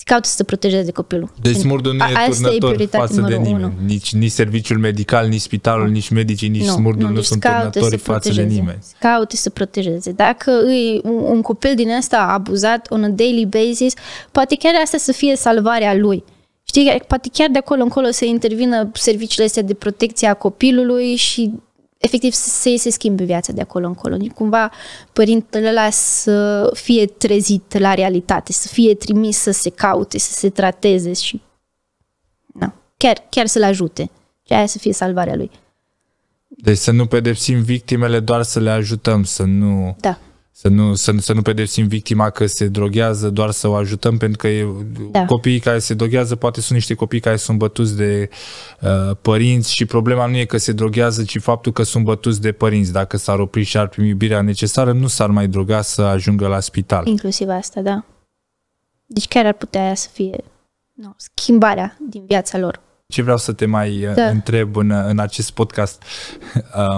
caută să se protejeze de copilul. Deci smurdul nu e turnător e față de nimeni. Unu. Nici, nici serviciul medical, nici spitalul, nici medicii, nici nu, smurdul nu, nu deci sunt turnători față de nimeni. Caută să protejeze. Dacă îi, un, un copil din ăsta abuzat on a daily basis, poate chiar asta să fie salvarea lui. Știi, poate chiar de acolo încolo să intervină serviciile astea de protecție a copilului și efectiv să se schimbe viața de acolo încolo. Cumva părintele ăla să fie trezit la realitate, să fie trimis să se caute, să se trateze și na, chiar, chiar să-l ajute. Și aia să fie salvarea lui. Deci să nu pedepsim victimele, doar să le ajutăm, să nu... Da. Să nu, să, să nu pedepsim victima că se droghează, doar să o ajutăm, pentru că da. copiii care se droghează poate sunt niște copii care sunt bătuți de uh, părinți și problema nu e că se droghează, ci faptul că sunt bătuți de părinți. Dacă s-ar opri și ar primi iubirea necesară, nu s-ar mai droga să ajungă la spital. Inclusiv asta, da. Deci chiar ar putea aia să fie no, schimbarea din viața lor. Ce vreau să te mai uh, da. întreb în, uh, în acest podcast? *laughs*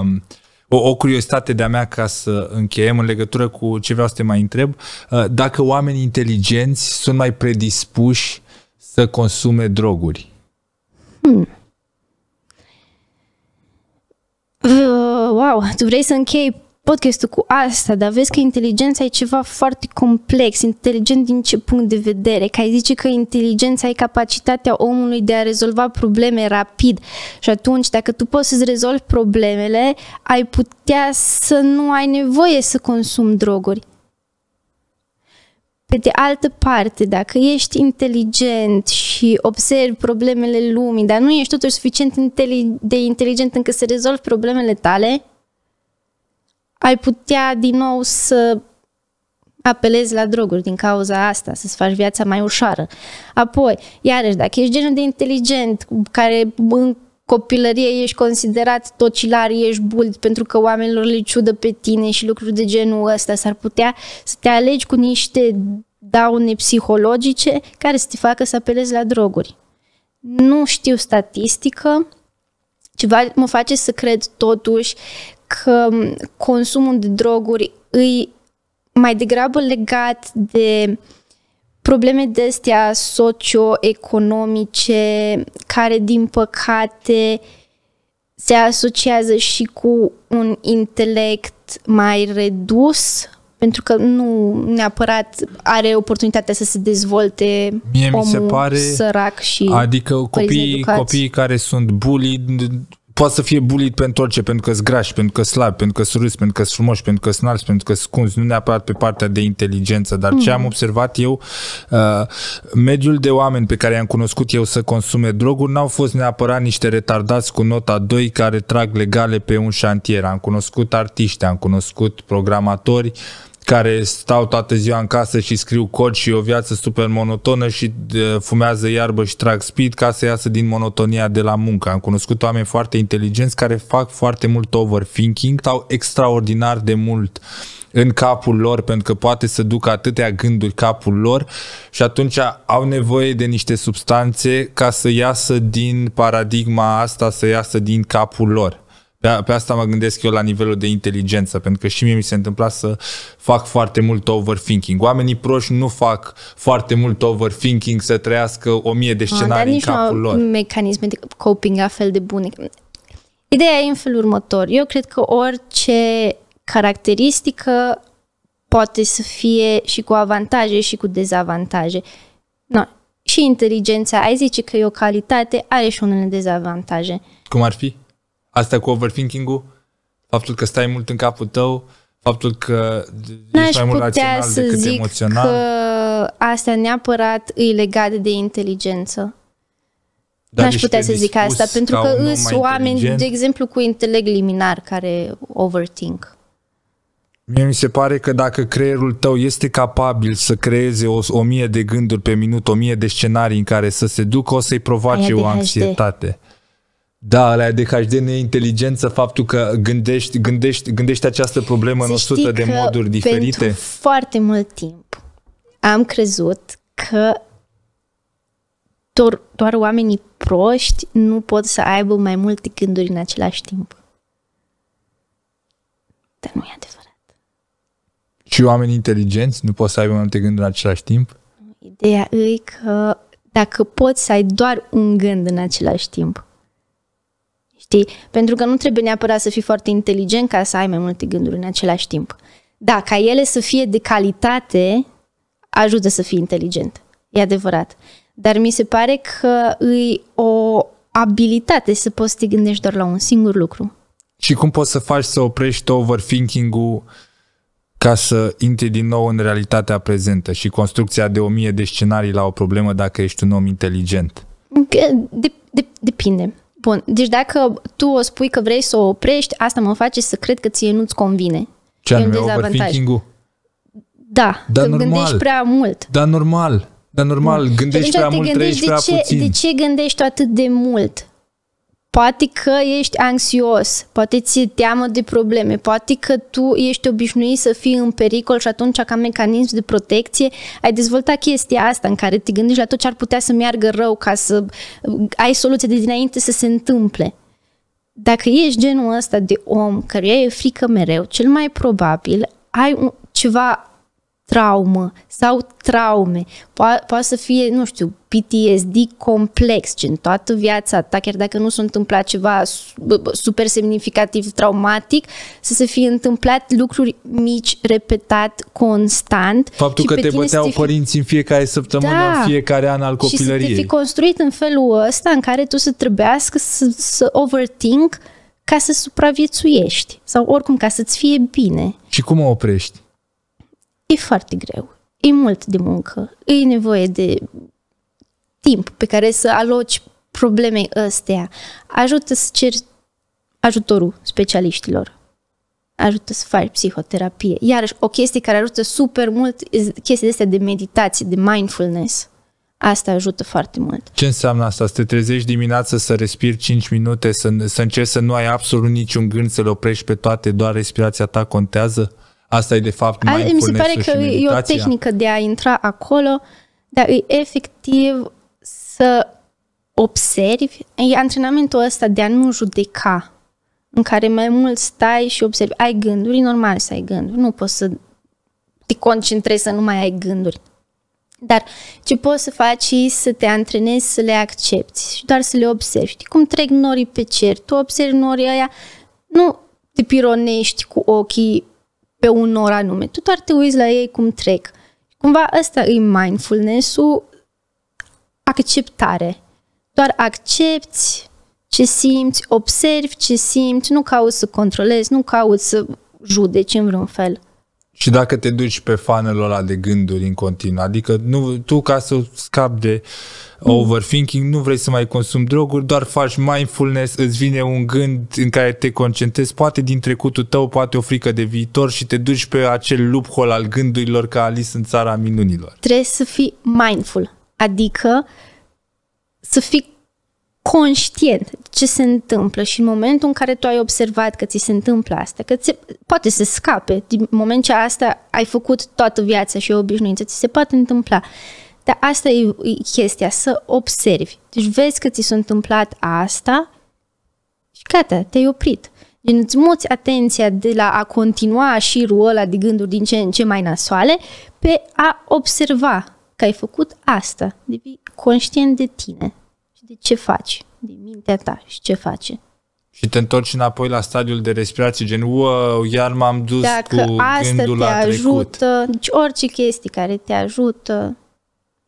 Um, o, o curiozitate de-a mea ca să încheiem în legătură cu ce vreau să te mai întreb. Uh, dacă oamenii inteligenți sunt mai predispuși să consume droguri? Hmm. Wow, tu vrei să închei podcastul cu asta, dar vezi că inteligența e ceva foarte complex, inteligent din ce punct de vedere, că ai zice că inteligența e capacitatea omului de a rezolva probleme rapid și atunci dacă tu poți să-ți rezolvi problemele, ai putea să nu ai nevoie să consumi droguri. Pe de altă parte, dacă ești inteligent și observi problemele lumii, dar nu ești totuși suficient de inteligent încât să rezolvi problemele tale, ai putea din nou să apelezi la droguri din cauza asta, să-ți faci viața mai ușoară. Apoi, iarăși, dacă ești genul de inteligent, care în copilărie ești considerat tocilar, ești bult, pentru că oamenilor le ciudă pe tine și lucruri de genul ăsta, s-ar putea să te alegi cu niște daune psihologice care să te facă să apelezi la droguri. Nu știu statistică, ceva mă face să cred totuși că consumul de droguri îi mai degrabă legat de probleme de astea socioeconomice care, din păcate, se asociază și cu un intelect mai redus, pentru că nu neapărat are oportunitatea să se dezvolte Mie omul mi se pare, sărac și Adică păi copiii, copiii care sunt bullied poate să fie bulit pentru orice, pentru că-s grași, pentru că-s slab, pentru că-s râs, pentru că-s frumoși, pentru că-s înalți, pentru că-s scunzi, nu neapărat pe partea de inteligență, dar mm. ce am mm. observat eu, uh, mediul de oameni pe care i-am cunoscut eu să consume droguri n-au fost neapărat niște retardați cu nota 2 care trag legale pe un șantier. Am cunoscut artiști, am cunoscut programatori, care stau toată ziua în casă și scriu cod și o viață super monotonă și fumează iarbă și trag speed ca să iasă din monotonia de la muncă. Am cunoscut oameni foarte inteligenți care fac foarte mult overthinking, stau extraordinar de mult în capul lor pentru că poate să ducă atâtea gânduri capul lor și atunci au nevoie de niște substanțe ca să iasă din paradigma asta, să iasă din capul lor. Pe, pe asta mă gândesc eu la nivelul de inteligență, pentru că și mie mi se întâmpla să fac foarte mult overthinking. Oamenii proști nu fac foarte mult overthinking să trăiască o mie de ah, scenarii ah, în capul lor. mecanisme de coping a fel de bune. Ideea e în felul următor. Eu cred că orice caracteristică poate să fie și cu avantaje și cu dezavantaje. No. Și inteligența, ai zice că e o calitate, are și unele dezavantaje. Cum ar fi? Asta cu overthinking-ul, faptul că stai mult în capul tău, faptul că ești mai mult rațional să decât zic emoțional. Că asta neapărat e legat de inteligență. Dar N-aș putea să zic asta, pentru că sunt oameni, de exemplu, cu intelect liminar care overthink. Mie mi se pare că dacă creierul tău este capabil să creeze o, o mie de gânduri pe minut, o mie de scenarii în care să se ducă, o să-i provoace o anxietate. Da, la ADHD ne inteligență faptul că gândești, gândești, gândești această problemă Să în 100 de moduri diferite. Pentru foarte mult timp am crezut că doar, doar oamenii proști nu pot să aibă mai multe gânduri în același timp. Dar nu e adevărat. Și oamenii inteligenți nu pot să aibă mai multe gânduri în același timp? Ideea e că dacă poți să ai doar un gând în același timp, Știi? Pentru că nu trebuie neapărat să fii foarte inteligent ca să ai mai multe gânduri în același timp. Da, ca ele să fie de calitate, ajută să fii inteligent. E adevărat. Dar mi se pare că îi o abilitate să poți să te gândești doar la un singur lucru. Și cum poți să faci să oprești overthinking-ul ca să intri din nou în realitatea prezentă și construcția de o mie de scenarii la o problemă dacă ești un om inteligent? De, de, depinde. Bun, deci dacă tu o spui că vrei să o oprești, asta mă face să cred că ție nu-ți convine. Ce e anume, overthinking-ul? Da, da că normal. gândești prea mult. Da, normal. Da, normal, gândești deci, prea mult, gândești trăiești prea ce, puțin. De ce gândești atât de mult? Poate că ești anxios, poate ți-e teamă de probleme, poate că tu ești obișnuit să fii în pericol și atunci ca mecanism de protecție ai dezvoltat chestia asta în care te gândești la tot ce ar putea să meargă rău ca să ai soluție de dinainte să se întâmple. Dacă ești genul ăsta de om căruia e frică mereu, cel mai probabil ai un, ceva traumă sau traume, po- poate să fie, nu știu, PTSD complex, ce în toată viața ta, chiar dacă nu s-a întâmplat ceva super semnificativ traumatic, să se fie întâmplat lucruri mici, repetat, constant. Faptul că te băteau fi... părinții în fiecare săptămână, da, în fiecare an al copilăriei. Și să te fi construit în felul ăsta în care tu să trebuiască să, să overthink ca să supraviețuiești sau oricum ca să-ți fie bine. Și cum o oprești? e foarte greu, e mult de muncă, e nevoie de timp pe care să aloci problemei astea. Ajută să ceri ajutorul specialiștilor. Ajută să faci psihoterapie. Iarăși, o chestie care ajută super mult chestia asta de meditație, de mindfulness. Asta ajută foarte mult. Ce înseamnă asta? Să te trezești dimineața, să respiri 5 minute, să, să încerci să nu ai absolut niciun gând, să le oprești pe toate, doar respirația ta contează? Asta e de fapt mai Mi se pare că e o tehnică de a intra acolo, dar e efectiv să observi. E antrenamentul ăsta de a nu judeca, în care mai mult stai și observi. Ai gânduri, normal să ai gânduri, nu poți să te concentrezi să nu mai ai gânduri. Dar ce poți să faci e să te antrenezi să le accepti și doar să le observi. Știi cum trec norii pe cer, tu observi norii aia, nu te pironești cu ochii pe unor anume. Tu doar te uiți la ei cum trec. Cumva ăsta e mindfulness-ul, acceptare. Doar accepti ce simți, observi ce simți, nu cauți să controlezi, nu cauți să judeci în vreun fel. Și dacă te duci pe fanul ăla de gânduri în continuu, adică nu, tu ca să scapi de uh, overthinking, nu vrei să mai consumi droguri, doar faci mindfulness, îți vine un gând în care te concentrezi, poate din trecutul tău, poate o frică de viitor și te duci pe acel loophole al gândurilor ca Alice în țara minunilor. Trebuie să fii mindful, adică să fii conștient ce se întâmplă și în momentul în care tu ai observat că ți se întâmplă asta, că ți, poate să scape, din moment ce asta ai făcut toată viața și e obișnuință, ți se poate întâmpla. Dar asta e chestia, să observi. Deci vezi că ți s-a întâmplat asta și gata, te-ai oprit. Deci îți muți atenția de la a continua și ăla de gânduri din ce în ce mai nasoale pe a observa că ai făcut asta. Devii conștient de tine și de ce faci, de mintea ta și ce face. Și te întorci înapoi la stadiul de respirație, gen, wow, iar m-am dus Dacă cu asta gândul te la trecut. ajută, deci orice chestie care te ajută,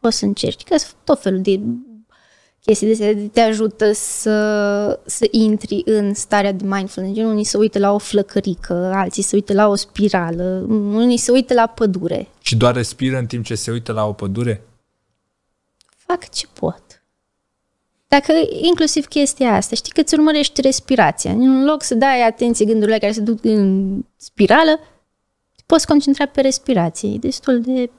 poți să încerci, că sunt tot felul de chestii de te ajută să, să intri în starea de mindfulness. Gen, unii se uită la o flăcărică, alții se uită la o spirală, unii se uită la pădure. Și doar respiră în timp ce se uită la o pădure? Fac ce pot. Dacă inclusiv chestia asta, știi că îți urmărești respirația. În loc să dai atenție gândurile care se duc în spirală, poți concentra pe respirație. E destul de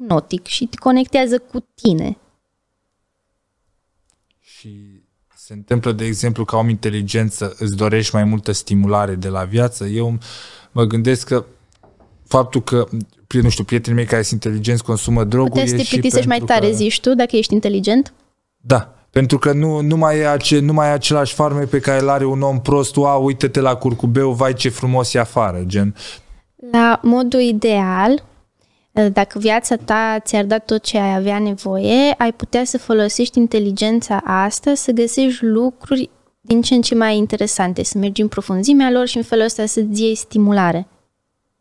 hipnotic și te conectează cu tine. Și se întâmplă, de exemplu, ca om inteligență îți dorești mai multă stimulare de la viață. Eu mă gândesc că faptul că nu știu, prietenii mei care sunt inteligenți consumă droguri. Puteți să te plictisești mai tare, că... zici tu, dacă ești inteligent? Da, pentru că nu, nu, mai e ace, nu mai e același farme pe care îl are un om prost, a, uite-te la curcubeu, vai ce frumos e afară, gen. La modul ideal, dacă viața ta ți-ar da tot ce ai avea nevoie, ai putea să folosești inteligența asta să găsești lucruri din ce în ce mai interesante, să mergi în profunzimea lor și în felul ăsta să-ți iei stimulare.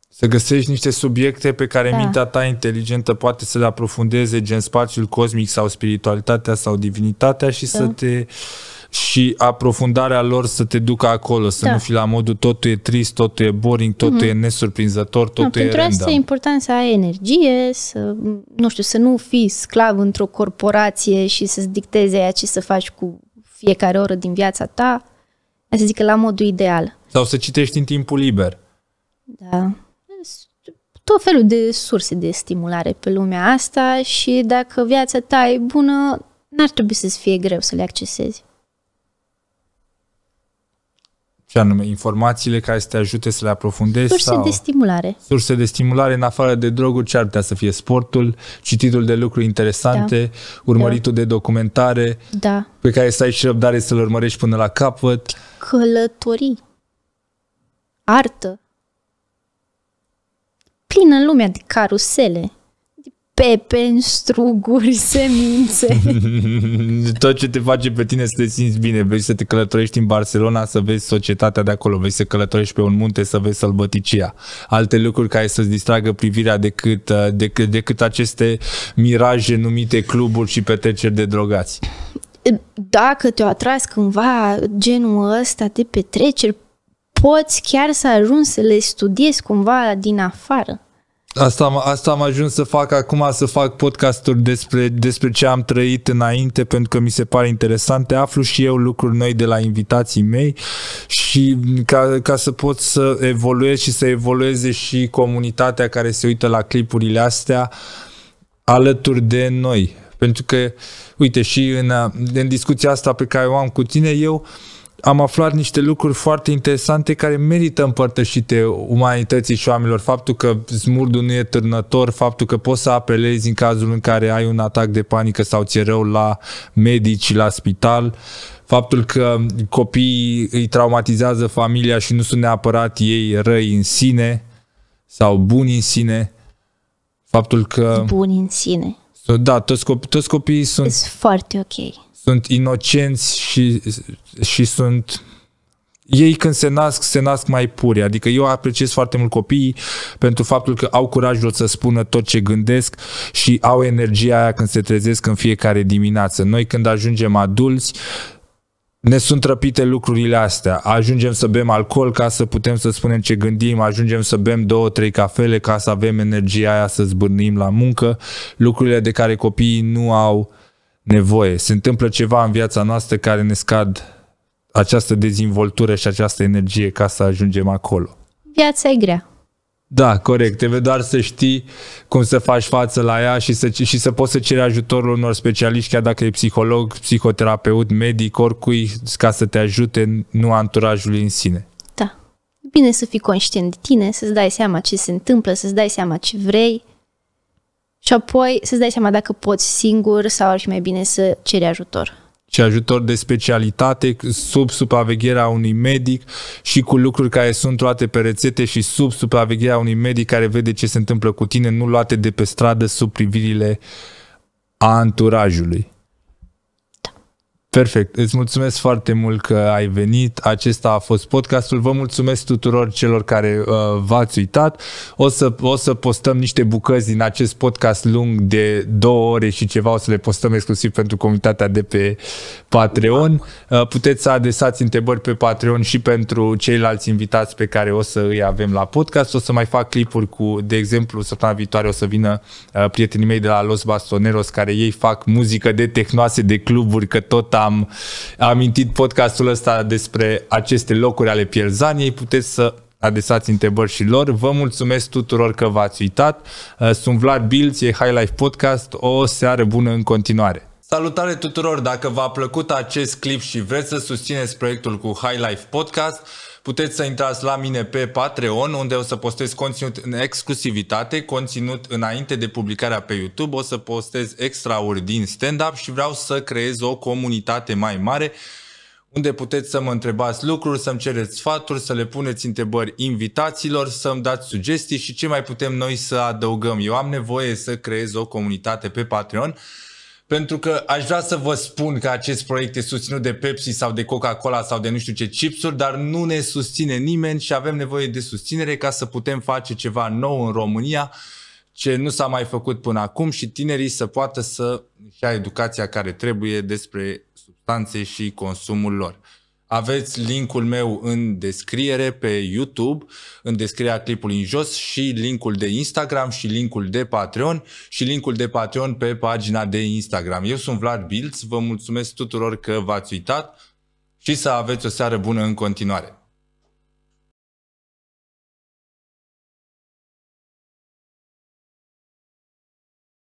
Să găsești niște subiecte pe care da. mintea ta inteligentă poate să le aprofundeze, gen spațiul cosmic sau spiritualitatea sau divinitatea și da. să te uh, și aprofundarea lor să te ducă acolo, să da. nu fii la modul totul e trist, totul e boring, totul mm-hmm. e nesurprinzător, totul no, e Pentru random. asta e important să ai energie, să, nu știu, să nu fii sclav într-o corporație și să-ți dicteze aia ce să faci cu fiecare oră din viața ta, să zic că la modul ideal. Sau să citești în timpul liber. Da. Tot felul de surse de stimulare pe lumea asta și dacă viața ta e bună, n-ar trebui să-ți fie greu să le accesezi. Ce anume, informațiile care să te ajute să le aprofundezi? Surse sau de stimulare. Surse de stimulare, în afară de droguri, ce ar putea să fie sportul, cititul de lucruri interesante, da. urmăritul da. de documentare, da. pe care să ai și răbdare să-l urmărești până la capăt. Călătorii. Artă. Plină lumea adică de carusele pepeni, struguri, *laughs* semințe. *laughs* Tot ce te face pe tine să te simți bine, vrei să te călătorești în Barcelona, să vezi societatea de acolo, vrei să călătorești pe un munte, să vezi sălbăticia. Alte lucruri care să-ți distragă privirea decât, uh, decât, decât aceste miraje numite cluburi și petreceri de drogați. Dacă te-o atras cândva genul ăsta de petreceri, poți chiar să ajungi să le studiezi cumva din afară. Asta am, asta am ajuns să fac acum, să fac podcasturi despre, despre ce am trăit înainte, pentru că mi se pare interesant. aflu și eu lucruri noi de la invitații mei și ca, ca să pot să evoluez și să evolueze și comunitatea care se uită la clipurile astea alături de noi. Pentru că, uite, și în, în discuția asta pe care o am cu tine, eu uh, am aflat niște lucruri foarte interesante care merită împărtășite umanității și oamenilor. Faptul că smurdul nu e târnător, faptul că poți să apelezi în cazul în care ai un atac de panică sau ți rău la medici, la spital, faptul că copiii îi traumatizează familia și nu sunt neapărat ei răi în sine sau buni în sine, faptul că... Buni în sine. Da, toți, copii, toți copiii sunt... Sunt foarte ok sunt inocenți și, și sunt ei când se nasc, se nasc mai puri. Adică eu apreciez foarte mult copiii pentru faptul că au curajul să spună tot ce gândesc și au energia aia când se trezesc în fiecare dimineață. Noi când ajungem adulți, ne sunt răpite lucrurile astea. Ajungem să bem alcool ca să putem să spunem ce gândim, ajungem să bem două, trei cafele ca să avem energia aia să zbârnim la muncă, lucrurile de care copiii nu au nevoie. Se întâmplă ceva în viața noastră care ne scad această dezvoltură și această energie ca să ajungem acolo. Viața e grea. Da, corect. Trebuie doar să știi cum să faci față la ea și să, și să poți să ceri ajutorul unor specialiști, chiar dacă e psiholog, psihoterapeut, medic, oricui, ca să te ajute, nu anturajul în sine. Da. E bine să fii conștient de tine, să-ți dai seama ce se întâmplă, să-ți dai seama ce vrei, și apoi să-ți dai seama dacă poți singur sau ar fi mai bine să ceri ajutor. Și ajutor de specialitate sub supravegherea unui medic și cu lucruri care sunt luate pe rețete și sub supravegherea unui medic care vede ce se întâmplă cu tine, nu luate de pe stradă sub privirile anturajului. Perfect. Îți mulțumesc foarte mult că ai venit. Acesta a fost podcastul. Vă mulțumesc tuturor celor care uh, v-ați uitat. O să, o să postăm niște bucăți din acest podcast lung de două ore și ceva. O să le postăm exclusiv pentru comunitatea de pe Patreon. Uh, puteți să adresați întrebări pe Patreon și pentru ceilalți invitați pe care o să îi avem la podcast. O să mai fac clipuri cu, de exemplu, săptămâna viitoare o să vină uh, prietenii mei de la Los Bastoneros care ei fac muzică de tehnoase de cluburi, că tot am am amintit podcastul ăsta despre aceste locuri ale Pielzaniei, puteți să adresați întrebări și lor. Vă mulțumesc tuturor că v-ați uitat. Uh, sunt Vlad Bilț, e High Life Podcast. O seară bună în continuare! Salutare tuturor! Dacă v-a plăcut acest clip și vreți să susțineți proiectul cu High Life Podcast, puteți să intrați la mine pe Patreon, unde o să postez conținut în exclusivitate, conținut înainte de publicarea pe YouTube, o să postez extrauri din stand-up și vreau să creez o comunitate mai mare unde puteți să mă întrebați lucruri, să-mi cereți sfaturi, să le puneți întrebări invitațiilor, să-mi dați sugestii și ce mai putem noi să adăugăm. Eu am nevoie să creez o comunitate pe Patreon pentru că aș vrea să vă spun că acest proiect e susținut de Pepsi sau de Coca-Cola sau de nu știu ce chipsuri, dar nu ne susține nimeni și avem nevoie de susținere ca să putem face ceva nou în România ce nu s-a mai făcut până acum și tinerii să poată să ia educația care trebuie despre substanțe și consumul lor. Aveți linkul meu în descriere pe YouTube, în descrierea clipului în jos și linkul de Instagram și linkul de Patreon și linkul de Patreon pe pagina de Instagram. Eu sunt Vlad Bilț, vă mulțumesc tuturor că v-ați uitat și să aveți o seară bună în continuare.